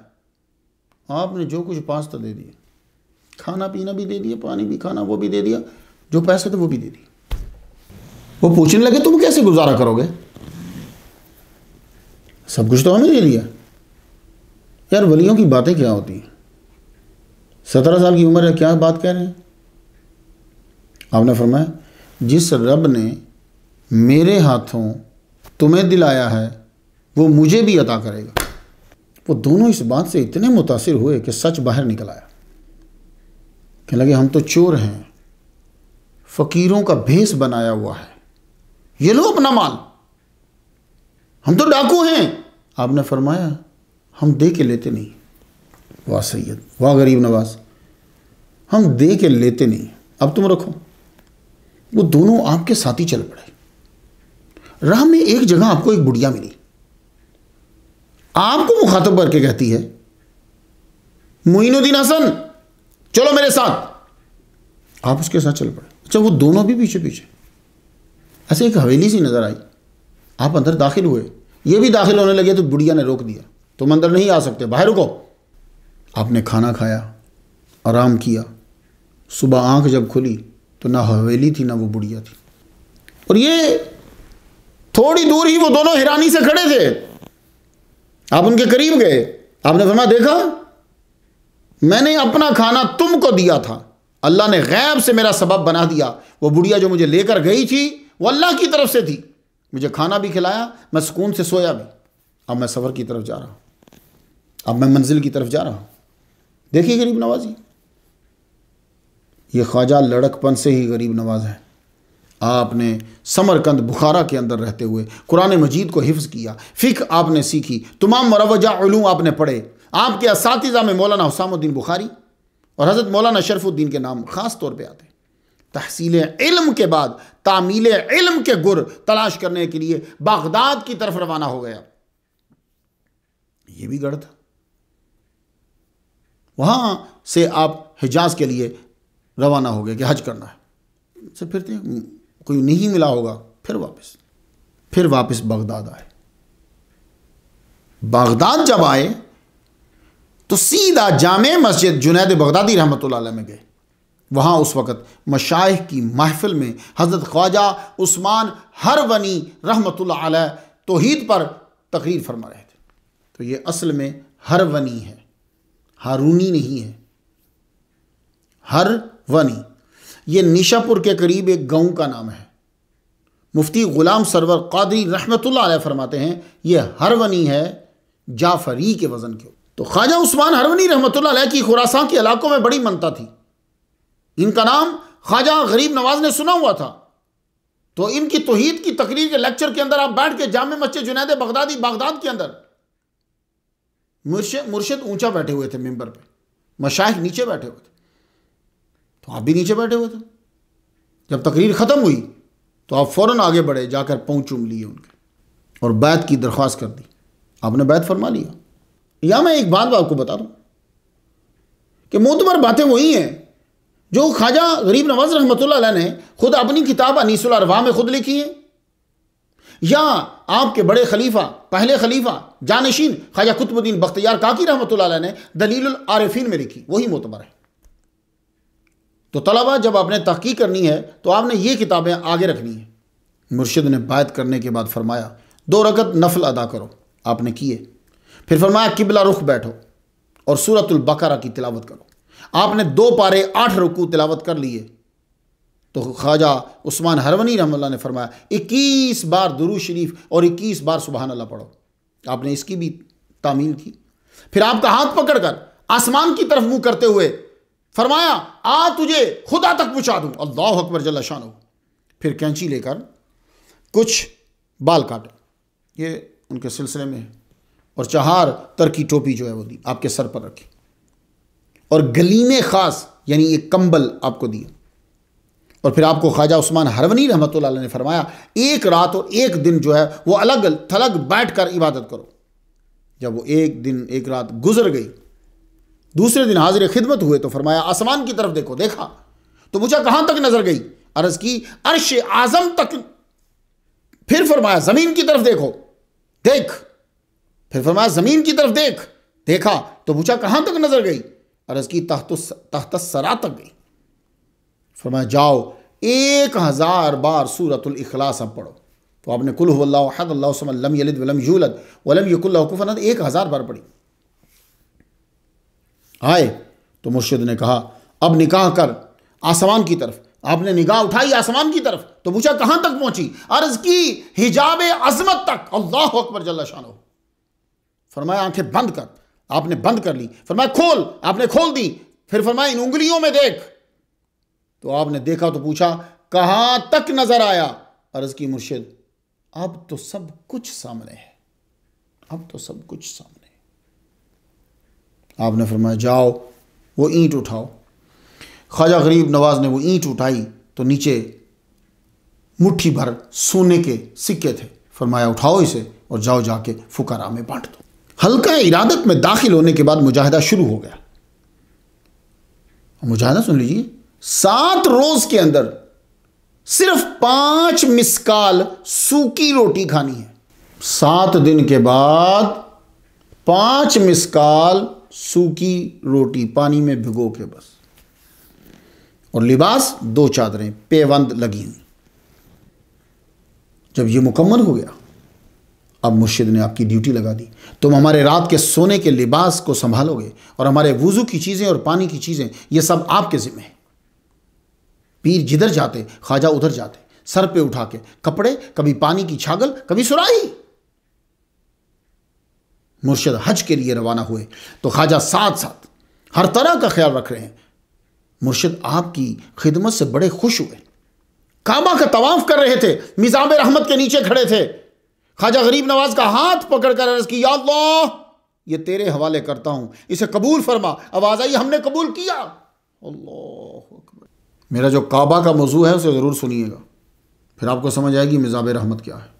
आपने जो कुछ पास तो दे दिया खाना पीना भी दे दिया पानी भी खाना वो भी दे दिया जो पैसे थे वो भी दे दिए वो पूछने लगे तुम कैसे गुजारा करोगे सब कुछ तो हमें दे दिया यार वलियों की बातें क्या होती हैं सत्रह साल की उम्र है क्या बात कह रहे हैं आपने फरमाया जिस रब ने मेरे हाथों तुम्हें दिलाया है वो मुझे भी अदा करेगा वो दोनों इस बात से इतने मुतासर हुए कि सच बाहर निकल आया कहने लगे हम तो चोर हैं फ़कीरों का भेस बनाया हुआ है ये लो अपना माल हम तो डाकू हैं आपने फरमाया हम दे के लेते नहीं वाह सैयद वाह गरीब नवाज हम दे के लेते नहीं अब तुम रखो वो दोनों आपके साथ ही चल पड़े राह में एक जगह आपको एक बुढ़िया मिली आपको मुखातब करके कहती है मोइनुद्दीन हसन चलो मेरे साथ आप उसके साथ चल पड़े अच्छा वो दोनों भी पीछे पीछे ऐसे एक हवेली सी नज़र आई आप अंदर दाखिल हुए ये भी दाखिल होने लगे तो बुढ़िया ने रोक दिया तुम अंदर नहीं आ सकते बाहर रुको आपने खाना खाया आराम किया सुबह आंख जब खुली तो ना हवेली थी ना वो बुढ़िया थी और ये थोड़ी दूर ही वो दोनों हिरानी से खड़े थे आप उनके करीब गए आपने फरमा देखा मैंने अपना खाना तुमको दिया था अल्लाह ने गैब से मेरा सबब बना दिया वो बुढ़िया जो मुझे लेकर गई थी वो अल्लाह की तरफ से थी मुझे खाना भी खिलाया मैं सुकून से सोया भी अब मैं सफ़र की तरफ जा रहा हूं अब मैं मंजिल की तरफ जा रहा हूं देखिए गरीब नवाजी ये ख्वाजा लड़कपन से ही गरीब नवाज है आपने समरकंद बुखारा के अंदर रहते हुए कुरान मजीद को हिफ्ज़ किया फ़िक आपने सीखी तमाम मरवजालूम आपने पढ़े आपके इस में मौलाना हुसामुद्दीन बुखारी और हज़रत मौलाना शरफुद्दीन के नाम ख़ास तौर पर आते तहसील इल्म के बाद तामील इल्म के गुर तलाश करने के लिए बागदाद की तरफ रवाना हो गया ये भी गढ़ था वहाँ से आप हिजाज के लिए रवाना हो गए कि हज करना है से फिरते हैं कोई नहीं मिला होगा फिर वापस फिर वापस बगदाद आए बगदाद जब आए तो सीधा जाम मस्जिद जुनेद बगदादी रहमत में गए वहां उस वक़्त मशाह की महफिल में हज़रत ख्वाजा उस्मान हर वनी रहमत तोहीद पर तकरीर फरमा रहे थे तो ये असल में हर वनी है हारूनी नहीं है हर वनी ये निशापुर के करीब एक गांव का नाम है मुफ्ती ग़ुलाम सरवर कादरी रहमतुल्लाह फरमाते हैं ये हरवनी है जाफरी के वज़न के तो ख्वाजा उस्मान हरवनी रहमतुल्लाह की खुरासा के इलाकों में बड़ी मनता थी इनका नाम ख्वाजा गरीब नवाज ने सुना हुआ था तो इनकी तोहीद की तकरीर के लेक्चर के अंदर आप बैठ के जाम मस्जिद जुनेद बगदादी बागदाद के अंदर मुर्शद ऊंचा बैठे हुए थे मेम्बर पर मशाह नीचे बैठे हुए थे तो आप भी नीचे बैठे हुए थे जब तकरीर ख़त्म हुई तो आप फ़ौर आगे बढ़े जाकर पहुँच चुम लिए उनके और बैत की दरख्वास्त कर दी आपने बैत फरमा लिया या मैं एक बात आपको बता दूँ कि मोतबर बातें वही हैं जो ख्वाजा गरीब नवाज रहमत ने खुद अपनी किताब अनीसुलरवा में खुद लिखी है या आपके बड़े खलीफा पहले खलीफा जानशीन ख्वाजा कुतुबुद्दीन बख्तियार काकी रहमत ने दलील आरफिन में लिखी वही मोतबर है तो तलबा जब आपने तहकीक करनी है तो आपने ये किताबें आगे रखनी है मुर्शिद ने बात करने के बाद फरमाया दो रगत नफल अदा करो आपने किए फिर फरमाया किबला रुख बैठो और सूरतुल बकरा की तिलावत करो आपने दो पारे आठ रुकू तिलावत कर लिए तो ख्वाजा उस्मान हरवनी रहमल्ला ने फरमाया इक्कीस बार दुरू शरीफ और इक्कीस बार सुबहान अल्लाह पढ़ो आपने इसकी भी तामील की फिर आपका हाथ पकड़कर आसमान की तरफ मुंह करते हुए फरमाया आ तुझे खुदा तक पहुंचा दूँ अल्लाह अकबर जल्ला शाह फिर कैंची लेकर कुछ बाल काटे ये उनके सिलसिले में है और चहार तर की टोपी जो है वो दी आपके सर पर रखी और गलीमे ख़ास यानी ये कंबल आपको दिया और फिर आपको ख्वाजा उस्मान हरवनी रहमत ने फरमाया एक रात और एक दिन जो है वो अलग थलग बैठ कर इबादत करो जब वो एक दिन एक रात गुजर गई दूसरे दिन हाजिर खिदमत हुए तो फरमाया आसमान की तरफ देखो देखा तो पूछा कहां तक नजर गई अर्ज की अर्श आजम तक फिर फरमाया जमीन की तरफ देखो देख फिर फरमाया जमीन की तरफ देख देखा तो पूछा कहां तक नजर गई अर्ज की तहत तहत सरा तक गई फरमाया जाओ एक हज़ार बार सूरतुल इखलास अब पढ़ो तो आपने कुल एक हज़ार बार पढ़ी आए तो मुर्शिद ने कहा अब निकाह कर आसमान की तरफ आपने निगाह उठाई आसमान की तरफ तो पूछा कहां तक पहुंची अर्ज की हिजाब अजमत तक अल्लाह अकबर जल्ला शाह फरमाया आंखें बंद कर आपने बंद कर ली फरमाया खोल आपने खोल दी फिर फरमाया इन उंगलियों में देख तो आपने देखा तो पूछा कहां तक नजर आया अर्ज की मुर्शिद अब तो सब कुछ सामने है अब तो सब कुछ सामने आपने फरमाया जाओ वो ईंट उठाओ ख्वाजा गरीब नवाज ने वो ईंट उठाई तो नीचे मुट्ठी भर सोने के सिक्के थे फरमाया उठाओ इसे और जाओ जाके फुकारा में बांट दो हल्का इरादत में दाखिल होने के बाद मुजाहिदा शुरू हो गया मुजाहिदा सुन लीजिए सात रोज के अंदर सिर्फ पांच मिसकाल सूखी रोटी खानी है सात दिन के बाद पांच मिसकाल सूखी रोटी पानी में भिगो के बस और लिबास दो चादरें पेवंद लगी हुई जब ये मुकम्मल हो गया अब मुर्शिद ने आपकी ड्यूटी लगा दी तुम हमारे रात के सोने के लिबास को संभालोगे और हमारे वज़ू की चीज़ें और पानी की चीज़ें ये सब आपके ज़िम्मे हैं पीर जिधर जाते ख्वाजा उधर जाते सर पे उठा के कपड़े कभी पानी की छागल कभी सुराही मुर्शद हज के लिए रवाना हुए तो ख्वाजा साथ साथ हर तरह का ख्याल रख रहे हैं मुर्शद आपकी खिदमत से बड़े खुश हुए काबा का तवाफ कर रहे थे मिजाम रहमत के नीचे खड़े थे ख्वाजा गरीब नवाज का हाथ पकड़ कर अर्ज की लो ये तेरे हवाले करता हूं इसे कबूल फरमा आवाज़ आई हमने कबूल किया अल्लाह मेरा जो काबा का मौजू है उसे ज़रूर सुनिएगा फिर आपको समझ आएगी मिजाब रहमत क्या है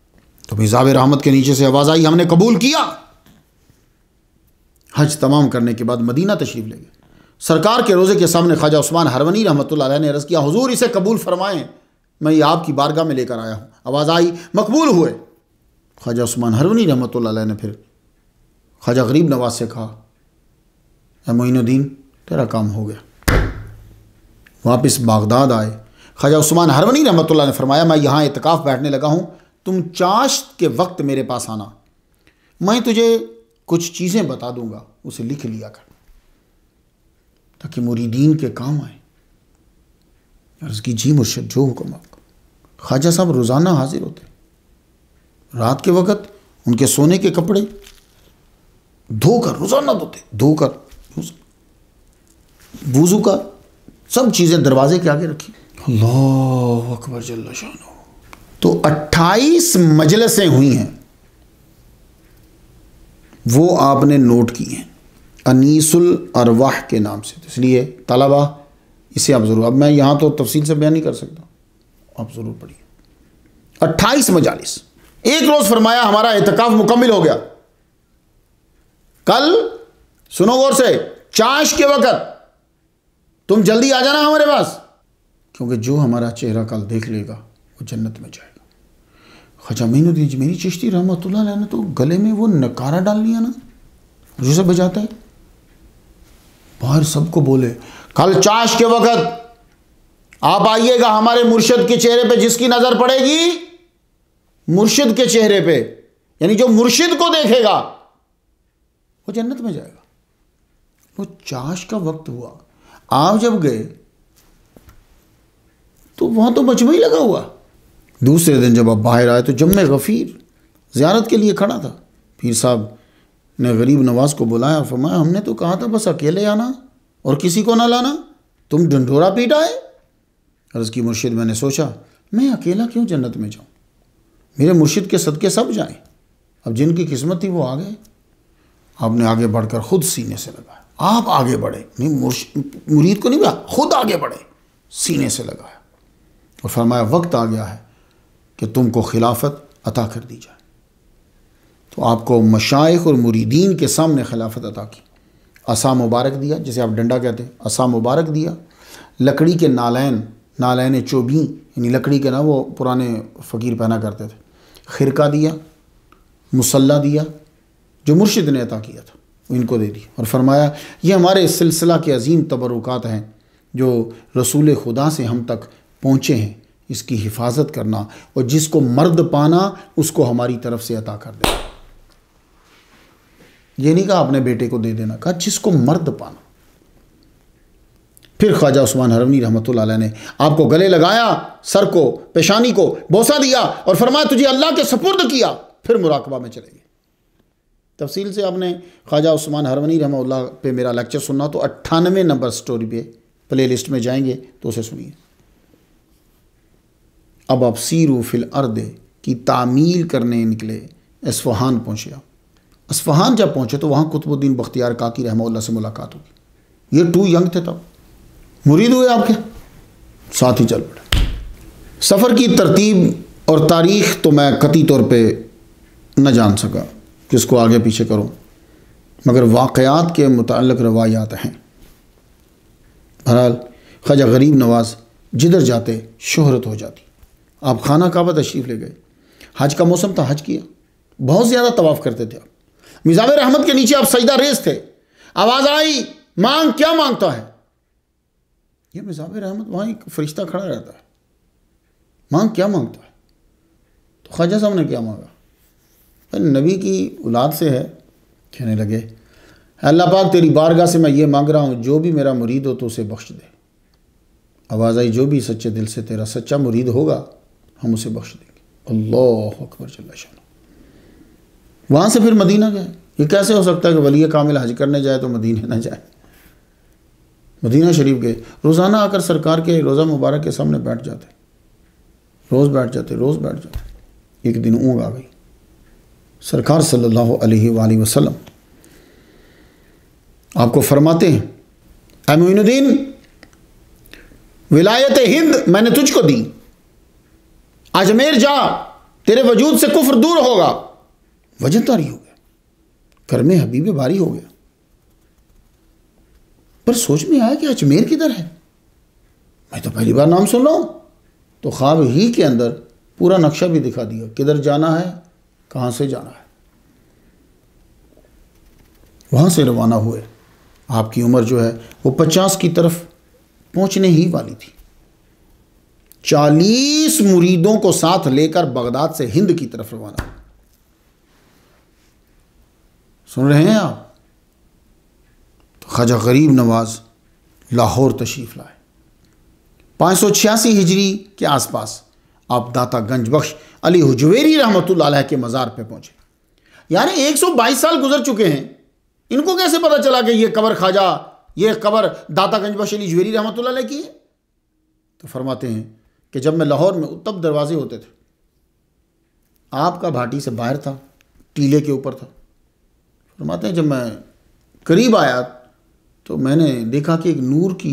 तो मिजाब रहमत के नीचे से आवाज़ आई हमने कबूल किया हज तमाम करने के बाद मदीना तशरीफ़ ले गए सरकार के रोज़े के सामने ख्वाजा उस्मान हरवनी रहमत ने अर्ज़ किया हजूर इसे कबूल फरमाएं मैं ये आपकी बारगाह में लेकर आया हूँ आवाज़ आई मकबूल हुए ख्वाजा उस्मान हरवनी रहमत ने फिर ख्वाजा गरीब नवाज से कहा मोइनुद्दीन तेरा काम हो गया वापस बागदाद आए ख्वाजा उस्मान हरवनी रहमत ने फरमाया मैं यहाँ इतकाफ़ बैठने लगा हूँ तुम चाश्त के वक्त मेरे पास आना मैं तुझे कुछ चीज़ें बता दूंगा उसे लिख लिया कर ताकि मुरीदीन के काम आए अर्ज की जी मुर्शद जो हुक्म आपका ख्वाजा साहब रोज़ाना हाजिर होते रात के वक़्त उनके सोने के कपड़े धोकर रोज़ाना धोते धोकर बूजू का सब चीज़ें दरवाजे के आगे रखी अल्लाह अकबर जल्ला शाह तो 28 मजलसें हुई हैं वो आपने नोट की हैं अनीसुल अरवाह के नाम से तो इसलिए तलबा इसे आप ज़रूर अब मैं यहाँ तो तफसील से बयान नहीं कर सकता आप ज़रूर पढ़िए अट्ठाईस मजालिस एक रोज़ फरमाया हमारा एहतकाफ मुकम्मल हो गया कल सुनो गौर से चाश के वक़्त तुम जल्दी आ जाना हमारे पास क्योंकि जो हमारा चेहरा कल देख लेगा वो जन्नत में जाएगा ख्वाजा अच्छा, मीनुद्दीन मेरी चिश्ती रहमत ने तो गले में वो नकारा डाल लिया ना जो बजाता है बाहर सबको बोले कल चाश के वक्त आप आइएगा हमारे मुर्शद के चेहरे पे जिसकी नज़र पड़ेगी मुर्शिद के चेहरे पे यानी जो मुर्शिद को देखेगा वो जन्नत में जाएगा वो चाश का वक्त हुआ आप जब गए तो वहां तो ही लगा हुआ दूसरे दिन जब आप बाहर आए तो जम गफ़ीर ज़्यारत के लिए खड़ा था पीर साहब ने गरीब नवाज को बुलाया और फरमाया हमने तो कहा था बस अकेले आना और किसी को ना लाना तुम डंडोरा पीट आए अर्ज़ की मुर्शिद मैंने सोचा मैं अकेला क्यों जन्नत में जाऊँ मेरे मुर्शिद के सदके सब जाए अब जिनकी किस्मत थी वो आ गए आपने आगे बढ़कर खुद सीने से लगाया आप आगे बढ़े नहीं मुरीद को नहीं मिला खुद आगे बढ़े सीने से लगाया और फरमाया वक्त आ गया है कि तुमको खिलाफत अता कर दी जाए तो आपको मशाइ और मुरीदीन के सामने खिलाफत अता की असा मुबारक दिया जिसे आप डंडा कहते हैं असा मुबारक दिया लकड़ी के नालैन नालैन चोबी यानी लकड़ी के ना वो पुराने फ़कीर पहना करते थे खिरका दिया मुसल्ला दिया जो मुर्शिद ने अता किया था इनको दे दिया और फरमाया ये हमारे इस सिलसिला के अजीम तबरुकात हैं जो रसूल खुदा से हम तक पहुँचे हैं इसकी हिफाजत करना और जिसको मर्द पाना उसको हमारी तरफ से अता कर देना ये नहीं कहा अपने बेटे को दे देना कहा जिसको मर्द पाना फिर ख्वाजा उस्मान हरवनी रहमत ने आपको गले लगाया सर को पेशानी को बोसा दिया और फरमाया तुझे अल्लाह के सपुर्द किया फिर मुराकबा में चले गए तफसील से आपने ख्वाजा उस्मान हरवनी रहमत पे मेरा लेक्चर सुनना तो अट्ठानवे नंबर स्टोरी पे प्ले लिस्ट में जाएंगे तो उसे सुनिए अब अब सीरू फिल अर्द की तामील करने निकले इसफहान पहुँचे आप इसफहान जब पहुँचे तो वहाँ कुतुबुद्दीन बख्तियार काकी रहमल्ला से मुलाकात होगी ये टू यंग थे तब मुरीद हुए आपके साथ ही चल पड़े सफ़र की तरतीब और तारीख तो मैं कती तौर पर न जान सका उसको आगे पीछे करूँ मगर वाक़ात के मतलब रवायात हैं बहरहाल ख्वाजा गरीब नवाज जिधर जाते शहरत हो जाती आप खाना काबा तशरीफ़ ले गए हज का मौसम था हज किया बहुत ज़्यादा तवाफ़ करते थे आप मिज़ाब रहमत के नीचे आप सजदा रेस थे आवाज़ आई मांग क्या मांगता है ये मिज़ाब रहमत वहाँ एक फरिश्ता खड़ा रहता है मांग क्या मांगता है तो ख्वाजा साहब ने क्या मांगा अरे नबी की औलाद से है कहने लगे अल्लाह पाक तेरी बारगाह से मैं ये मांग रहा हूँ जो भी मेरा मुरीद हो तो उसे बख्श दे आवाज़ आई जो भी सच्चे दिल से तेरा सच्चा मुरीद होगा हम उसे बख्श देंगे अल्लाह अकबर जल्ला वहाँ से फिर मदीना गए ये कैसे हो सकता है कि वली कामिल हज करने जाए तो मदीना ना जाए मदीना शरीफ गए रोज़ाना आकर सरकार के रोज़ा मुबारक के सामने बैठ जाते रोज़ बैठ जाते रोज़ बैठ जाते एक दिन ऊँग आ गई सरकार सल्लल्लाहु अलैहि वसल्लम आपको फरमाते हैं अमीनुद्दीन विलायत हिंद मैंने तुझको दी अजमेर जा तेरे वजूद से कुफर दूर होगा वजन तारी तो हो गया कर्म हबीबे बारी हो गया पर सोच में आया कि अजमेर किधर है मैं तो पहली बार नाम सुन रहा हूं तो ख्वाब ही के अंदर पूरा नक्शा भी दिखा दिया किधर जाना है कहां से जाना है वहां से रवाना हुए आपकी उम्र जो है वो पचास की तरफ पहुंचने ही वाली थी चालीस मुरीदों को साथ लेकर बगदाद से हिंद की तरफ रवाना सुन रहे हैं आप तो ख्वाजा गरीब नवाज लाहौर तशरीफ लाए पाँच सौ छियासी हिजरी के आसपास आप दाता गंज बख्श अली हुजवेरी रहमत के मज़ार पर एक यानी बाईस साल गुजर चुके हैं इनको कैसे पता चला कि ये कबर ख्वाजा ये कबर दाता गंज बख्श अली हुजवेरी रहमत की है तो फरमाते हैं कि जब मैं लाहौर में तब दरवाजे होते थे आपका भाटी से बाहर था टीले के ऊपर था फरमाते हैं जब मैं करीब आया तो मैंने देखा कि एक नूर की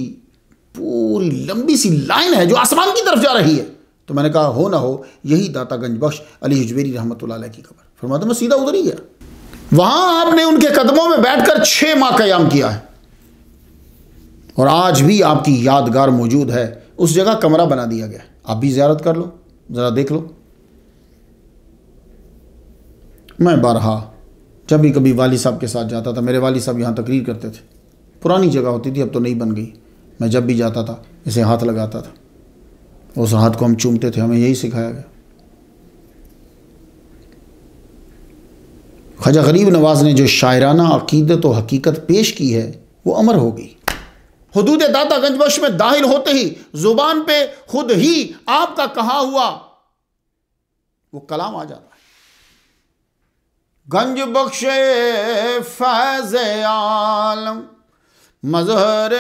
पूरी लंबी सी लाइन है जो आसमान की तरफ जा रही है तो मैंने कहा हो ना हो यही दाता गंज बख्श अली हजवेरी रहमत की खबर फरमाते मैं सीधा उधर ही गया वहां आपने उनके कदमों में बैठकर छह माह कयाम किया है और आज भी आपकी यादगार मौजूद है उस जगह कमरा बना दिया गया आप भी ज्यारत कर लो ज़रा देख लो मैं बारहा जब भी कभी वाली साहब के साथ जाता था मेरे वाली साहब यहाँ तकरीर करते थे पुरानी जगह होती थी अब तो नहीं बन गई मैं जब भी जाता था इसे हाथ लगाता था उस हाथ को हम चूमते थे हमें यही सिखाया गया ख्वाजा गरीब नवाज ने जो शायराना अकीदत और हकीकत पेश की है वो अमर हो गई हदूद दातागंज बख्श में दाहिल होते ही जुबान पे खुद ही आपका कहा हुआ वो कलाम आ जाता है गंज बख्शे फैज आलम मजहर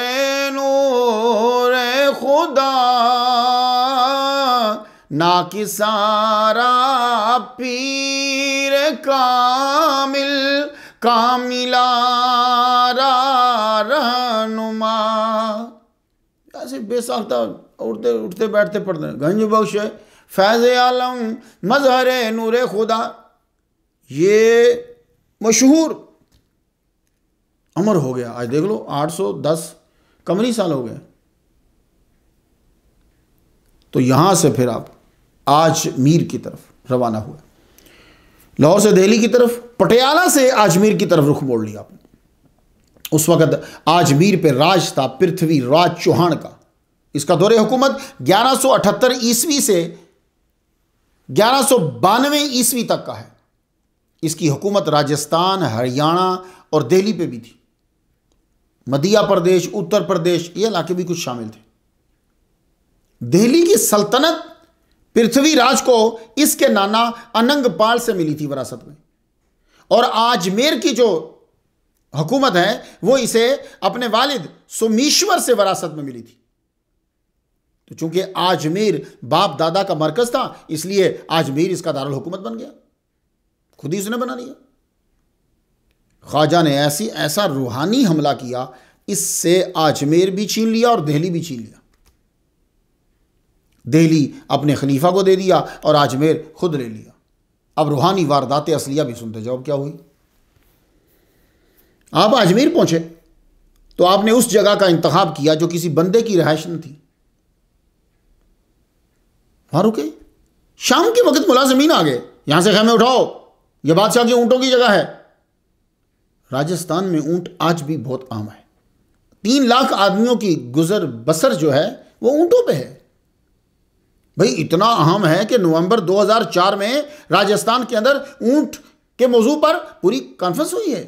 नूर खुदा ना कि सारा पीर कामिल कामिला रनुमा ऐसे बेसाख्ता उठते उठते बैठते पढ़ते हैं गंज बख्श फैज़ आलम मजहर नूर खुदा ये मशहूर अमर हो गया आज देख लो 810 कमरी साल हो गए तो यहां से फिर आप आजमीर की तरफ रवाना हुए लाहौर से दिल्ली की तरफ पटियाला से आजमीर की तरफ रुख मोड़ लिया आपने उस वक़्त आजमीर पर राज था पृथ्वीराज चौहान का इसका दौरे हुकूमत 1178 ईस्वी से ग्यारह सौ बानवे ईस्वी तक का है इसकी हुकूमत राजस्थान हरियाणा और दिल्ली पे भी थी मध्य प्रदेश उत्तर प्रदेश ये इलाके भी कुछ शामिल थे दिल्ली की सल्तनत पृथ्वीराज को इसके नाना अनंगपाल से मिली थी विरासत में और आजमेर की जो हुकूमत है वो इसे अपने वालिद सोमीश्वर से वरासत में मिली थी तो चूंकि आजमीर बाप दादा का मरकज था इसलिए आजमीर इसका दारुल हुकूमत बन गया खुद ही उसने बना लिया ख्वाजा ने ऐसी ऐसा रूहानी हमला किया इससे आजमेर भी छीन लिया और दहली भी छीन लिया दहली अपने खलीफा को दे दिया और आजमेर खुद ले लिया अब रूहानी वारदात असलिया भी सुनते जाओ क्या हुई आप अजमेर पहुंचे तो आपने उस जगह का इंतखब किया जो किसी बंदे की रहाइश न थी वहां रुके शाम के वक्त मुलाजमीन आ गए यहां से खेमे उठाओ यह बादशाह के ऊंटों की जगह है राजस्थान में ऊंट आज भी बहुत आम है तीन लाख आदमियों की गुजर बसर जो है वो ऊंटों पे है भाई इतना अहम है कि नवंबर 2004 में राजस्थान के अंदर ऊंट के मौजू पर पूरी कॉन्फ्रेंस हुई है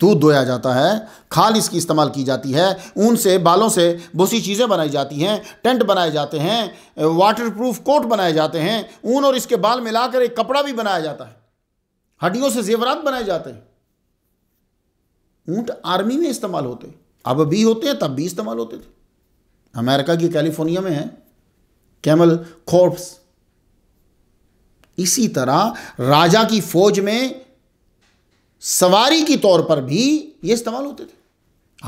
दूध धोया जाता है खाल इसकी इस्तेमाल की जाती है ऊन से बालों से बहुत सी चीज़ें बनाई जाती हैं टेंट बनाए जाते हैं वाटर प्रूफ कोट बनाए जाते हैं ऊन और इसके बाल मिलाकर एक कपड़ा भी बनाया जाता है हड्डियों से जेवरात बनाए जाते हैं ऊंट आर्मी में इस्तेमाल होते अब भी होते हैं तब भी इस्तेमाल होते थे अमेरिका की कैलिफोर्निया में है कैमल कॉर्प्स इसी तरह राजा की फौज में सवारी की तौर पर भी ये इस्तेमाल होते थे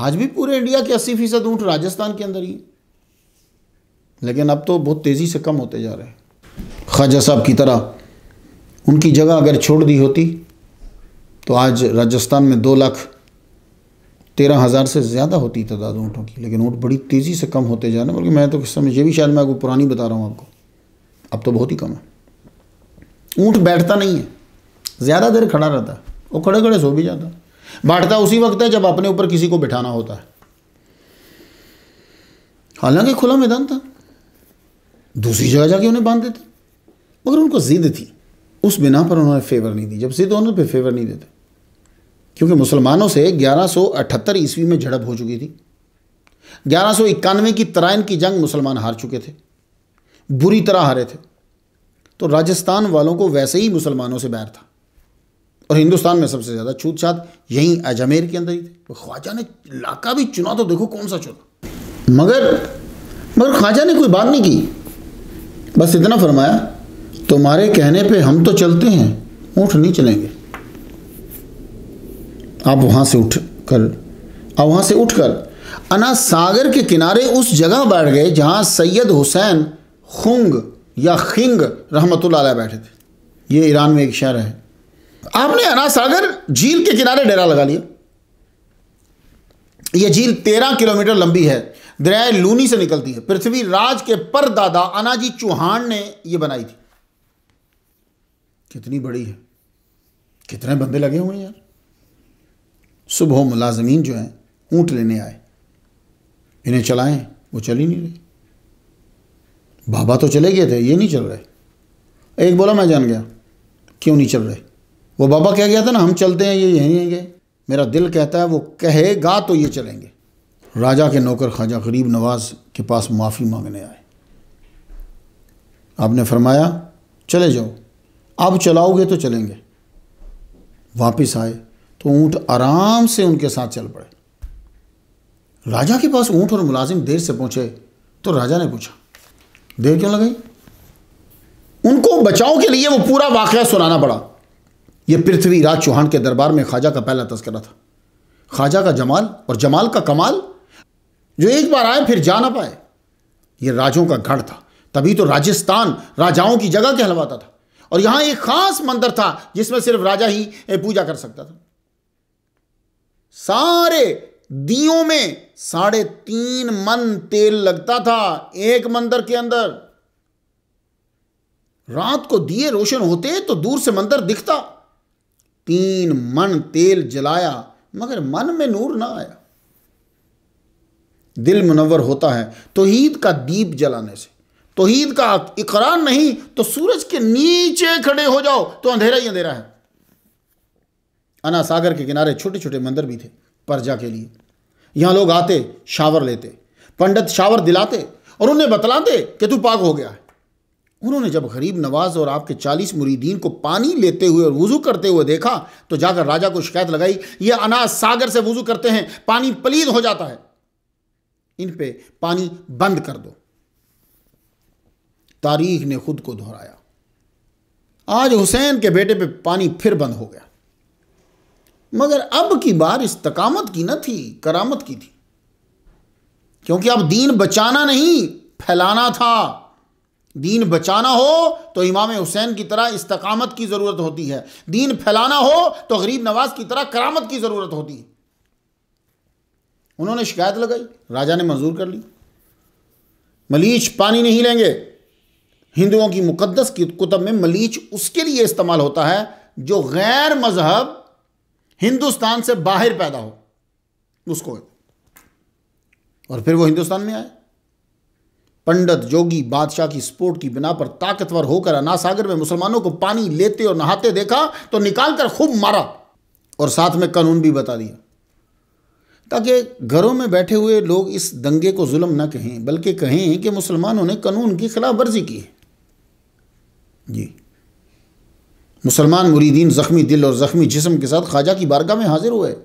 आज भी पूरे इंडिया के अस्सी फीसद ऊँट राजस्थान के अंदर ही लेकिन अब तो बहुत तेज़ी से कम होते जा रहे हैं ख्वाजा साहब की तरह उनकी जगह अगर छोड़ दी होती तो आज राजस्थान में दो लाख तेरह हज़ार से ज़्यादा होती तादाद ऊँटों की लेकिन ऊँट बड़ी तेज़ी से कम होते जा रहे हैं बल्कि मैं तो इस समय ये भी शायद मैं आपको पुरानी बता रहा हूँ आपको अब तो बहुत ही कम है ऊँट बैठता नहीं है ज़्यादा देर खड़ा रहता है वो खड़े खड़े सो भी जाता बांटता उसी वक्त है जब अपने ऊपर किसी को बिठाना होता है हालांकि खुला मैदान था दूसरी जगह जाके उन्हें बांध देते मगर उनको जिद थी उस बिना पर उन्होंने फेवर नहीं दी जब जिद होने पर फेवर नहीं देते क्योंकि मुसलमानों से 1178 ईस्वी में झड़प हो चुकी थी ग्यारह की तराइन की जंग मुसलमान हार चुके थे बुरी तरह हारे थे तो राजस्थान वालों को वैसे ही मुसलमानों से बैर था और हिंदुस्तान में सबसे ज़्यादा छूतछात यहीं अजमेर के अंदर ही थे ख्वाजा ने इलाका भी चुना तो देखो कौन सा चुना मगर मगर ख्वाजा ने कोई बात नहीं की बस इतना फरमाया तुम्हारे कहने पे हम तो चलते हैं ऊँट नहीं चलेंगे आप वहाँ से उठ कर आप वहाँ से उठ कर अना सागर के किनारे उस जगह बैठ गए जहाँ सैयद हुसैन खुंग या खिंग रहमतुल्लाह बैठे थे ये ईरान में एक शहर है आपने अना सागर झील के किनारे डेरा लगा लिया यह झील तेरह किलोमीटर लंबी है दरिया लूनी से निकलती है पृथ्वी राज के परदादा अनाजी चौहान ने यह बनाई थी कितनी बड़ी है कितने बंदे लगे हुए हैं यार सुबह मुलाजमीन जो हैं ऊंट लेने आए इन्हें चलाएं वो चल ही नहीं रहे बाबा तो चले गए थे ये नहीं चल रहे एक बोला मैं जान गया क्यों नहीं चल रहे वो बाबा कह गया था ना हम चलते हैं ये यहीं आएंगे मेरा दिल कहता है वो कहेगा तो ये चलेंगे राजा के नौकर ख्वाजा गरीब नवाज के पास माफ़ी मांगने आए आपने फरमाया चले जाओ आप चलाओगे तो चलेंगे वापस आए तो ऊँट आराम से उनके साथ चल पड़े राजा के पास ऊँट और मुलाजिम देर से पहुँचे तो राजा ने पूछा देर क्यों लगाई उनको बचाव के लिए वो पूरा वाक़ सुनाना पड़ा यह पृथ्वीराज चौहान के दरबार में ख्वाजा का पहला तस्करा था ख्वाजा का जमाल और जमाल का कमाल जो एक बार आए फिर जा ना पाए यह राजों का गढ़ था तभी तो राजस्थान राजाओं की जगह कहलवाता था और यहां एक खास मंदिर था जिसमें सिर्फ राजा ही पूजा कर सकता था सारे दियों में साढ़े तीन मन तेल लगता था एक मंदिर के अंदर रात को दिए रोशन होते तो दूर से मंदिर दिखता तीन मन तेल जलाया मगर मन में नूर ना आया दिल मुनवर होता है तोहीद का दीप जलाने से तोहीद का इकरार नहीं तो सूरज के नीचे खड़े हो जाओ तो अंधेरा ही अंधेरा है अना सागर के किनारे छोटे छोटे मंदिर भी थे प्रजा के लिए यहां लोग आते शावर लेते पंडित शावर दिलाते और उन्हें बतलाते कि तू पाक हो गया है उन्होंने जब गरीब नवाज और आपके चालीस मुरीदीन को पानी लेते हुए और वज़ू करते हुए देखा तो जाकर राजा को शिकायत लगाई ये अनाज सागर से वज़ू करते हैं पानी पलीद हो जाता है इन पे पानी बंद कर दो तारीख ने खुद को दोहराया आज हुसैन के बेटे पे पानी फिर बंद हो गया मगर अब की बार इस तकामत की न थी करामत की थी क्योंकि अब दीन बचाना नहीं फैलाना था दीन बचाना हो तो इमाम हुसैन की तरह इस्तकामत की ज़रूरत होती है दीन फैलाना हो तो गरीब नवाज की तरह करामत की ज़रूरत होती है उन्होंने शिकायत लगाई राजा ने मंजूर कर ली मलीच पानी नहीं लेंगे हिंदुओं की मुकदस की कुतब में मलीच उसके लिए इस्तेमाल होता है जो गैर मजहब हिंदुस्तान से बाहर पैदा हो उसको और फिर वो हिंदुस्तान में आए पंडित जोगी बादशाह की स्पोर्ट की बिना पर ताकतवर होकर अना सागर में मुसलमानों को पानी लेते और नहाते देखा तो निकालकर खूब मारा और साथ में कानून भी बता दिया ताकि घरों में बैठे हुए लोग इस दंगे को जुल्म न कहें बल्कि कहें कि मुसलमानों ने कानून की खिलाफ वर्जी की है जी मुसलमान मुरीदीन ज़ख्मी दिल और ज़ख्मी जिसम के साथ ख्वाजा की बारगाह में हाजिर हुए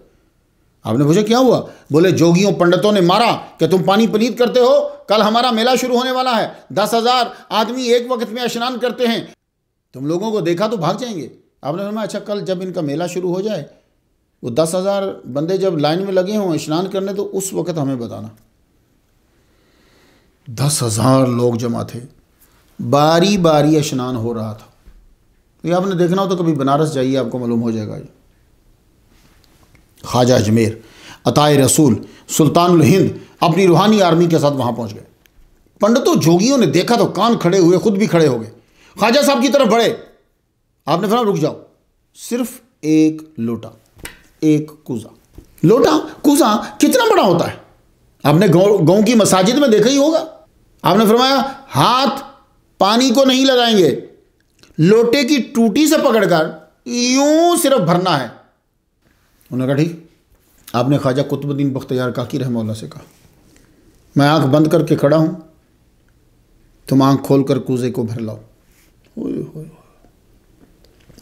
आपने पूछा क्या हुआ बोले जोगियों पंडितों ने मारा कि तुम पानी पनीत करते हो कल हमारा मेला शुरू होने वाला है दस हजार आदमी एक वक्त में स्नान करते हैं तुम लोगों को देखा तो भाग जाएंगे आपने सुना अच्छा कल जब इनका मेला शुरू हो जाए वो दस हजार बंदे जब लाइन में लगे हों स्नान करने तो उस वक्त हमें बताना दस हजार लोग जमा थे बारी बारी स्नान हो रहा था तो ये आपने देखना हो तो कभी बनारस जाइए आपको मालूम हो जाएगा ये ख्वाजा अजमेर अताए रसूल सुल्तानुल हिंद अपनी रूहानी आर्मी के साथ वहाँ पहुँच गए पंडितों जोगियों ने देखा तो कान खड़े हुए खुद भी खड़े हो गए ख्वाजा साहब की तरफ बढ़े आपने फिर रुक जाओ सिर्फ एक लोटा एक कूजा लोटा कूजा कितना बड़ा होता है आपने गांव गांव की मसाजिद में देखा ही होगा आपने फरमाया हाथ पानी को नहीं लगाएंगे लोटे की टूटी से पकड़कर यूं सिर्फ भरना है उन्होंने कहा ठीक आपने ख्वाजा कुतुबुद्दीन बख्तियार काकी रहमोल्ला से कहा मैं आँख बंद करके खड़ा हूँ तुम आँख खोल कर कूजे को भर लाओ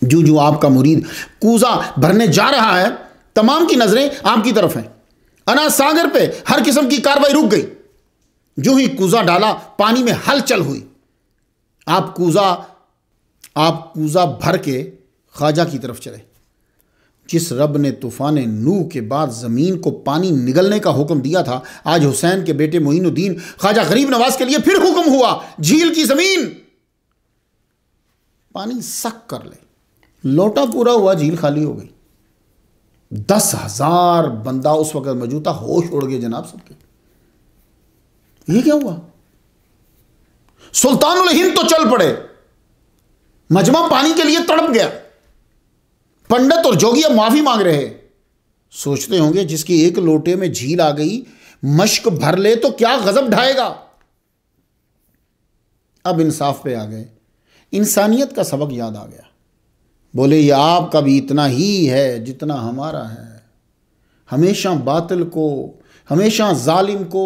जो जो आपका मुरीद कूजा भरने जा रहा है तमाम की नज़रें आपकी तरफ हैं अनाज सागर पे हर किस्म की कार्रवाई रुक गई जो ही कूजा डाला पानी में हलचल हुई आप कूजा आप कूजा भर के ख्वाजा की तरफ चले जिस रब ने तूफ़ान नू के बाद ज़मीन को पानी निगलने का हुक्म दिया था आज हुसैन के बेटे मोइनुद्दीन ख्वाजा गरीब नवाज के लिए फिर हुक्म हुआ झील की ज़मीन पानी सक कर ले लोटा पूरा हुआ झील खाली हो गई दस हज़ार बंदा उस वक्त मौजूद था होश उड़ गए जनाब सबके ये क्या हुआ सुल्तान हिंद तो चल पड़े मजमा पानी के लिए तड़प गया पंडित और जोगी अब माफी मांग रहे हैं सोचते होंगे जिसकी एक लोटे में झील आ गई मश्क भर ले तो क्या गजब ढाएगा अब इंसाफ पे आ गए इंसानियत का सबक याद आ गया बोले ये आपका भी इतना ही है जितना हमारा है हमेशा बातिल को हमेशा जालिम को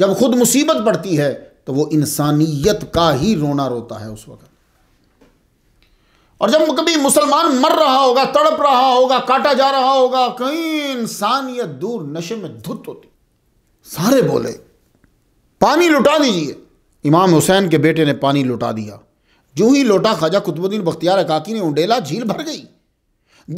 जब खुद मुसीबत पड़ती है तो वो इंसानियत का ही रोना रोता है उस वक्त और जब कभी मुसलमान मर रहा होगा तड़प रहा होगा काटा जा रहा होगा कहीं इंसानियत दूर नशे में धुत होती सारे बोले पानी लुटा दीजिए इमाम हुसैन के बेटे ने पानी लुटा दिया जो ही लौटा खाजा कुतुबुद्दीन बख्तियार काकी ने उंडेला झील भर गई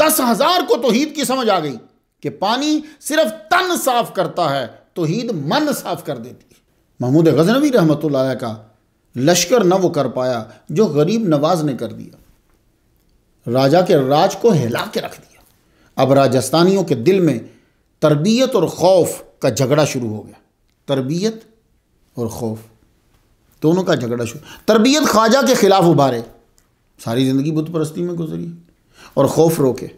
दस हजार को तोहीद की समझ आ गई कि पानी सिर्फ तन साफ करता है तोहीद मन साफ कर देती है महमूद गजनवी रहमत का लश्कर न वो कर पाया जो गरीब नवाज ने कर दिया राजा के राज को हिला के रख दिया अब राजस्थानियों के दिल में तरबियत और खौफ का झगड़ा शुरू हो गया तरबियत और खौफ दोनों का झगड़ा शुरू तरबियत ख्वाजा के खिलाफ उभारे सारी ज़िंदगी बुत परस्ती में गुजरी और खौफ रोके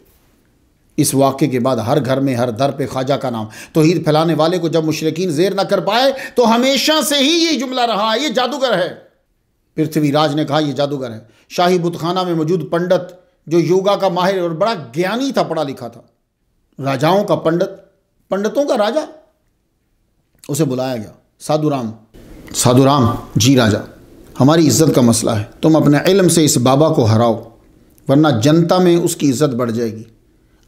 इस वाक्य के बाद हर घर में हर दर पे ख्वाजा का नाम तो हीर फैलाने वाले को जब मुशरकिन जेर ना कर पाए तो हमेशा से ही ये जुमला रहा ये जादूगर है पृथ्वीराज ने कहा यह जादूगर है शाही बुतखाना में मौजूद पंडित जो योगा का माहिर और बड़ा ज्ञानी था पढ़ा लिखा था राजाओं का पंडित पंडितों का राजा उसे बुलाया गया साधु राम साधु राम जी राजा हमारी इज्जत का मसला है तुम अपने इलम से इस बाबा को हराओ वरना जनता में उसकी इज्जत बढ़ जाएगी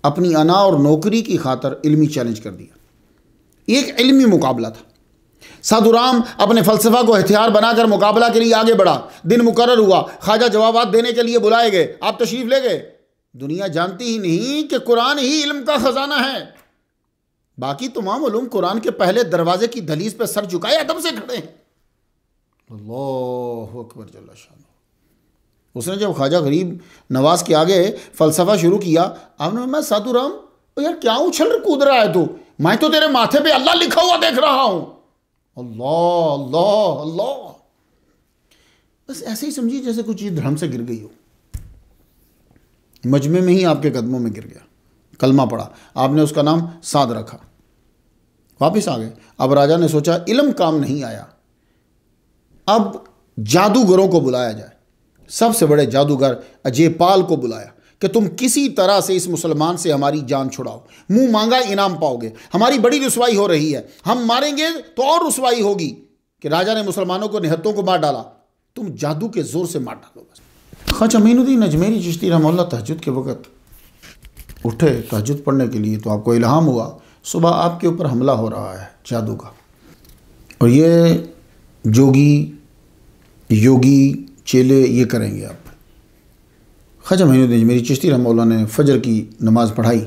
अपनी अना और नौकरी की खातर इलमी चैलेंज कर दिया एक इलमी मुकाबला था साधु राम अपने फलसफा को हथियार बनाकर मुकाबला के लिए आगे बढ़ा दिन मुकर हुआ ख्वाजा जवाब देने के लिए बुलाए गए आप तशरीफ ले गए दुनिया जानती ही नहीं कि कुरान ही इल्म का ख़जाना है बाकी तमाम उलूम कुरान के पहले दरवाजे की दलीज पर सर झुकाए अदम से खड़े हैं अकबर उसने जब ख्वाजा गरीब नवाज के आगे फ़लसफ़ा शुरू किया आपने मैं साधु राम यार क्या उछल कूद रहा है तू मैं तो तेरे माथे पे अल्लाह लिखा हुआ देख रहा हूं अल्लाह अल्लाह अल्लाह बस ऐसे ही समझिए जैसे कुछ चीज़ धर्म से गिर गई हो मजमे में ही आपके कदमों में गिर गया कलमा पड़ा आपने उसका नाम साद रखा वापस आ गए अब राजा ने सोचा इलम काम नहीं आया अब जादूगरों को बुलाया जाए सबसे बड़े जादूगर अजय पाल को बुलाया कि तुम किसी तरह से इस मुसलमान से हमारी जान छुड़ाओ मुंह मांगा इनाम पाओगे हमारी बड़ी रसवाई हो रही है हम मारेंगे तो और रसवाई होगी कि राजा ने मुसलमानों को निहत्तों को मार डाला तुम जादू के जोर से मार डालो बस खच अमीनुद्दीन अजमेरी चिश्ती रहमल्ला तहजद के वक़्त उठे तहजद पढ़ने के लिए तो आपको इलाहम हुआ सुबह आपके ऊपर हमला हो रहा है जादू का और ये जोगी योगी चेले ये करेंगे आप ख्वाजा महीनुद्दीन मेरी चिश्ती रमौला ने फजर की नमाज़ पढ़ाई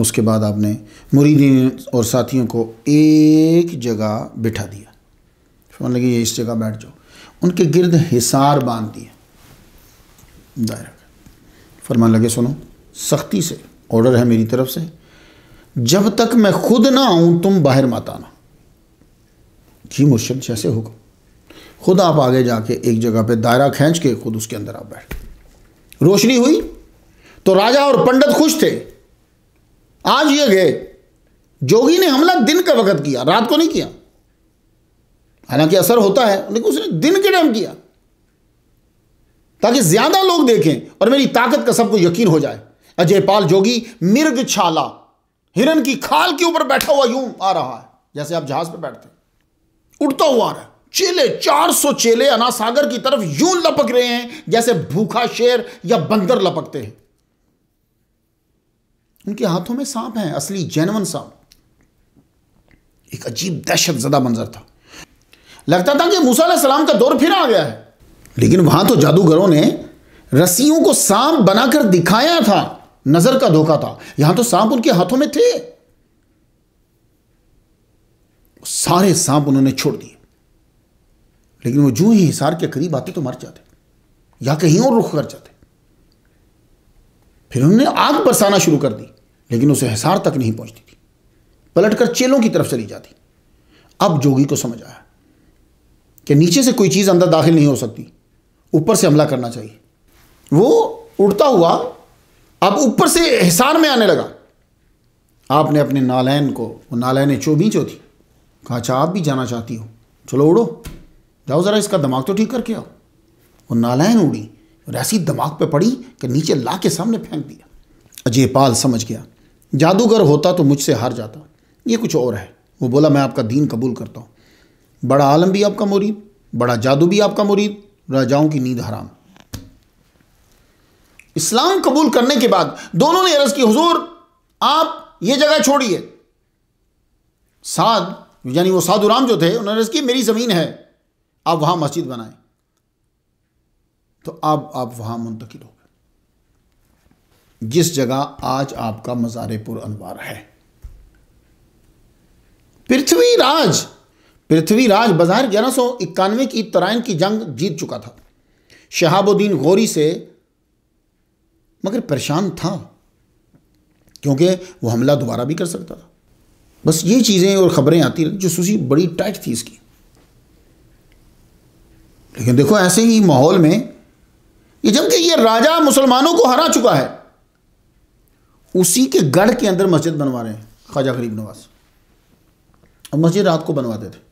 उसके बाद आपने मुरीदीन और साथियों को एक जगह बिठा दिया फरमान लगे ये इस जगह बैठ जाओ उनके गिरद हिसार बांध दिया दायरा फरमान लगे सुनो सख्ती से ऑर्डर है मेरी तरफ से जब तक मैं खुद ना आऊँ तुम बाहर मत आना जी मुर्शद जैसे हुक्म खुद आप आगे जाके एक जगह पे दायरा खींच के खुद उसके अंदर आप बैठ रोशनी हुई तो राजा और पंडित खुश थे आज ये गए जोगी ने हमला दिन का वक्त किया रात को नहीं किया हालांकि असर होता है लेकिन उसने दिन के टाइम किया ताकि ज्यादा लोग देखें और मेरी ताकत का सबको यकीन हो जाए अजय पाल जोगी मिर्ग छाला हिरन की खाल के ऊपर बैठा हुआ यूं आ रहा है जैसे आप जहाज पर बैठते उड़ता हुआ आ रहा है चेले 400 चेले अनासागर की तरफ यूं लपक रहे हैं जैसे भूखा शेर या बंदर लपकते हैं उनके हाथों में सांप हैं असली जैनवन सांप एक अजीब दहशत जदा मंजर था लगता था कि मूसा सलाम का दौर फिर आ गया है लेकिन वहां तो जादूगरों ने रस्सियों को सांप बनाकर दिखाया था नजर का धोखा था यहां तो सांप उनके हाथों में थे सारे सांप उन्होंने छोड़ दिए लेकिन वो जू ही हिसार के करीब आते तो मर जाते या कहीं और रुख कर जाते फिर उन्होंने आग बरसाना शुरू कर दी लेकिन उसे हिसार तक नहीं पहुंचती थी पलट कर चेलों की तरफ चली जाती अब जोगी को समझ आया कि नीचे से कोई चीज़ अंदर दाखिल नहीं हो सकती ऊपर से हमला करना चाहिए वो उड़ता हुआ अब ऊपर से हिसार में आने लगा आपने अपने नालैन को वो नालैन भी चो थी कहा अच्छा आप भी जाना चाहती हो चलो उड़ो जाओ ज़रा इसका दिमाग तो ठीक करके आओ वो नालायन उड़ी और ऐसी दिमाग पे पड़ी कि नीचे ला के सामने फेंक दिया अजय पाल समझ गया जादूगर होता तो मुझसे हार जाता ये कुछ और है वो बोला मैं आपका दीन कबूल करता हूँ बड़ा आलम भी आपका मुरीद बड़ा जादू भी आपका मुरीद राजाओं की नींद हराम इस्लाम कबूल करने के बाद दोनों ने अरज की हुजूर आप ये जगह छोड़िए साध यानी वो साधु राम जो थे उन्होंने अरज की मेरी ज़मीन है आप वहां मस्जिद बनाएं तो अब आप वहां मुंतकिल हो गए जिस जगह आज आपका मजारेपुर अनवार है पृथ्वीराज पृथ्वीराज बाजार ग्यारह सौ इक्यानवे की तराइन की जंग जीत चुका था शहाबुद्दीन गौरी से मगर परेशान था क्योंकि वो हमला दोबारा भी कर सकता था बस ये चीज़ें और ख़बरें आती जो जसूसी बड़ी टाइट थी इसकी लेकिन देखो ऐसे ही माहौल में ये जबकि ये राजा मुसलमानों को हरा चुका है उसी के गढ़ के अंदर मस्जिद बनवा रहे हैं ख्वाजा गरीब नवाज और मस्जिद रात को बनवाते थे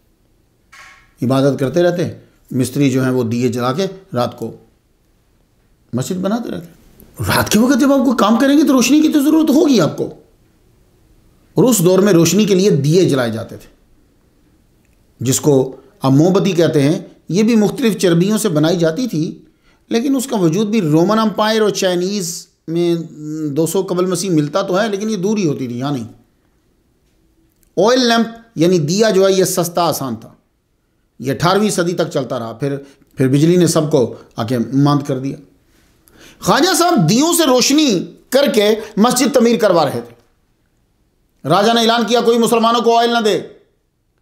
इबादत करते रहते मिस्त्री जो हैं वो दिए जला के रात को मस्जिद बनाते रहते रात के वक्त जब आप कोई काम करेंगे तो रोशनी की तो ज़रूरत होगी आपको और उस दौर में रोशनी के लिए दिए जलाए जाते थे जिसको आप मोमबत्ती कहते हैं ये भी मुख्तलिफ़ चर्बियों से बनाई जाती थी लेकिन उसका वजूद भी रोमन अम्पायर और चाइनीज़ में 200 कबल मसीह मिलता तो है लेकिन ये दूरी होती थी यहाँ नहीं ऑयल लैम्प यानी दिया जो है ये सस्ता आसान था ये अठारहवीं सदी तक चलता रहा फिर फिर बिजली ने सबको आके मांद कर दिया ख्वाजा साहब दियों से रोशनी करके मस्जिद तमीर करवा रहे थे राजा ने ऐलान किया कोई मुसलमानों को ऑयल ना दे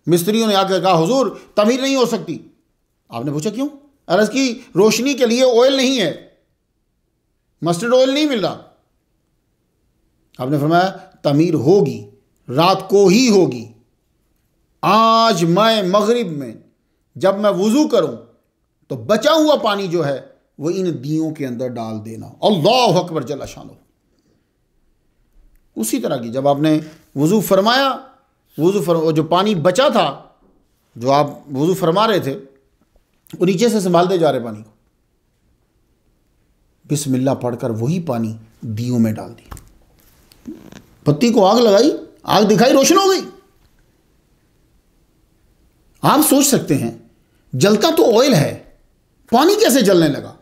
मिस्त्रियों ने आकर कहा हुजूर तमीर नहीं हो सकती आपने पूछा क्यों अरज की रोशनी के लिए ऑयल नहीं है मस्टर्ड ऑयल नहीं मिल रहा आपने फरमाया तमीर होगी रात को ही होगी आज मैं मगरिब में जब मैं वज़ू करूं तो बचा हुआ पानी जो है वो इन दियों के अंदर डाल देना अल्लाह अकबर जला शान उसी तरह की जब आपने वज़ू फरमाया वज़ू फरमा जो पानी बचा था जो आप वज़ू फरमा रहे थे और नीचे से संभालते जा रहे पानी को बिस्मिल्ला पढ़कर वही पानी दियो में डाल दिया पत्ती को आग लगाई आग दिखाई रोशन हो गई आप सोच सकते हैं जलता तो ऑयल है पानी कैसे जलने लगा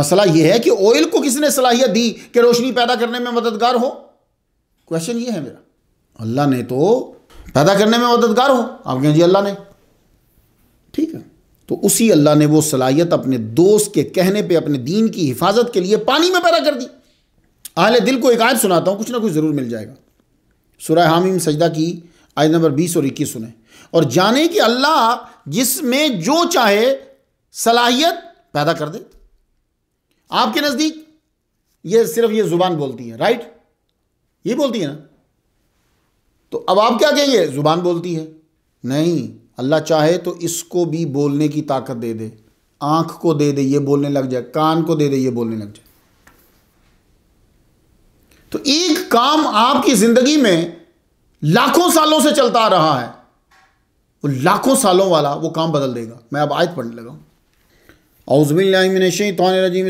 मसला यह है कि ऑयल को किसने सलाहियत दी कि रोशनी पैदा करने में मददगार हो क्वेश्चन ये है मेरा अल्लाह ने तो पैदा करने में मददगार हो आप कहें जी अल्लाह ने ठीक है तो उसी अल्लाह ने वो सलाहियत अपने दोस्त के कहने पे अपने दीन की हिफाजत के लिए पानी में पैदा कर दी आहले दिल को एक आयत सुनाता हूँ कुछ ना कुछ ज़रूर मिल जाएगा सुरह हामिम सजदा की आयत नंबर बीस और इक्कीस सुने और जाने कि अल्लाह जिसमें जो चाहे सलाहियत पैदा कर दे आपके नज़दीक ये सिर्फ ये ज़ुबान बोलती है राइट ये बोलती है ना तो अब आप क्या कहेंगे ज़ुबान बोलती है नहीं अल्लाह चाहे तो इसको भी बोलने की ताकत दे दे आँख को दे दे ये बोलने लग जाए कान को दे दे ये बोलने लग जाए तो एक काम आपकी ज़िंदगी में लाखों सालों से चलता आ रहा है वो लाखों सालों वाला वो काम बदल देगा मैं अब आयत पढ़ने लगा हूँ औज़बिल्लिमिनशैतरजीम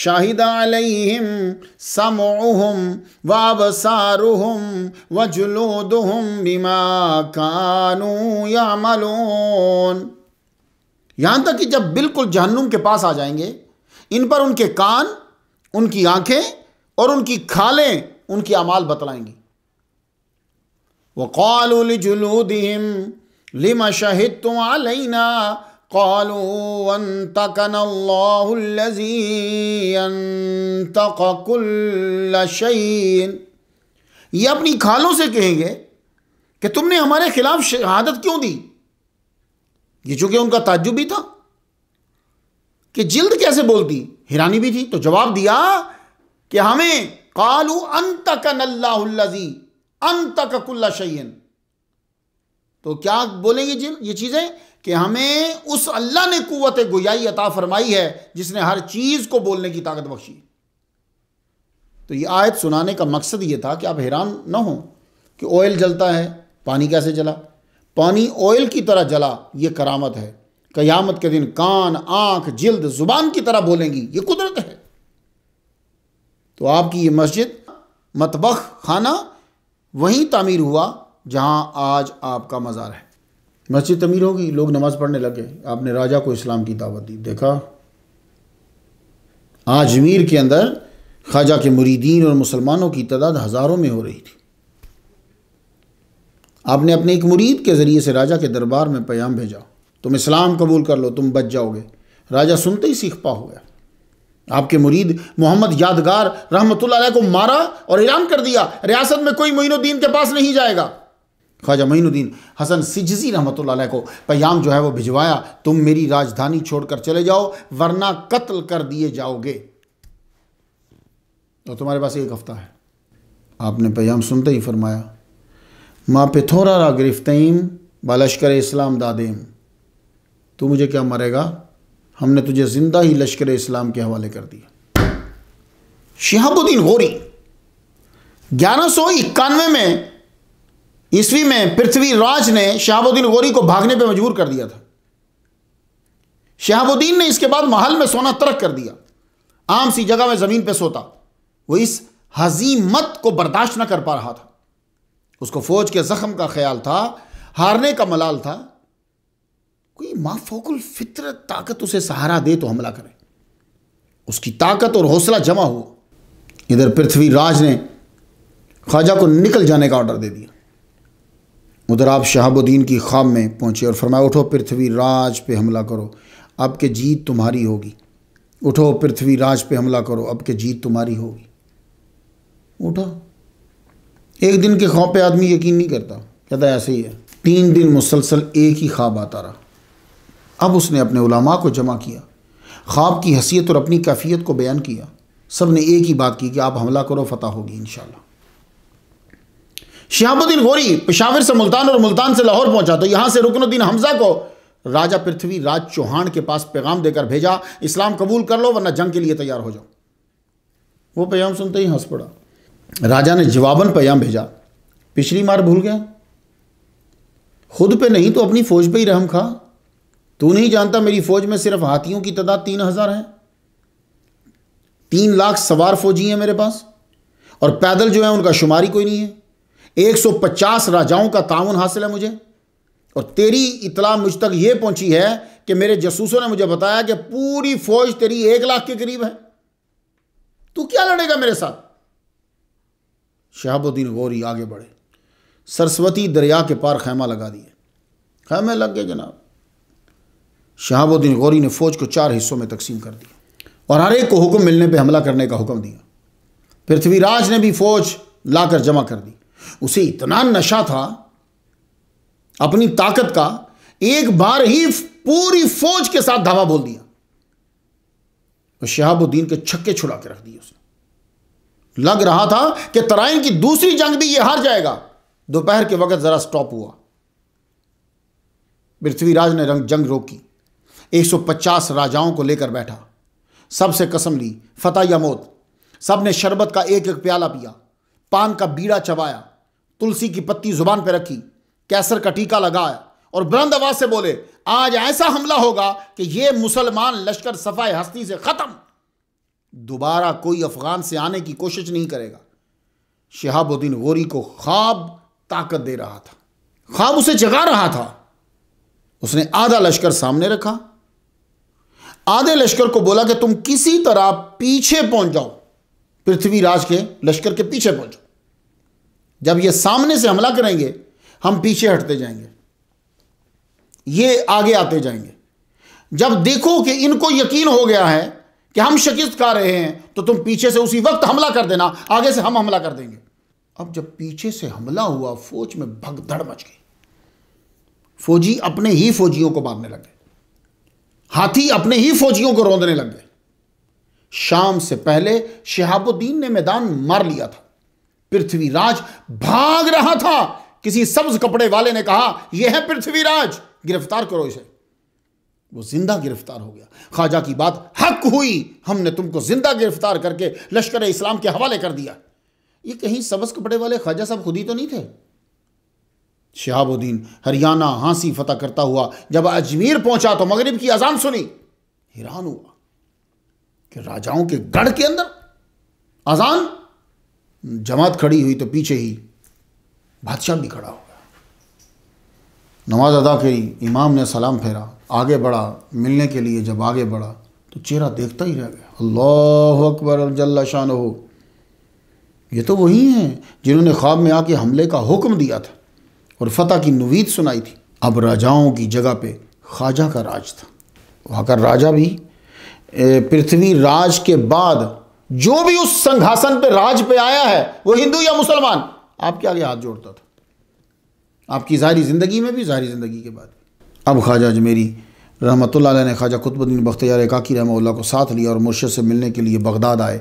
शाहिद अलैहिम समूहम वाबसारुहम व जुलूदुहम बिमा कानू या मलोन तक कि जब बिल्कुल जहन्नुम के पास आ जाएंगे इन पर उनके कान उनकी आंखें और उनकी खालें उनकी अमाल बतलाएंगी वक़ाल जुलूदिम लिम शहिद तुम आलना قالوا وانتقنا الله الذي ينتق كل شيء ये अपनी खालों से कहेंगे कि तुमने हमारे खिलाफ शहादत क्यों दी ये चूंकि उनका ताज्जुब भी था कि जिल्द कैसे बोलती हैरानी भी थी तो जवाब दिया कि हमें कालू अंत कल्लाजी अंत कुल्ला शयन तो क्या बोलेंगे जिल ये चीज़ें कि हमें उस अल्लाह ने कुत गुजाई अता फरमाई है जिसने हर चीज़ को बोलने की ताकत बख्शी तो ये आयत सुनाने का मकसद ये था कि आप हैरान ना हो कि ऑयल जलता है पानी कैसे जला पानी ऑयल की तरह जला ये करामत है क़यामत के दिन कान आँख जिल्द ज़ुबान की तरह बोलेंगी ये कुदरत है तो आपकी ये मस्जिद मतबख खाना वहीं तामीर हुआ जहाँ आज आपका मज़ार है मस्जिद तमीर होगी लोग नमाज़ पढ़ने लगे आपने राजा को इस्लाम की दावत दी देखा आजमीर के अंदर ख्वाजा के मुरीदीन और मुसलमानों की तादाद हज़ारों में हो रही थी आपने अपने एक मुरीद के ज़रिए से राजा के दरबार में पयाम भेजा तुम इस्लाम कबूल कर लो तुम बच जाओगे राजा सुनते ही सीख पा हो गया आपके मुरीद मोहम्मद यादगार रहमतुल्लाह को मारा और ऐलान कर दिया रियासत में कोई मोइनुद्दीन के पास नहीं जाएगा ख्वाजा महीनुद्दीन हसन सिजजी रहमत को पैगाम जो है वो भिजवाया तुम मेरी राजधानी छोड़कर चले जाओ वरना कत्ल कर दिए जाओगे तो तुम्हारे पास एक हफ्ता है आपने पैगाम सुनते ही फरमाया माँ पिथोरा रा गिरफ्तम बालश्कर इस्लाम दादेम तू मुझे क्या मरेगा हमने तुझे ज़िंदा ही लश्कर इस्लाम के हवाले कर दिया शिहाबुद्दीन गोरी ग्यारह सौ इक्यानवे में ईस्वी में पृथ्वीराज ने शहाबुद्दीन गौरी को भागने पर मजबूर कर दिया था शहाबुद्दीन ने इसके बाद महल में सोना तरक कर दिया आम सी जगह में ज़मीन पर सोता वो इस हजीमत को बर्दाश्त न कर पा रहा था उसको फौज के ज़ख्म का ख्याल था हारने का मलाल था कोई माफोकुल फितरत ताकत उसे सहारा दे तो हमला करे उसकी ताकत और हौसला जमा हुआ इधर पृथ्वीराज ने ख्वाजा को निकल जाने का ऑर्डर दे दिया उधर आप शहाबुद्दीन की ख़्वाब में पहुँचे और फरमाया उठो पृथ्वी राज पे हमला करो अब के जीत तुम्हारी होगी उठो पृथ्वी राज पे हमला करो अब के जीत तुम्हारी होगी उठा एक दिन के ख्वाब पे आदमी यकीन नहीं करता कहता ऐसे ही है तीन दिन मुसलसल एक ही ख्वाब आता रहा अब उसने अपने उलमा को जमा किया ख्वाब की हसीियत और अपनी कैफियत को बयान किया सब ने एक ही बात की कि आप हमला करो फतह होगी इन शहाबुद्दीन गोरी पिशाविर से मुल्तान और मुल्तान से लाहौर पहुंचा तो यहां से रुकनुद्दीन हमजा को राजा पृथ्वी राज चौहान के पास पैगाम देकर भेजा इस्लाम कबूल कर लो वरना जंग के लिए तैयार हो जाओ वो पैगाम सुनते ही हंस पड़ा राजा ने जवाबन पैगाम भेजा पिछली मार भूल गया खुद पे नहीं तो अपनी फौज पे ही रहम खा तू नहीं जानता मेरी फौज में सिर्फ हाथियों की तादाद तीन हजार है तीन लाख सवार फौजी हैं मेरे पास और पैदल जो है उनका शुमारी कोई नहीं है 150 राजाओं का तावन हासिल है मुझे और तेरी इतला मुझ तक यह पहुंची है कि मेरे जसूसों ने मुझे बताया कि पूरी फौज तेरी एक लाख के करीब है तू क्या लड़ेगा मेरे साथ शहाबुद्दीन गौरी आगे बढ़े सरस्वती दरिया के पार खैमा लगा दिए खैमे लग गए जनाब शहाबुद्दीन गौरी ने फौज को चार हिस्सों में तकसीम कर दिया और हर एक को हुक्म मिलने पर हमला करने का हुक्म दिया पृथ्वीराज ने भी फौज लाकर जमा कर दी उसे इतना नशा था अपनी ताकत का एक बार ही पूरी फौज के साथ धावा बोल दिया और शहाबुद्दीन के छक्के छुड़ा के रख दिए उसने लग रहा था कि तराइन की दूसरी जंग भी ये हार जाएगा दोपहर के वक्त जरा स्टॉप हुआ पृथ्वीराज ने रंग जंग रोकी 150 राजाओं को लेकर बैठा सबसे कसम ली फतेह या मौत सब ने शरबत का एक एक प्याला पिया पान का बीड़ा चबाया तुलसी की पत्ती जुबान पर रखी कैसर का टीका लगाया और बुलंद आवाज से बोले आज ऐसा हमला होगा कि यह मुसलमान लश्कर सफाई हस्ती से ख़त्म दोबारा कोई अफगान से आने की कोशिश नहीं करेगा शहाबुद्दीन गोरी को ख्वाब ताकत दे रहा था ख्वाब उसे जगा रहा था उसने आधा लश्कर सामने रखा आधे लश्कर को बोला कि तुम किसी तरह पीछे पहुंच जाओ पृथ्वीराज के लश्कर के पीछे पहुंचो जब ये सामने से हमला करेंगे हम पीछे हटते जाएंगे ये आगे आते जाएंगे जब देखो कि इनको यकीन हो गया है कि हम शिकस्त खा रहे हैं तो तुम पीछे से उसी वक्त हमला कर देना आगे से हम हमला कर देंगे अब जब पीछे से हमला हुआ फौज में भगदड़ मच गई फौजी अपने ही फौजियों को मारने लग गए हाथी अपने ही फौजियों को रोंदने लग गए शाम से पहले शहाबुद्दीन ने मैदान मार लिया था पृथ्वीराज भाग रहा था किसी सब्ज कपड़े वाले ने कहा यह है पृथ्वीराज गिरफ्तार करो इसे वो जिंदा गिरफ्तार हो गया ख्वाजा की बात हक हुई हमने तुमको जिंदा गिरफ्तार करके लश्कर इस्लाम के हवाले कर दिया ये कहीं सबस कपड़े वाले ख्वाजा साहब खुद ही तो नहीं थे शहाबुद्दीन हरियाणा हांसी फतह करता हुआ जब अजमेर पहुंचा तो मगरिब की अजान सुनी हैरान हुआ कि राजाओं के गढ़ के अंदर अजान जमात खड़ी हुई तो पीछे ही बादशाह भी खड़ा हो गया नमाज अदा करी इमाम ने सलाम फेरा आगे बढ़ा मिलने के लिए जब आगे बढ़ा तो चेहरा देखता ही रह गया अल्लाह अकबर जल्ला शान हो ये तो वही हैं जिन्होंने ख्वाब में आके हमले का हुक्म दिया था और फतेह की नवीद सुनाई थी अब राजाओं की जगह पे ख्वाजा का राज था वहाँ का राजा भी पृथ्वी राज के बाद जो भी उस संघासन पे राज पे आया है वो हिंदू या मुसलमान आपके आगे हाथ जोड़ता था आपकी जारी ज़िंदगी में भी जारी ज़िंदगी के बाद अब ख्वाजा अजमेरी रहमत ने ख्वाजा कुतबुद्दीन बख्तियार काकी रहमल्ला को साथ लिया और मुर्शद से मिलने के लिए बगदाद आए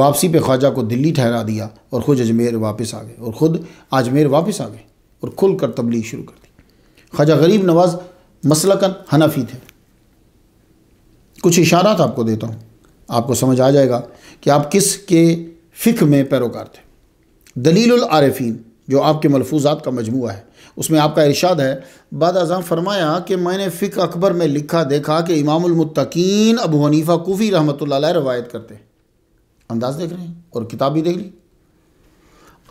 वापसी पे ख्वाजा को दिल्ली ठहरा दिया और खुद अजमेर वापस आ गए और खुद अजमेर वापस आ गए और खुल कर तबलीग शुरू कर दी ख्वाजा गरीब नवाज मसलकन हनफी थे कुछ इशारात तो आपको देता हूँ आपको समझ आ जाएगा कि आप किस के फ़िक में पैरोकार थे दलील आरफीन जो आपके मलफूजात का मजमू है उसमें आपका इरशाद है बाद अज़ाम फरमाया कि मैंने फ़िक अकबर में लिखा देखा कि इमामतकीन अबू हनीफ़ा कोफ़ी रहमत रवायत करते अंदाज देख रहे हैं और किताब भी देख ली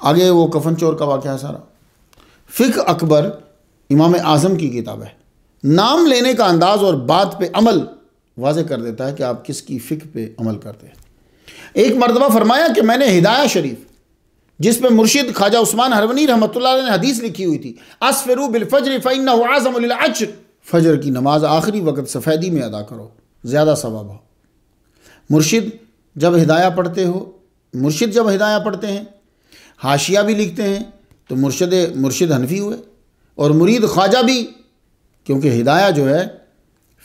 आगे वो कफन चोर का वाक़ है सारा फ़िक अकबर इमाम आज़म की किताब है नाम लेने का अंदाज़ और बात पे अमल वाज कर देता है कि आप किसकी फ़िक पे अमल करते हैं एक मरतबा फरमाया कि मैंने हिदाया शरीफ जिस पर मुर्शिद ख्वाजा उस्मान हरवनी रहमत ने हदीस लिखी हुई थी असफरू बिलफजर फ़ैन फजर की नमाज आखिरी वक्त सफ़ेदी में अदा करो ज़्यादा सवाब हो मुर्शिद जब हिदाया पढ़ते हो मुर्शिद जब हिदाया पढ़ते हैं हाशिया भी लिखते हैं तो मुर्शद मुर्शिद हनफी हुए और मुरीद ख्वाजा भी क्योंकि हिदाया जो है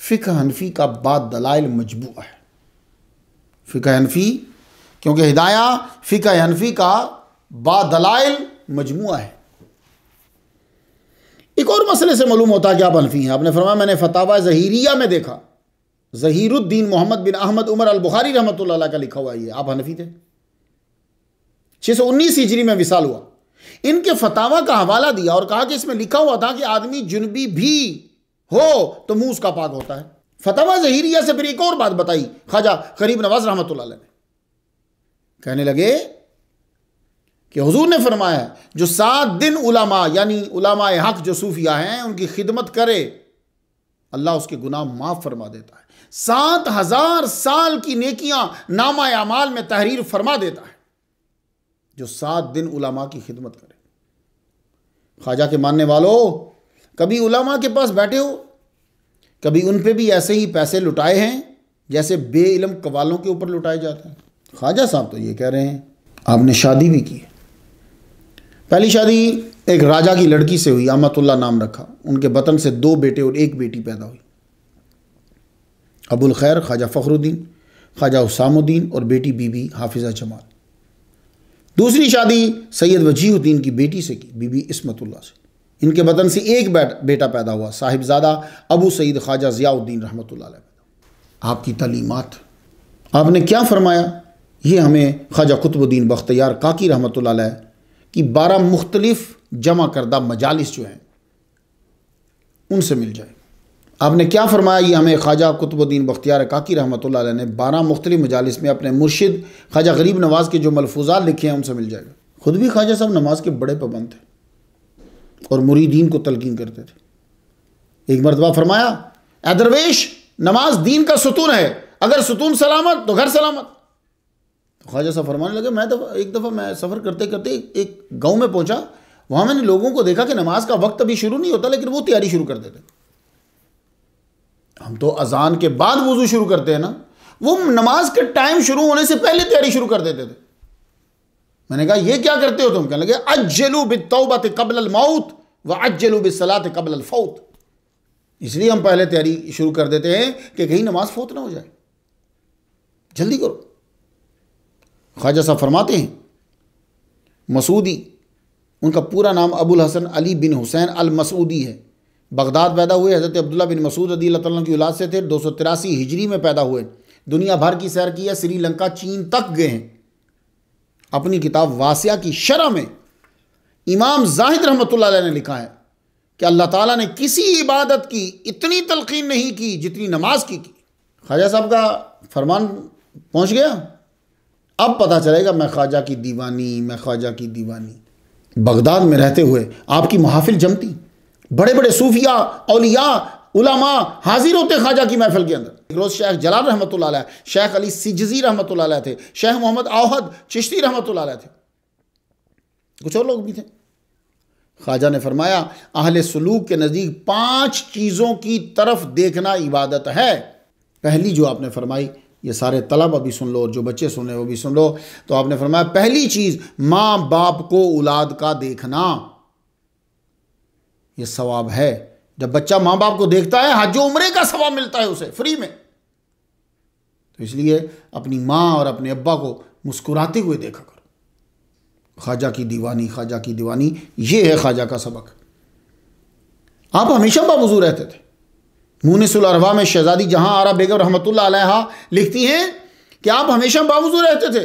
फ़िक हनफी का बाद दलाइल मजबू है फ़िक हनफी क्योंकि हिदाया फ़िका हनफी का बादलाइल मजमु है एक और मसले से मालूम होता है कि आप हनफी हैं आपने फरमाया मैंने फतावा जहीरिया में देखा जहीरुद्दीन मोहम्मद बिन अहमद उमर अल बुखारी रहमत का लिखा हुआ ये आप हनफी थे छह सौ उन्नीस ईजरी में विशाल हुआ इनके फतावा का हवाला दिया और कहा कि इसमें लिखा हुआ था कि आदमी जुनबी भी हो तो मुंह उसका पाक होता है फतावा जहीरिया से फिर एक और बात बताई ख्वाजा करीब नवाज रहमत ने कहने लगे कि हुजूर ने फरमाया जो सात दिन उलामा यानी उलामा हक जो सूफिया हैं उनकी खिदमत करे अल्लाह उसके गुनाह माफ़ फरमा देता है सात हज़ार साल की नेकियां नामा अमाल में तहरीर फरमा देता है जो सात दिन उलामा की खिदमत करे ख्वाजा के मानने वालों कभी उलामा के पास बैठे हो कभी उन पर भी ऐसे ही पैसे लुटाए हैं जैसे बेइलम कवालों के ऊपर लुटाए जाते हैं ख्वाजा साहब तो ये कह रहे हैं आपने शादी भी की पहली शादी एक राजा की लड़की से हुई अमतुल्ला नाम रखा उनके बतन से दो बेटे और एक बेटी पैदा हुई अबुल खैर ख्वाजा फ़खरुद्दीन ख्वाजा उसामुद्दीन और बेटी बीबी हाफिज़ा जमाल दूसरी शादी सैयद वजीहुद्दीन की बेटी से की बीबी इसमतुल्ला से इनके वतन से एक बेटा पैदा हुआ साहिबजादा अबू सईद ख्वाजा ज़ियाउद्दीन रहमत आपकी तलीमत आपने क्या फरमाया ये हमें ख्वाजा कुतुबुद्दीन बख्तियार काकी रहमत की बारह मुख्तलिफ जमा करदा मजालिस जो हैं उनसे मिल जाए आपने क्या फरमाया ये हमें ख्वाजा कुतुबुद्दीन बख्तियार काकी रहमत ने बारह मुख्तलिफ मजालिस में अपने मुर्शिद ख्वाजा गरीब नवाज़ के जो मलफूजा लिखे हैं उनसे मिल जाएगा खुद भी ख्वाजा साहब नमाज के बड़े पाबंद थे और मुरीदीन को तलकिन करते थे एक मरतबा फरमाया दरवेश नमाज दीन का सुतून है अगर सुतून सलामत तो घर सलामत तो ख्वाजा साहब फरमाने लगे मैं तो एक दफ़ा मैं सफ़र करते करते एक गाँव में पहुँचा वहाँ मैंने लोगों को देखा कि नमाज का वक्त अभी शुरू नहीं होता लेकिन वो तैयारी शुरू कर देते हम तो अजान के बाद वज़ू शुरू करते हैं ना वो नमाज के टाइम शुरू होने से पहले तैयारी शुरू कर देते थे मैंने कहा ये क्या करते हो तुम कहने लगे अजलू बित कबल मौत व अज्जलू बिसलात कबल फ़ौत इसलिए हम पहले तैयारी शुरू कर देते हैं कि कहीं नमाज फौत ना हो जाए जल्दी करो ख्वाजा साहब फरमाते हैं मसूदी उनका पूरा नाम अबुल हसन अली बिन हुसैन अल मसूदी है बगदाद पैदा हुए हज़रत अब्दुल्ला बिन मसूद अदी तुम की उलाद से थे दो सौ तिरासी हिजरी में पैदा हुए दुनिया भर की सैर की है श्रीलंका चीन तक गए हैं अपनी किताब वासिया की शरह में इमाम जाहिद रहमत ने लिखा है कि अल्लाह ताला ने किसी इबादत की इतनी तलकीन नहीं की जितनी नमाज की की ख्वाजा साहब का फरमान पहुंच गया अब पता चलेगा मैं ख्वाजा की दीवानी मैं ख्वाजा की दीवानी बगदाद में रहते हुए आपकी महाफिल जमती बड़े बड़े सूफिया अलिया उलामा हाजिर होते ख्वाजा की महफिल के अंदर एक रोज़ शेख जलाल रहमत शेख अली सिजी रहमत थे शेख मोहम्मद आहद चिश्ती रहमत थे कुछ और लोग भी थे ख्वाजा ने फरमाया अहल सलूक के नज़दीक पांच चीज़ों की तरफ देखना इबादत है पहली जो आपने फरमाई ये सारे तलब अभी सुन लो और जो बच्चे सुन रहे वो भी सुन लो तो आपने फरमाया पहली चीज़ माँ बाप को औलाद का देखना ये सवाब है जब बच्चा माँ बाप को देखता है हज उम्रे का सवाब मिलता है उसे फ्री में तो इसलिए अपनी माँ और अपने अब्बा को मुस्कुराते हुए देखा करो ख्वाजा की दीवानी ख्वाजा की दीवानी ये है ख्वाजा का सबक आप हमेशा बाबजू रहते थे मुनिसलरवा में शहजादी जहां आरा बेगम रहमत लिखती हैं कि आप हमेशा बावजू रहते थे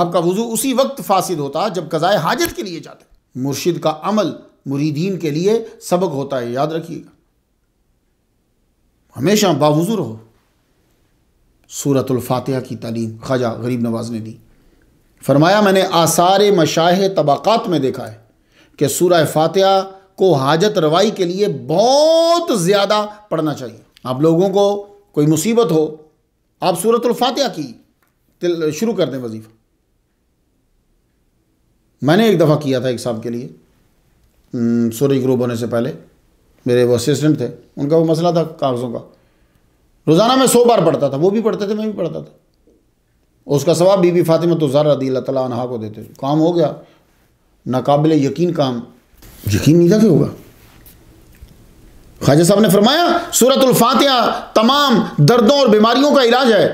आपका वजू उसी वक्त फासिद होता जब कज़ाय हाजत के लिए जाते मुर्शिद का अमल मुरीदीन के लिए सबक होता है याद रखिएगा हमेशा बावजू रहो सूरतुल्फातहा की तालीम ख्वाजा गरीब नवाज ने दी फरमाया मैंने आसार मशाह तबाक़ात में देखा है कि सूर फातहा को हाजत रवाई के लिए बहुत ज़्यादा पढ़ना चाहिए आप लोगों को कोई मुसीबत हो आप सूरतुल्फातिहा की शुरू कर दें वजीफ़ा मैंने एक दफ़ा किया था एक साहब के लिए सूरज ग्रुप होने से पहले मेरे वो असिस्टेंट थे उनका वो मसला था कागज़ों का रोज़ाना मैं सौ बार पढ़ता था वो भी पढ़ते थे मैं भी पढ़ता था उसका सवाब बीबी फातिमा तो ज़ारा दी अल्लाह तला को देते काम हो गया नाकबिल यकीन काम यकीन नहीं था कि होगा ख्वाजा साहब ने फरमाया सूरत फातिहा तमाम दर्दों और बीमारियों का इलाज है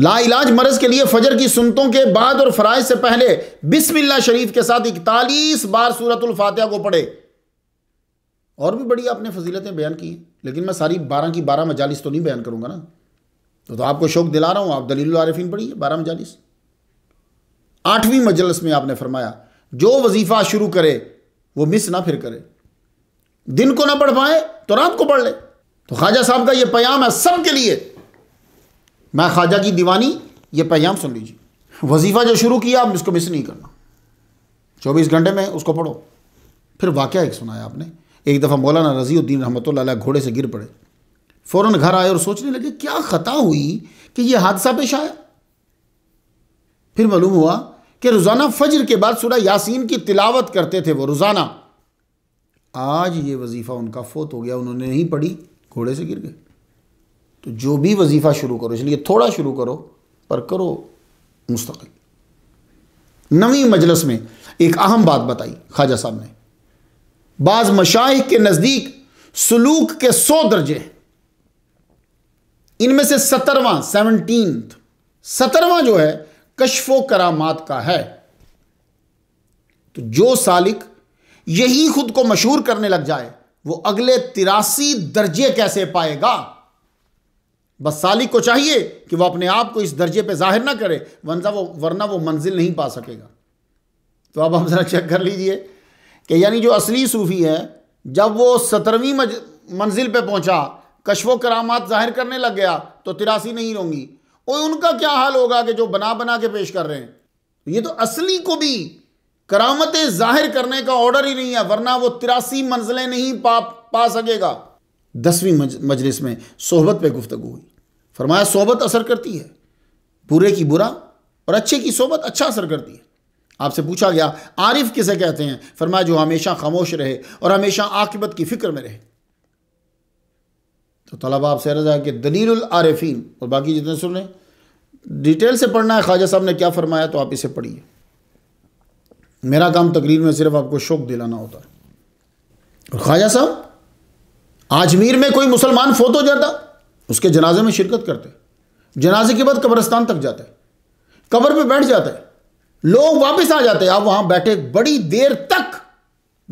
ला इलाज मरज के लिए फजर की सुनतों के बाद और फराज से पहले बिस्मिल्ला शरीफ के साथ इकतालीस बार सूरत फातिहा को पढ़े और भी बड़ी आपने फजीलतें बयान की लेकिन मैं सारी बारह की बारह मजालिस तो नहीं बयान करूंगा ना तो, तो आपको शौक दिला रहा हूं आप दलील आरिफिन पढ़िए बारह मजालिस आठवीं मजलस में आपने फरमाया जो वजीफ़ा शुरू करे वो मिस ना फिर करे दिन को ना पढ़ पाए तो रात को पढ़ ले तो ख्वाजा साहब का ये पयाम है सब के लिए मैं ख्वाजा की दीवानी ये पयाम सुन लीजिए वजीफ़ा जो शुरू किया आप इसको मिस नहीं करना चौबीस घंटे में उसको पढ़ो फिर वाक्य एक सुनाया आपने एक दफ़ा मौलाना रजीउद्दीन रहमत घोड़े से गिर पड़े फ़ौर घर आए और सोचने लगे क्या ख़ता हुई कि यह हादसा पेश आया फिर मालूम हुआ कि रोज़ाना फजर के बाद सुरा यासीन की तिलावत करते थे वो रोज़ाना आज ये वजीफ़ा उनका फोत हो गया उन्होंने नहीं पढ़ी घोड़े से गिर गए तो जो भी वजीफ़ा शुरू करो इसलिए थोड़ा शुरू करो पर करो मुस्तकिल नवी मजलस में एक अहम बात बताई ख्वाजा साहब ने बाज़ मशाइ के नज़दीक सलूक के सौ दर्जे इनमें से सत्रवा सेवनटीन सत्रवा जो है कशफो करामात का है तो जो सालिक यही खुद को मशहूर करने लग जाए वो अगले तिरासी दर्जे कैसे पाएगा बस सालिक को चाहिए कि वह अपने आप को इस दर्जे पे जाहिर ना करे वनजा वो वरना वो मंजिल नहीं पा सकेगा तो अब हम जरा चेक कर लीजिए कि यानी जो असली सूफी है जब वो सत्रहवीं मंजिल पे पहुंचा कशफो करामात जाहिर करने लग गया तो तिरासी नहीं रोंगी और उनका क्या हाल होगा कि जो बना बना के पेश कर रहे हैं ये तो असली को भी करामतें जाहिर करने का ऑर्डर ही नहीं है वरना वो तिरासी मंजिलें नहीं पा पा सकेगा दसवीं मज, मजलिस में सोहबत पे गुफ्तु हुई फरमाया सोहबत असर करती है बुरे की बुरा और अच्छे की सोहबत अच्छा असर करती है आपसे पूछा गया आरिफ किसे कहते हैं फरमाया जो हमेशा खामोश रहे और हमेशा आकिबत की फ़िक्र में रहे तो तलबा आपसे रजा कि दलील आरिफीन और बाकी जितने सुन रहे डिटेल से पढ़ना है ख्वाजा साहब ने क्या फरमाया तो आप इसे पढ़िए मेरा काम तकरीर में सिर्फ आपको शौक दिलाना होता है और ख्वाजा साहब आजमीर में कोई मुसलमान फोत हो जाता उसके जनाजे में शिरकत करते जनाजे के बाद कब्रस्तान तक जाते कब्र पे बैठ जाते लोग वापस आ जाते आप वहां बैठे बड़ी देर तक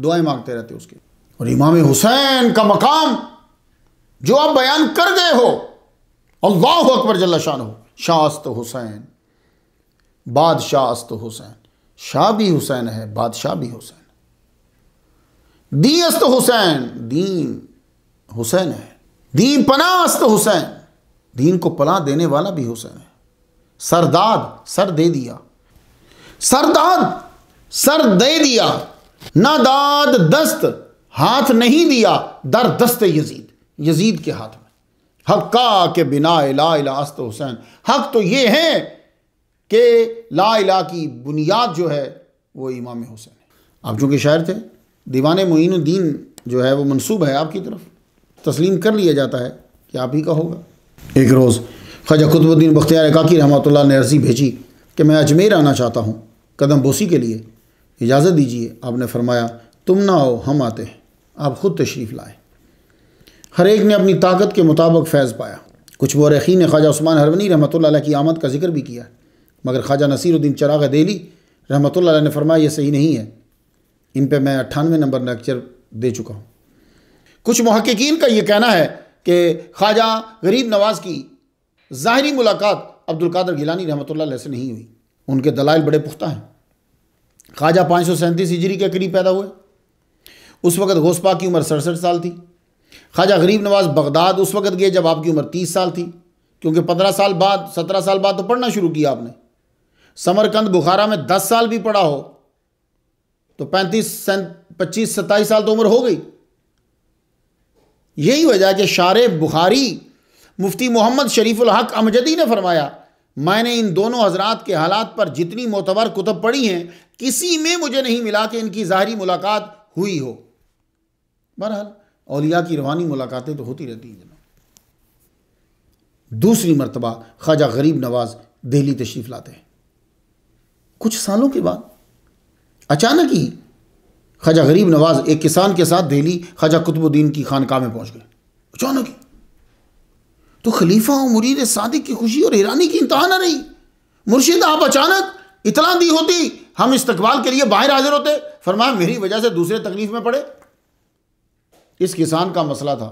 दुआएं मांगते रहते उसके और इमाम हुसैन का मकाम जो आप बयान कर गए हो अल्लाह अकबर जल्ला शान हो शास्त हुसैन बादशाह अस्त हुसैन शाह भी हुसैन है बादशाह भी हुसैन दी अस्त हुसैन दीन हुसैन है दीन अस्त हुसैन दीन को पना देने वाला भी हुसैन है सरदाद सर दे दिया सरदाद सर दे दिया ना दाद दस्त हाथ नहीं दिया दर दस्त यजीद यजीद के हाथ में हक्का के बिना ला इला अस्त हुसैन हक तो ये है कि ला इला की बुनियाद जो है वो इमाम हुसैन है आप चूँकि शायर थे दीवान मोइनुद्दीन जो है वो मनसूब है आपकी तरफ तस्लीम कर लिया जाता है कि आप ही का होगा एक रोज़ ख्वाजा कुतुबुद्दीन बख्तियार काकी रहमत ने अर्जी भेजी कि मैं अजमेर आना चाहता हूँ कदम बोसी के लिए इजाज़त दीजिए आपने फरमाया तुम ना हो हम आते हैं आप ख़ुद तशरीफ़ लाएँ हर एक ने अपनी ताकत के मुताबिक फैज़ पाया कुछ मौरखी ने ख्वाजा उस्मान हरवनी रहमत की आमद का जिक्र भी किया मगर ख्वाजा नसीरुद्दीन चराग देली रहमत ने फरमाया यह सही नहीं है इन पर मैं अट्ठानवे नंबर लेक्चर दे चुका हूँ कुछ महक्कीन का ये कहना है कि ख्वाजा गरीब नवाज़ की ज़ाहरी मुलाकात अब्दुल कादर गिलानी रहमत से नहीं हुई उनके दलाइल बड़े पुख्ता हैं ख्वाजा पाँच सौ सैंतीस हिजरी के करीब पैदा हुए उस वक़्त घोसपा की उम्र सड़सठ साल थी ख्वाजा गरीब नवाज़ बगदाद उस वक़्त गए जब आपकी उम्र तीस साल थी क्योंकि पंद्रह साल बाद सत्रह साल बाद तो पढ़ना शुरू किया आपने समरकंद बुखारा में दस साल भी पढ़ा हो तो पैंतीस पच्चीस सत्ताईस साल तो उम्र हो गई यही वजह कि शार बुखारी मुफ्ती मोहम्मद शरीफुल हक अमजदी ने फरमाया मैंने इन दोनों हजरात के हालात पर जितनी मोतबर कुतब पढ़ी हैं किसी में मुझे नहीं मिला कि इनकी ज़ाहरी मुलाकात हुई हो बहरहाल औलिया की रवानी मुलाकातें तो होती रहती हैं जनाब दूसरी मरतबा ख्वाजा गरीब नवाज दिल्ली तशरीफ़ लाते हैं कुछ सालों के बाद अचानक ही ख्वाजा गरीब नवाज एक किसान के साथ दिल्ली ख्वाजा कुतुबुद्दीन की खानकाह में पहुंच गए अचानक ही तो खलीफा और मुरीद सादिक की खुशी और हैरानी की इंतहा ना रही मुर्शिद आप अचानक इतना दी होती हम इस्तकबाल के लिए बाहर हाजिर होते फरमाया मेरी वजह से दूसरे तकलीफ में पड़े इस किसान का मसला था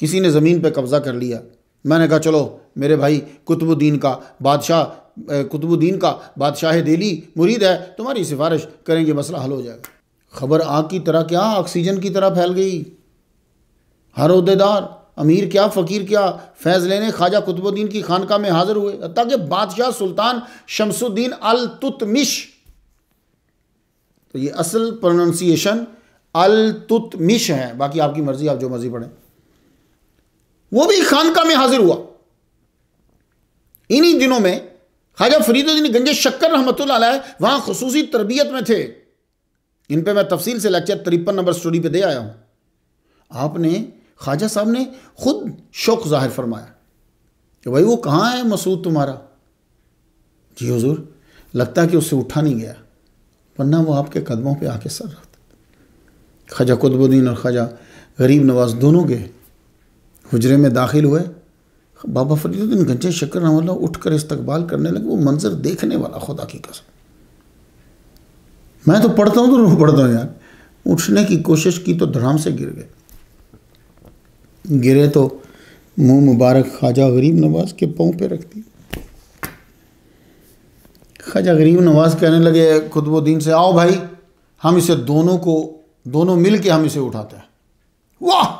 किसी ने ज़मीन पर कब्ज़ा कर लिया मैंने कहा चलो मेरे भाई कुतुबुद्दीन का बादशाह कुतुबुद्दीन का बादशाह दिल्ली मुरीद है तुम्हारी सिफारिश करेंगे मसला हल हो जाएगा खबर आग की तरह क्या ऑक्सीजन की तरह फैल गई हर अहदेदार अमीर क्या फ़कीर क्या फैज़ लेने ख्वाजा कुतुबुद्दीन की खानका में हाज़िर हुए ताकि बादशाह सुल्तान शमसुद्दीन अल तुतमिश तो ये असल प्रोनाउंसिएशन अलतुतमिश हैं बाकी आपकी मर्जी आप जो मर्जी पढ़ें वो भी खानका में हाजिर हुआ इन्हीं दिनों में ख्वाजा फरीदुद्दीन गंजे शक्कर रहमत वहां खसूसी तरबियत में थे इन पर मैं तफसील से लेक्चर तिरपन नंबर स्टोरी पे दे आया हूं आपने ख्वाजा साहब ने खुद शौक जाहिर फरमाया कि भाई वो कहाँ है मसूद तुम्हारा जी हजूर लगता है कि उससे उठा नहीं गया वरना वो आपके कदमों पे आके सर रहा ख्वाजा कुतुबुद्दीन और ख्वाजा गरीब नवाज दोनों गए हजरे में दाखिल हुए बाबा फरीदुद्दीन गंजे शक्कर रहा उठ कर इस्तकबाल करने लगे वो मंजर देखने वाला खुदा की कसम मैं तो पढ़ता हूँ तो रू पढ़ता हूँ यार उठने की कोशिश की तो धड़ाम से गिर गए गिरे तो मुंह मुबारक ख्वाजा गरीब नवाज के पाँव पे रख दी ख्वाजा गरीब नवाज कहने लगे कुतुबुद्दीन से आओ भाई हम इसे दोनों को दोनों मिल के हम इसे उठाते हैं वाह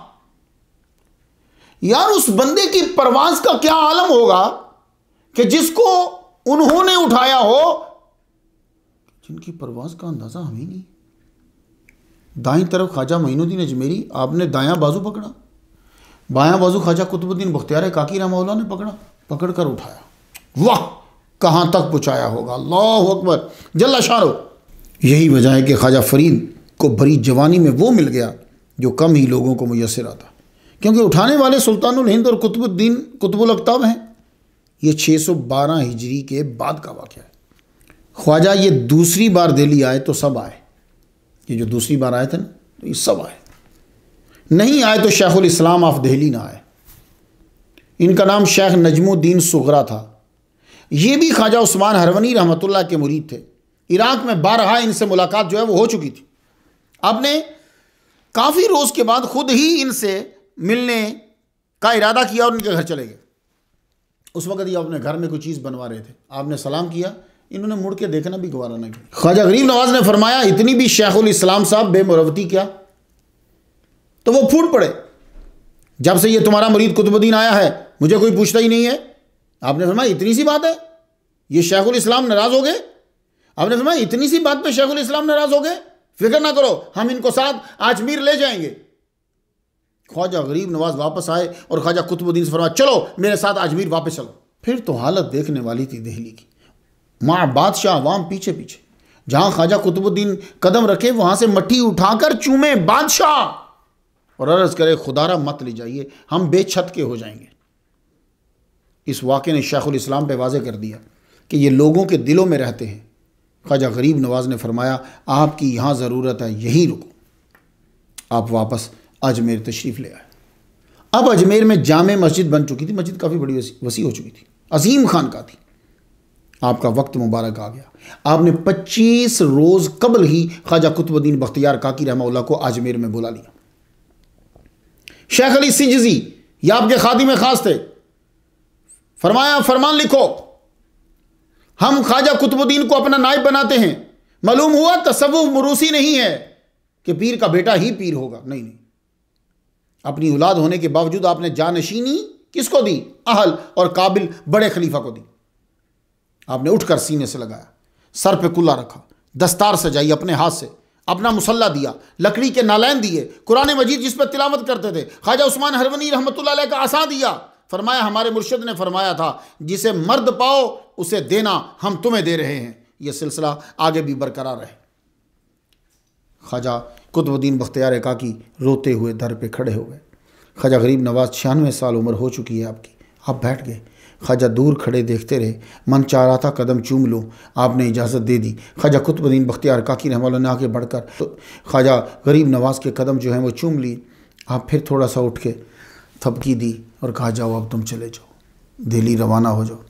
यार उस बंदे की परवाज का क्या आलम होगा कि जिसको उन्होंने उठाया हो जिनकी परवाज का अंदाजा हमें नहीं दाई तरफ ख्वाजा मीनुद्दीन अजमेरी आपने दाया बाजू पकड़ा बाया बाजू ख्वाजा कुतुबुद्दीन बख्तियार काकी रामाउला ने पकड़ा पकड़कर उठाया वाह कहां तक पहुंचाया होगा अल्लाह अकबर जल्ला शारो यही वजह है कि ख्वाजा फरीद को भरी जवानी में वो मिल गया जो कम ही लोगों को मैसर आता क्योंकि उठाने वाले सुल्तानुल हिंद और कुतुबुद्दीन कुतुबुल अकताब हैं ये 612 हिजरी के बाद का वाक़ है ख्वाजा ये दूसरी बार दिल्ली आए तो सब आए ये जो दूसरी बार आए थे ना तो ये सब आए नहीं आए तो शेखुल इस्लाम ऑफ दहली ना आए इनका नाम शेख नजमुद्दीन सुगरा था ये भी ख्वाजा उस्मान हरवनी रहमतुल्ला के मुरीद थे इराक में बारहा इनसे मुलाकात जो है वो हो चुकी थी आपने काफ़ी रोज़ के बाद खुद ही इनसे मिलने का इरादा किया और इनके घर चले गए उस वक्त ये अपने घर में कोई चीज़ बनवा रहे थे आपने सलाम किया इन्होंने मुड़ के देखना भी गवारा ना किया ख्वाजा गरीब नवाज ने फरमाया इतनी भी शेखुल इस्लाम साहब बेमरवती क्या तो वो फूट पड़े जब से ये तुम्हारा मरीद कुतुबुद्दीन आया है मुझे कोई पूछता ही नहीं है आपने फरमाया इतनी सी बात है ये शेखुल इस्लाम नाराज़ हो गए आपने फरमाया इतनी सी बात पे शेखुल इस्लाम नाराज़ हो गए फिक्र ना करो हम इनको साथ आजमीर ले जाएंगे ख्वाजा गरीब नवाज वापस आए और ख्वाजा कुतुबुद्दीन से फरमाया चलो मेरे साथ अजमीर वापस चलो फिर तो हालत देखने वाली थी दहली की माँ बादशाह अवाम पीछे पीछे जहां ख्वाजा कुतुबुद्दीन कदम रखे वहां से मट्टी उठाकर चूमे बादशाह और अर्ज करे खुदारा मत ले जाइए हम बेछत के हो जाएंगे इस वाक़े ने शेखुल इस्लाम पे वाजे कर दिया कि ये लोगों के दिलों में रहते हैं ख्वाजा गरीब नवाज़ ने फरमाया आपकी यहाँ ज़रूरत है यहीं रुको आप वापस अजमेर तशरीफ़ ले आए अब अजमेर में जाम मस्जिद बन चुकी थी मस्जिद काफ़ी बड़ी वसी, वसी हो चुकी थी अजीम खान का थी आपका वक्त मुबारक आ गया आपने 25 रोज़ कबल ही ख्वाजा कुतुबुद्दीन बख्तियार काकी रहमा को अजमेर में बुला लिया शेख अली सिजजी ये आपके खादिम खास थे फरमाया फरमान लिखो हम ख्वाजा कुतुबुद्दीन को अपना नायब बनाते हैं मालूम हुआ तसव्वुफ मरूसी नहीं है कि पीर का बेटा ही पीर होगा नहीं नहीं अपनी औलाद होने के बावजूद आपने जानशीनी किसको दी अहल और काबिल बड़े खलीफा को दी आपने उठकर सीने से लगाया सर पे कुल्ला रखा दस्तार सजाई अपने हाथ से अपना मुसल्ला दिया लकड़ी के नालैन दिए कुरान मजीद जिस पर तिलावत करते थे ख्वाजा उस्मान हरवनी रहमत का आसा दिया फरमाया हमारे मुर्शद ने फरमाया था जिसे मर्द पाओ उसे देना हम तुम्हें दे रहे हैं यह सिलसिला आगे भी बरकरार रहे ख्वाजा कुतुबुद्दीन बख्तियार काकी रोते हुए दर पे खड़े हो गए ख्वाजा गरीब नवाज छियानवे साल उम्र हो चुकी है आपकी आप बैठ गए ख्वाजा दूर खड़े देखते रहे मन चाह रहा था कदम चूम लो आपने इजाज़त दे दी ख्वाजा कुतुबुद्दीन बख्तियार काकी रहमान ने आगे बढ़कर तो ख्वाजा गरीब नवाज के कदम जो हैं वो चूम लिए आप फिर थोड़ा सा उठ के थपकी दी और कहा जाओ अब तुम चले जाओ दिल्ली रवाना हो जाओ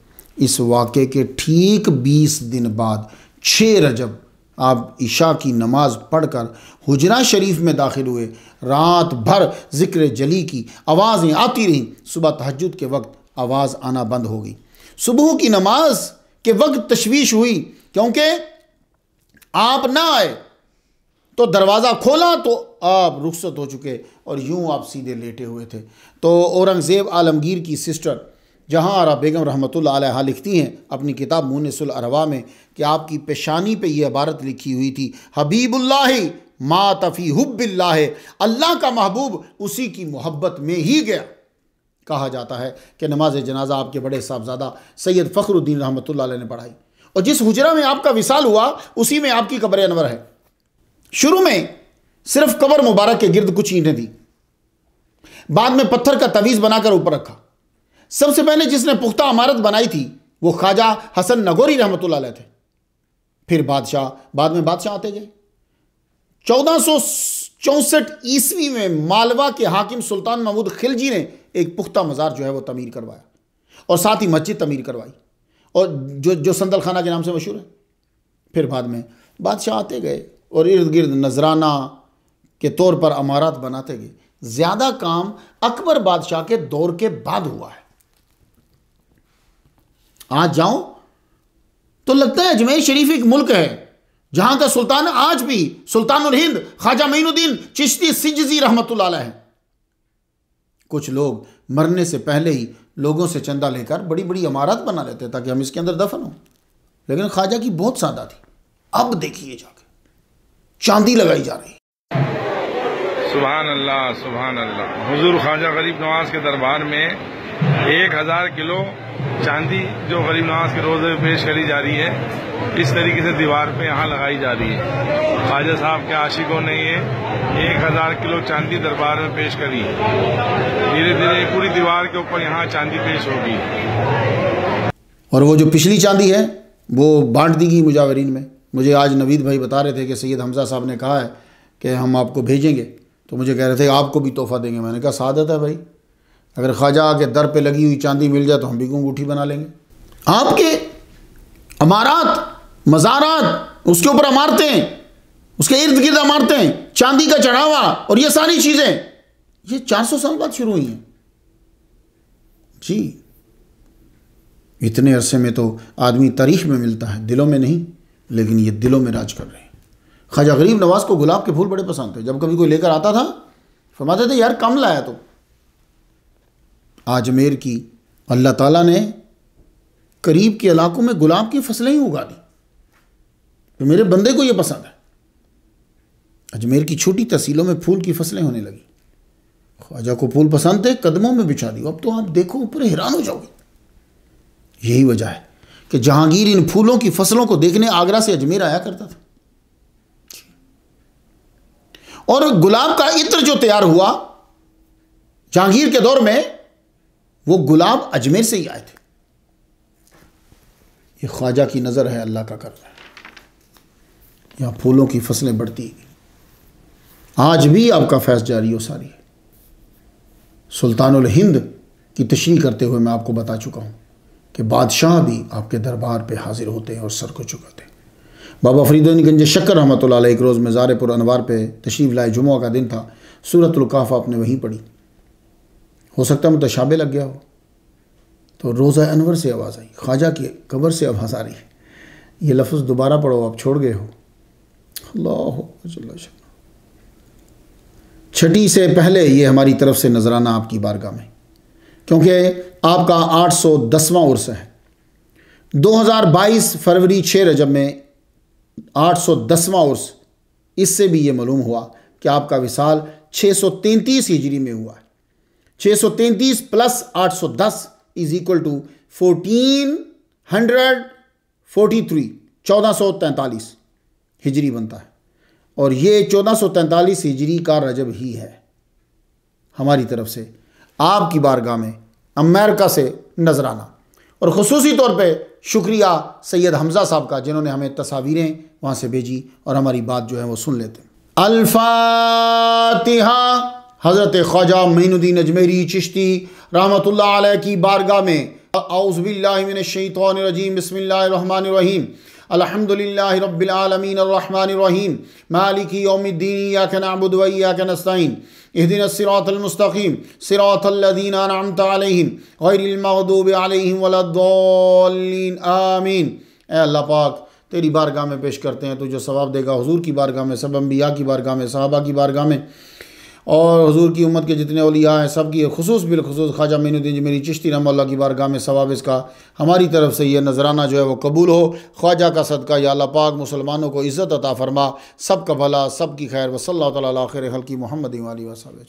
इस वाक़े के ठीक बीस दिन बाद छः रजब आप ईशा की नमाज पढ़कर हुजरा शरीफ में दाखिल हुए रात भर ज़िक्र जली की आवाज़ें आती रहीं सुबह तहजद के वक्त आवाज़ आना बंद हो गई सुबह की नमाज के वक्त तशवीश हुई क्योंकि आप ना आए तो दरवाज़ा खोला तो आप रुखसत हो चुके और यूं आप सीधे लेटे हुए थे तो औरंगज़ेब आलमगीर की सिस्टर जहां आरा बेगम रहमत ला लिखती हैं अपनी किताब मुनसल अरवा में कि आपकी पेशानी पे ये इबारत लिखी हुई थी हबीबुल्ला मा तफ़ी हब्बिल्ला अल्लाह का महबूब उसी की मोहब्बत में ही गया कहा जाता है कि नमाज जनाजा आपके बड़े साहबजादा सैयद फ़खरुद्दीन रहमत ने पढ़ाई और जिस हुजरा में आपका विसाल हुआ उसी में आपकी कब्र अनवर है शुरू में सिर्फ कबर मुबारक के गिर्द कुछ ईंटें दी बाद में पत्थर का तवीज़ बनाकर ऊपर रखा सबसे पहले जिसने पुख्ता इमारत बनाई थी वो ख्वाजा हसन नगोरी रहमत थे फिर बादशाह बाद में बादशाह आते गए चौदह सौ चौसठ ईस्वी में मालवा के हाकिम सुल्तान महमूद खिलजी ने एक पुख्ता मज़ार जो है वो तमीर करवाया और साथ ही मस्जिद तमीर करवाई और जो जो संदल खाना के नाम से मशहूर है फिर बाद में बादशाह आते गए और इर्द गिर्द नजराना के तौर पर अमारात बनाते गए ज़्यादा काम अकबर बादशाह के दौर के बाद हुआ है आज जाओ तो लगता है अजमेर शरीफ एक मुल्क है जहां का सुल्तान आज भी सुल्तान हिंद ख्वाजा मीनुद्दीन चिश्ती सिजी रहमत है कुछ लोग मरने से पहले ही लोगों से चंदा लेकर बड़ी बड़ी इमारत बना लेते ताकि हम इसके अंदर दफन हों लेकिन ख्वाजा की बहुत सादा थी अब देखिए जा चांदी लगाई जा रही सुबह अल्लाह सुबहान अल्लाह हजूर ख्वाजा गरीब नवाज के दरबार में एक हज़ार किलो चांदी जो गरीब नवाज के रोज़े पेश करी जा रही है इस तरीके से दीवार पे यहाँ लगाई जा रही है ख्वाजा साहब के आशिकों ने ये एक हज़ार किलो चांदी दरबार में पेश करी धीरे धीरे पूरी दीवार के ऊपर यहाँ चांदी पेश होगी और वो जो पिछली चांदी है वो बांट दी गई मुजावरीन में मुझे आज नवीद भाई बता रहे थे कि सैयद हमज़ा साहब ने कहा है कि हम आपको भेजेंगे तो मुझे कह रहे थे आपको भी तोहफ़ा देंगे मैंने कहा सादत है भाई अगर ख्वाजा के दर पे लगी हुई चांदी मिल जाए तो हम भी अंगूठी बना लेंगे आपके अमारात मज़ारात उसके ऊपर अमारतें उसके इर्द गिर्द अमारतें चांदी का चढ़ावा और ये सारी चीज़ें ये 400 साल बाद शुरू हुई हैं जी इतने अरसे में तो आदमी तारीख में मिलता है दिलों में नहीं लेकिन ये दिलों में राज कर रहे हैं ख्वाजा गरीब नवाज को गुलाब के फूल बड़े पसंद थे जब कभी कोई लेकर आता था फरमाते थे यार कम लाया तो आजमेर की अल्लाह ताला ने करीब के इलाकों में गुलाब की फसलें ही उगा दी तो मेरे बंदे को ये पसंद है अजमेर की छोटी तहसीलों में फूल की फसलें होने लगी ख्वाजा को फूल पसंद थे कदमों में बिछा दी अब तो आप देखो ऊपर हैरान हो जाओगे यही वजह है कि जहांगीर इन फूलों की फसलों को देखने आगरा से अजमेर आया करता था और गुलाब का इत्र जो तैयार हुआ जहांगीर के दौर में वो गुलाब अजमेर से ही आए थे ये ख्वाजा की नज़र है अल्लाह का है यहां फूलों की फसलें बढ़ती आज भी आपका फैस जारी हो सारी सुल्तानुल हिंद की तशरी करते हुए मैं आपको बता चुका हूं कि बादशाह भी आपके दरबार पर हाजिर होते हैं और सर को चुकाते हैं बाबा फरीदन गंज शक्कर रहमत एक रोज़ मज़ारपुर अनवार पर तशरीफ़ लाए जुमा का दिन था सूरतलकाफ़ आपने वहीं पढ़ी हो सकता है मुतशाबे लग गया हो तो रोज़ा अनवर से आवाज़ आई ख्वाजा की कबर से आवाज़ आ रही है ये लफ्ज़ दोबारा पढ़ो आप छोड़ गए हो छठी से पहले ये हमारी तरफ से नजराना आपकी बारगाह में क्योंकि आपका 810वां उर्स है 2022 फरवरी 6 रजब में 810वां उर्स इससे भी ये मालूम हुआ कि आपका विशाल 633 हिजरी में हुआ है 633 प्लस 810 इज इक्वल टू 1443 1443 हिजरी बनता है और ये 1443 हिजरी का रजब ही है हमारी तरफ से आपकी बारगाह में अमेरिका से नजर आना और खसूसी तौर पर शुक्रिया सैयद हमज़ा साहब का जिन्होंने हमें तस्वीरें वहां से भेजी और हमारी बात जो है वो सुन लेते हैं अल्फातिहा हज़रत ख्वाजा मीनुद्दीन अजमेरी चिश्ती रहमत की बारगाह में आउज़बिल्लिमिनशैतरजीम रहीम अलहमदिल्ला रबालमीन मालिकी योमद्दीन या के नाबुद वैया के नस्तीन इहदिन सिरातलमस्तकीम सिरातल्लिन नामत आलहीम गैरमदूब आलहीम वलद्दौलिन आमीन अल्लाह पाक तेरी बारगाह में पेश करते हैं तो जो सवाब देगा हुजूर की बारगाह में सब अम्बिया की बारगाह में साहबा की बारगाह में और हजूर की उम्मत के जितने अलिया हैं सब की खसूस बिलखसूस ख्वाजा मीनुद्दीन मेरी चिश्ती रमल की बारगाह में सवाब इसका हमारी तरफ से यह नजराना जो है वह कबूल हो ख्वाजा का सदका या अल्लाह पाक मुसलमानों को इज़्ज़त अता फरमा सब का भला सब की खैर वसल तखिर हल्की मोहम्मद वाली वसाब